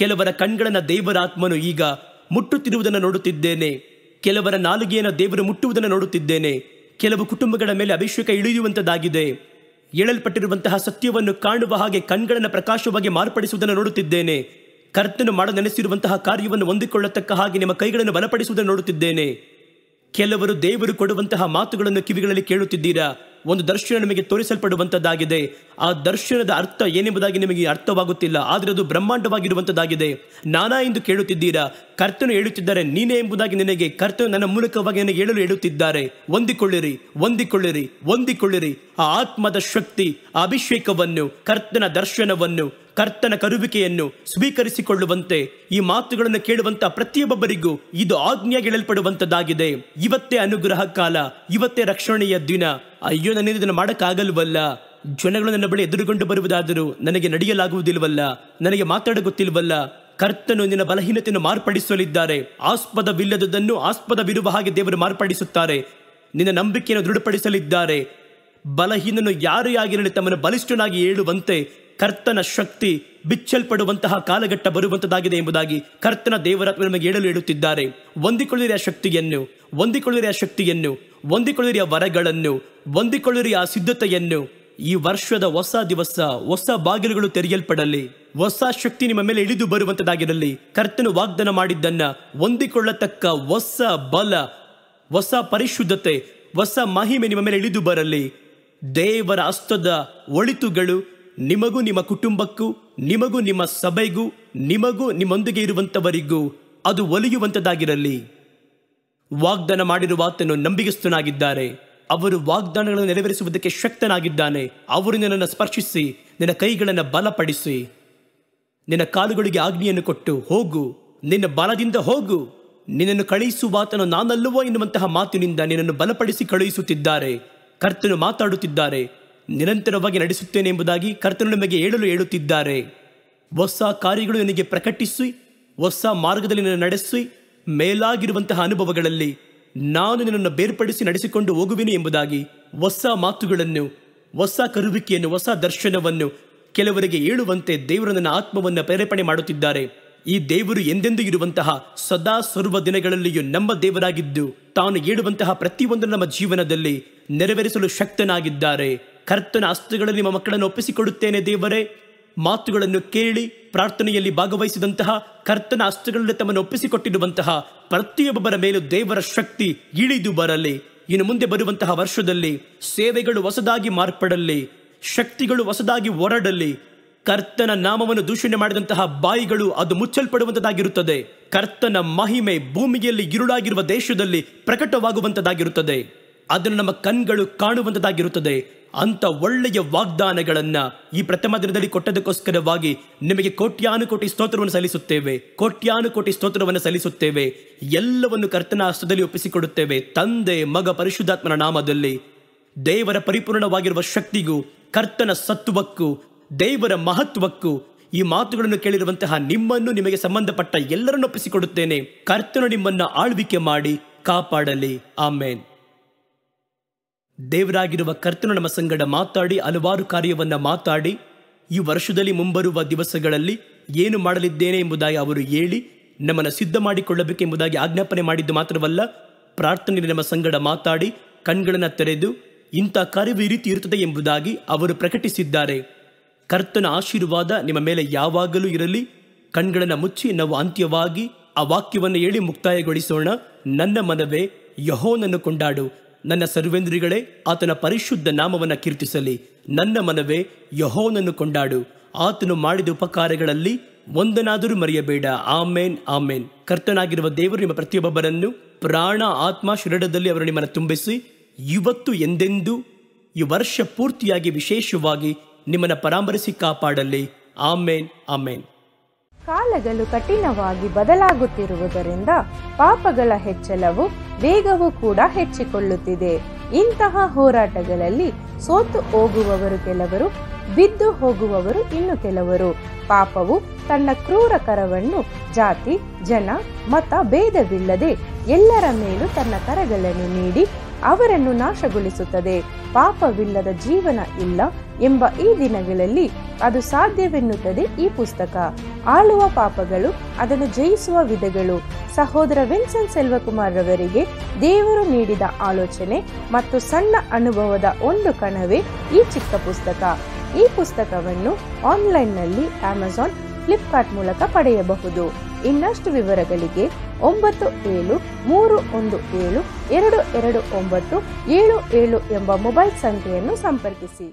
ಕೆಲವರ ದೇವರ ದೇವರಾತ್ಮನು ಈಗ ಮುಟ್ಟುತ್ತಿರುವುದನ್ನು ನೋಡುತ್ತಿದ್ದೇನೆ ಕೆಲವರ ನಾಲಿಗೆಯನ್ನು ದೇವರು ಮುಟ್ಟುವುದನ್ನು ನೋಡುತ್ತಿದ್ದೇನೆ ಕೆಲವು ಕುಟುಂಬಗಳ ಮೇಲೆ ಅಭಿಷೇಕ ಇಳಿಯುವಂತದ್ದಾಗಿದೆ ಏಳಲ್ಪಟ್ಟಿರುವಂತಹ ಸತ್ಯವನ್ನು ಕಾಣುವ ಹಾಗೆ ಕಣ್ಗಳನ್ನು ಪ್ರಕಾಶವಾಗಿ ಮಾರ್ಪಡಿಸುವುದನ್ನು ನೋಡುತ್ತಿದ್ದೇನೆ ಕರ್ತನು ಮಾಡ ನೆನೆಸಿರುವಂತಹ ಕಾರ್ಯವನ್ನು ಹೊಂದಿಕೊಳ್ಳತಕ್ಕ ಹಾಗೆ ನಿಮ್ಮ ಕೈಗಳನ್ನು ಬಲಪಡಿಸುವುದನ್ನು ನೋಡುತ್ತಿದ್ದೇನೆ ಕೆಲವರು ದೇವರು ಕೊಡುವಂತಹ ಮಾತುಗಳನ್ನು ಕಿವಿಗಳಲ್ಲಿ ಕೇಳುತ್ತಿದ್ದೀರಾ ಒಂದು ದರ್ಶನ ನಿಮಗೆ ತೋರಿಸಲ್ಪಡುವಂಥದ್ದಾಗಿದೆ ಆ ದರ್ಶನದ ಅರ್ಥ ಏನೆಂಬುದಾಗಿ ನಿಮಗೆ ಅರ್ಥವಾಗುತ್ತಿಲ್ಲ ಆದರೆ ಅದು ಬ್ರಹ್ಮಾಂಡವಾಗಿರುವಂಥದ್ದಾಗಿದೆ ನಾನಾ ಎಂದು ಕೇಳುತ್ತಿದ್ದೀರಾ ಕರ್ತನು ಹೇಳುತ್ತಿದ್ದಾರೆ ನೀನೇ ಎಂಬುದಾಗಿ ನಿನಗೆ ಕರ್ತನು ನನ್ನ ಮೂಲಕವಾಗಿ ನನಗೆ ಹೇಳಲು ಹೇಳುತ್ತಿದ್ದಾರೆ ಹೊಂದಿಕೊಳ್ಳಿರಿ ಹೊಂದಿಕೊಳ್ಳಿರಿ ಹೊಂದಿಕೊಳ್ಳಿರಿ ಆ ಆತ್ಮದ ಶಕ್ತಿ ಅಭಿಷೇಕವನ್ನು ಕರ್ತನ ದರ್ಶನವನ್ನು ಕರ್ತನ ಕರುವಿಕೆಯನ್ನು ಸ್ವೀಕರಿಸಿಕೊಳ್ಳುವಂತೆ ಈ ಮಾತುಗಳನ್ನು ಕೇಳುವಂತಹ ಪ್ರತಿಯೊಬ್ಬರಿಗೂ ಇದು ಆಜ್ಞೆ ಹೇಳಲ್ಪಡುವಂತದ್ದಾಗಿದೆ ಇವತ್ತೇ ಅನುಗ್ರಹ ಕಾಲ ಇವತ್ತೇ ರಕ್ಷಣೆಯ ದಿನ ಅಯ್ಯೋ ನನ್ನಿಂದ ಇದನ್ನು ಮಾಡಕ್ಕಾಗಲ್ವಲ್ಲ ಜನಗಳು ನನ್ನ ಬಳಿ ಎದುರುಗೊಂಡು ಬರುವುದಾದರೂ ನನಗೆ ನಡೆಯಲಾಗುವುದಿಲ್ವಲ್ಲ ನನಗೆ ಮಾತಾಡ ಗೊತ್ತಿಲ್ವಲ್ಲ ಕರ್ತನು ನಿನ್ನ ಬಲಹೀನತೆಯನ್ನು ಮಾರ್ಪಡಿಸಲಿದ್ದಾರೆ ಆಸ್ಪದವಿಲ್ಲದನ್ನು ಆಸ್ಪದವಿರುವ ಹಾಗೆ ದೇವರು ಮಾರ್ಪಡಿಸುತ್ತಾರೆ ನಿನ್ನ ನಂಬಿಕೆಯನ್ನು ದೃಢಪಡಿಸಲಿದ್ದಾರೆ ಬಲಹೀನನು ಯಾರೇ ಆಗಿರಲಿ ತಮ್ಮನ್ನು ಬಲಿಷ್ಠನಾಗಿ ಏಳುವಂತೆ ಕರ್ತನ ಶಕ್ತಿ ಬಿಚ್ಚಲ್ಪಡುವಂತಹ ಕಾಲಘಟ್ಟ ಬರುವಂತದಾಗಿದೆ ಎಂಬುದಾಗಿ ಕರ್ತನ ದೇವರಾತ್ಮ ನಮಗೆ ಹೇಳಲು ಹೇಳುತ್ತಿದ್ದಾರೆ ಹೊಂದಿಕೊಳ್ಳಿರಿ ಆ ಶಕ್ತಿಯನ್ನು ಹೊಂದಿಕೊಳ್ಳಿರಿ ಆ ಶಕ್ತಿಯನ್ನು ಹೊಂದಿಕೊಳ್ಳಿರಿ ಆ ವರಗಳನ್ನು ಹೊಂದಿಕೊಳ್ಳಿರಿ ಆ ಸಿದ್ಧತೆಯನ್ನು ಈ ವರ್ಷದ ಹೊಸ ದಿವಸ ಹೊಸ ಬಾಗಿಲುಗಳು ತೆರೆಯಲ್ಪಡಲಿ ಹೊಸ ಶಕ್ತಿ ನಿಮ್ಮ ಮೇಲೆ ಇಳಿದು ಬರುವಂತದಾಗಿರಲಿ ಕರ್ತನು ವಾಗ್ದಾನ ಮಾಡಿದ್ದನ್ನ ಹೊಂದಿಕೊಳ್ಳತಕ್ಕ ಹೊಸ ಬಲ ಹೊಸ ಪರಿಶುದ್ಧತೆ ಹೊಸ ಮಹಿಮೆ ನಿಮ್ಮ ಮೇಲೆ ಇಳಿದು ಬರಲಿ ದೇವರ ಅಸ್ತದ ಒಳಿತುಗಳು ನಿಮಗೂ ನಿಮ್ಮ ಕುಟುಂಬಕ್ಕೂ ನಿಮಗೂ ನಿಮ್ಮ ಸಭೆಗೂ ನಿಮಗೂ ನಿಮ್ಮೊಂದಿಗೆ ಇರುವಂಥವರಿಗೂ ಅದು ಒಲಿಯುವಂಥದ್ದಾಗಿರಲಿ ವಾಗ್ದಾನ ಮಾಡಿರುವ ಆತನು ನಂಬಿಗಸ್ತನಾಗಿದ್ದಾರೆ ಅವರು ವಾಗ್ದಾನಗಳನ್ನು ನೆರವೇರಿಸುವುದಕ್ಕೆ ಶಕ್ತನಾಗಿದ್ದಾನೆ ಅವರು ನನ್ನನ್ನು ಸ್ಪರ್ಶಿಸಿ ನಿನ್ನ ಕೈಗಳನ್ನು ಬಲಪಡಿಸಿ ನಿನ್ನ ಕಾಲುಗಳಿಗೆ ಆಜ್ಞೆಯನ್ನು ಕೊಟ್ಟು ಹೋಗು ನಿನ್ನ ಬಲದಿಂದ ಹೋಗು ನಿನ್ನನ್ನು ಆತನು ನಾನಲ್ಲವೋ ಎನ್ನುವಂತಹ ಮಾತಿನಿಂದ ನಿನ್ನನ್ನು ಬಲಪಡಿಸಿ ಕಳುಹಿಸುತ್ತಿದ್ದಾರೆ ಕರ್ತನು ಮಾತಾಡುತ್ತಿದ್ದಾರೆ ನಿರಂತರವಾಗಿ ನಡೆಸುತ್ತೇನೆ ಎಂಬುದಾಗಿ ಕರ್ತನು ನಿಮಗೆ ಹೇಳಲು ಹೇಳುತ್ತಿದ್ದಾರೆ ಹೊಸ ಕಾರ್ಯಗಳು ನಿನಗೆ ಪ್ರಕಟಿಸಿ ಹೊಸ ಮಾರ್ಗದಲ್ಲಿ ನನ್ನ ನಡೆಸಿ ಮೇಲಾಗಿರುವಂತಹ ಅನುಭವಗಳಲ್ಲಿ ನಾನು ನಿನ್ನನ್ನು ಬೇರ್ಪಡಿಸಿ ನಡೆಸಿಕೊಂಡು ಹೋಗುವೆನು ಎಂಬುದಾಗಿ ಹೊಸ ಮಾತುಗಳನ್ನು ಹೊಸ ಕರುವಿಕೆಯನ್ನು ಹೊಸ ದರ್ಶನವನ್ನು ಕೆಲವರಿಗೆ ಹೇಳುವಂತೆ ದೇವರು ನನ್ನ ಆತ್ಮವನ್ನು ಪ್ರೇರೇಪಣೆ ಮಾಡುತ್ತಿದ್ದಾರೆ ಈ ದೇವರು ಎಂದೆಂದೂ ಇರುವಂತಹ ಸದಾ ಸರ್ವ ದಿನಗಳಲ್ಲಿಯೂ ನಮ್ಮ ದೇವರಾಗಿದ್ದು ತಾನು ಏಳುವಂತಹ ಪ್ರತಿಯೊಂದು ನಮ್ಮ ಜೀವನದಲ್ಲಿ ನೆರವೇರಿಸಲು ಶಕ್ತನಾಗಿದ್ದಾರೆ ಕರ್ತನ ಅಸ್ತ್ರಗಳಲ್ಲಿ ನಿಮ್ಮ ಮಕ್ಕಳನ್ನು ಒಪ್ಪಿಸಿಕೊಡುತ್ತೇನೆ ದೇವರೇ ಮಾತುಗಳನ್ನು ಕೇಳಿ ಪ್ರಾರ್ಥನೆಯಲ್ಲಿ ಭಾಗವಹಿಸಿದಂತಹ ಕರ್ತನ ಅಸ್ತ್ರಗಳಲ್ಲಿ ತಮ್ಮನ್ನು ಒಪ್ಪಿಸಿಕೊಟ್ಟಿರುವಂತಹ ಪ್ರತಿಯೊಬ್ಬರ ಮೇಲೂ ದೇವರ ಶಕ್ತಿ ಇಳಿದು ಬರಲಿ ಇನ್ನು ಮುಂದೆ ಬರುವಂತಹ ವರ್ಷದಲ್ಲಿ ಸೇವೆಗಳು ಹೊಸದಾಗಿ ಮಾರ್ಪಡಲಿ ಶಕ್ತಿಗಳು ಹೊಸದಾಗಿ ಹೊರಡಲಿ ಕರ್ತನ ನಾಮವನ್ನು ದೂಷಣೆ ಮಾಡಿದಂತಹ ಬಾಯಿಗಳು ಅದು ಮುಚ್ಚಲ್ಪಡುವಂತದಾಗಿರುತ್ತದೆ ಕರ್ತನ ಮಹಿಮೆ ಭೂಮಿಯಲ್ಲಿ ಇರುಳಾಗಿರುವ ದೇಶದಲ್ಲಿ ಪ್ರಕಟವಾಗುವಂತದಾಗಿರುತ್ತದೆ ಅದನ್ನು ನಮ್ಮ ಕಣ್ಗಳು ಕಾಣುವಂತದಾಗಿರುತ್ತದೆ ಅಂತ ಒಳ್ಳೆಯ ವಾಗ್ದಾನಗಳನ್ನ ಈ ಪ್ರಥಮ ದಿನದಲ್ಲಿ ಕೊಟ್ಟದಕ್ಕೋಸ್ಕರವಾಗಿ ನಿಮಗೆ ಕೋಟ್ಯಾನುಕೋಟಿ ಸ್ತೋತ್ರವನ್ನು ಸಲ್ಲಿಸುತ್ತೇವೆ ಕೋಟ್ಯಾನುಕೋಟಿ ಸ್ತೋತ್ರವನ್ನು ಸಲ್ಲಿಸುತ್ತೇವೆ ಎಲ್ಲವನ್ನು ಕರ್ತನ ಹಸ್ತದಲ್ಲಿ ಒಪ್ಪಿಸಿಕೊಡುತ್ತೇವೆ ತಂದೆ ಮಗ ಪರಿಶುದ್ಧಾತ್ಮನ ನಾಮದಲ್ಲಿ ದೇವರ ಪರಿಪೂರ್ಣವಾಗಿರುವ ಶಕ್ತಿಗೂ ಕರ್ತನ ಸತ್ವಕ್ಕೂ ದೇವರ ಮಹತ್ವಕ್ಕೂ ಈ ಮಾತುಗಳನ್ನು ಕೇಳಿರುವಂತಹ ನಿಮ್ಮನ್ನು ನಿಮಗೆ ಸಂಬಂಧಪಟ್ಟ ಎಲ್ಲರನ್ನು ಕರ್ತನು ನಿಮ್ಮನ್ನು ಆಳ್ವಿಕೆ ಮಾಡಿ ಕಾಪಾಡಲಿ ಆಮೇನ್ ದೇವರಾಗಿರುವ ಕರ್ತನು ನಮ್ಮ ಸಂಗಡ ಮಾತಾಡಿ ಹಲವಾರು ಕಾರ್ಯವನ್ನ ಮಾತಾಡಿ ಈ ವರ್ಷದಲ್ಲಿ ಮುಂಬರುವ ದಿವಸಗಳಲ್ಲಿ ಏನು ಮಾಡಲಿದ್ದೇನೆ ಎಂಬುದಾಗಿ ಅವರು ಹೇಳಿ ನಮ್ಮನ್ನು ಸಿದ್ಧ ಮಾಡಿಕೊಳ್ಳಬೇಕೆಂಬುದಾಗಿ ಆಜ್ಞಾಪನೆ ಮಾಡಿದ್ದು ಮಾತ್ರವಲ್ಲ ಪ್ರಾರ್ಥನೆ ನಮ್ಮ ಸಂಗಡ ಮಾತಾಡಿ ಕಣ್ಗಳನ್ನು ತೆರೆದು ಇಂಥ ಕಾರ್ಯವು ಈ ರೀತಿ ಇರುತ್ತದೆ ಎಂಬುದಾಗಿ ಅವರು ಪ್ರಕಟಿಸಿದ್ದಾರೆ ಕರ್ತನ ಆಶೀರ್ವಾದ ನಿಮ್ಮ ಮೇಲೆ ಯಾವಾಗಲೂ ಇರಲಿ ಕಣ್ಗಳನ್ನು ಮುಚ್ಚಿ ನಾವು ಅಂತ್ಯವಾಗಿ ಆ ವಾಕ್ಯವನ್ನು ಹೇಳಿ ಮುಕ್ತಾಯಗೊಳಿಸೋಣ ನನ್ನ ಮನವೇ ಯಹೋನನ್ನು ಕೊಂಡಾಡು ನನ್ನ ಸರ್ವೇಂದ್ರಿಗಳೇ ಆತನ ಪರಿಶುದ್ಧ ನಾಮವನ್ನು ಕೀರ್ತಿಸಲಿ ನನ್ನ ಮನವೇ ಯಹೋನನ್ನು ಕೊಂಡಾಡು ಆತನು ಮಾಡಿದ ಉಪಕಾರಗಳಲ್ಲಿ ಒಂದನಾದರೂ ಮರೆಯಬೇಡ ಆಮೇನ್ ಆಮೇನ್ ಕರ್ತನಾಗಿರುವ ದೇವರು ನಿಮ್ಮ ಪ್ರತಿಯೊಬ್ಬರನ್ನು ಪ್ರಾಣ ಆತ್ಮ ಶಿರಡದಲ್ಲಿ ಅವರು ನಿಮ್ಮನ್ನು ತುಂಬಿಸಿ ಇವತ್ತು ಎಂದೆಂದು ಈ ವರ್ಷ ಪೂರ್ತಿಯಾಗಿ ವಿಶೇಷವಾಗಿ ನಿಮ್ಮನ್ನು ಪರಾಮರಿಸಿ ಕಾಪಾಡಲಿ ಆಮೇನ್ ಆಮೇನ್ ಕಾಲಗಳು ಕಠಿಣವಾಗಿ ಬದಲಾಗುತ್ತಿರುವುದರಿಂದ ಪಾಪಗಳ ಹೆಚ್ಚಳವು ವೇಗವೂ ಕೂಡ ಹೆಚ್ಚಿಕೊಳ್ಳುತ್ತಿದೆ ಇಂತಹ ಹೋರಾಟಗಳಲ್ಲಿ ಸೋತು ಹೋಗುವವರು ಕೆಲವರು ಬಿದ್ದು ಹೋಗುವವರು ಇನ್ನು ಕೆಲವರು ಪಾಪವು ತನ್ನ ಕ್ರೂರ ಕರವನ್ನು ಜಾತಿ ಜನ ಮತ ಭೇದವಿಲ್ಲದೆ ಎಲ್ಲರ ಮೇಲೂ ತನ್ನ ಕರಗಳನ್ನು ನೀಡಿ ಅವರನ್ನು ನಾಶಗೊಳಿಸುತ್ತದೆ ಪಾಪವಿಲ್ಲದ ಜೀವನ ಇಲ್ಲ ಎಂಬ ಈ ದಿನಗಳಲ್ಲಿ ಅದು ಸಾಧ್ಯವೆನ್ನುತ್ತದೆ ಈ ಪುಸ್ತಕ ಆಳುವ ಪಾಪಗಳು ಅದನ್ನು ಜಯಿಸುವ ವಿಧಗಳು ಸಹೋದರ ವಿನ್ಸನ್ ಸೆಲ್ವಕುಮಾರ್ ರವರಿಗೆ ದೇವರು ನೀಡಿದ ಆಲೋಚನೆ ಮತ್ತು ಸಣ್ಣ ಅನುಭವದ ಒಂದು ಕಣವೇ ಈ ಚಿಕ್ಕ ಪುಸ್ತಕ ಈ ಪುಸ್ತಕವನ್ನು ಆನ್ಲೈನ್ನಲ್ಲಿ ಅಮೆಝಾನ್ ಫ್ಲಿಪ್ಕಾರ್ಟ್ ಮೂಲಕ ಪಡೆಯಬಹುದು ಇನ್ನಷ್ಟು ವಿವರಗಳಿಗೆ ಒಂಬತ್ತು ಏಳು ಮೂರು ಒಂದು ಏಳು ಎರಡು ಎರಡು ಒಂಬತ್ತು ಏಳು ಏಳು ಎಂಬ ಮೊಬೈಲ್ ಸಂಖ್ಯೆಯನ್ನು ಸಂಪರ್ಕಿಸಿ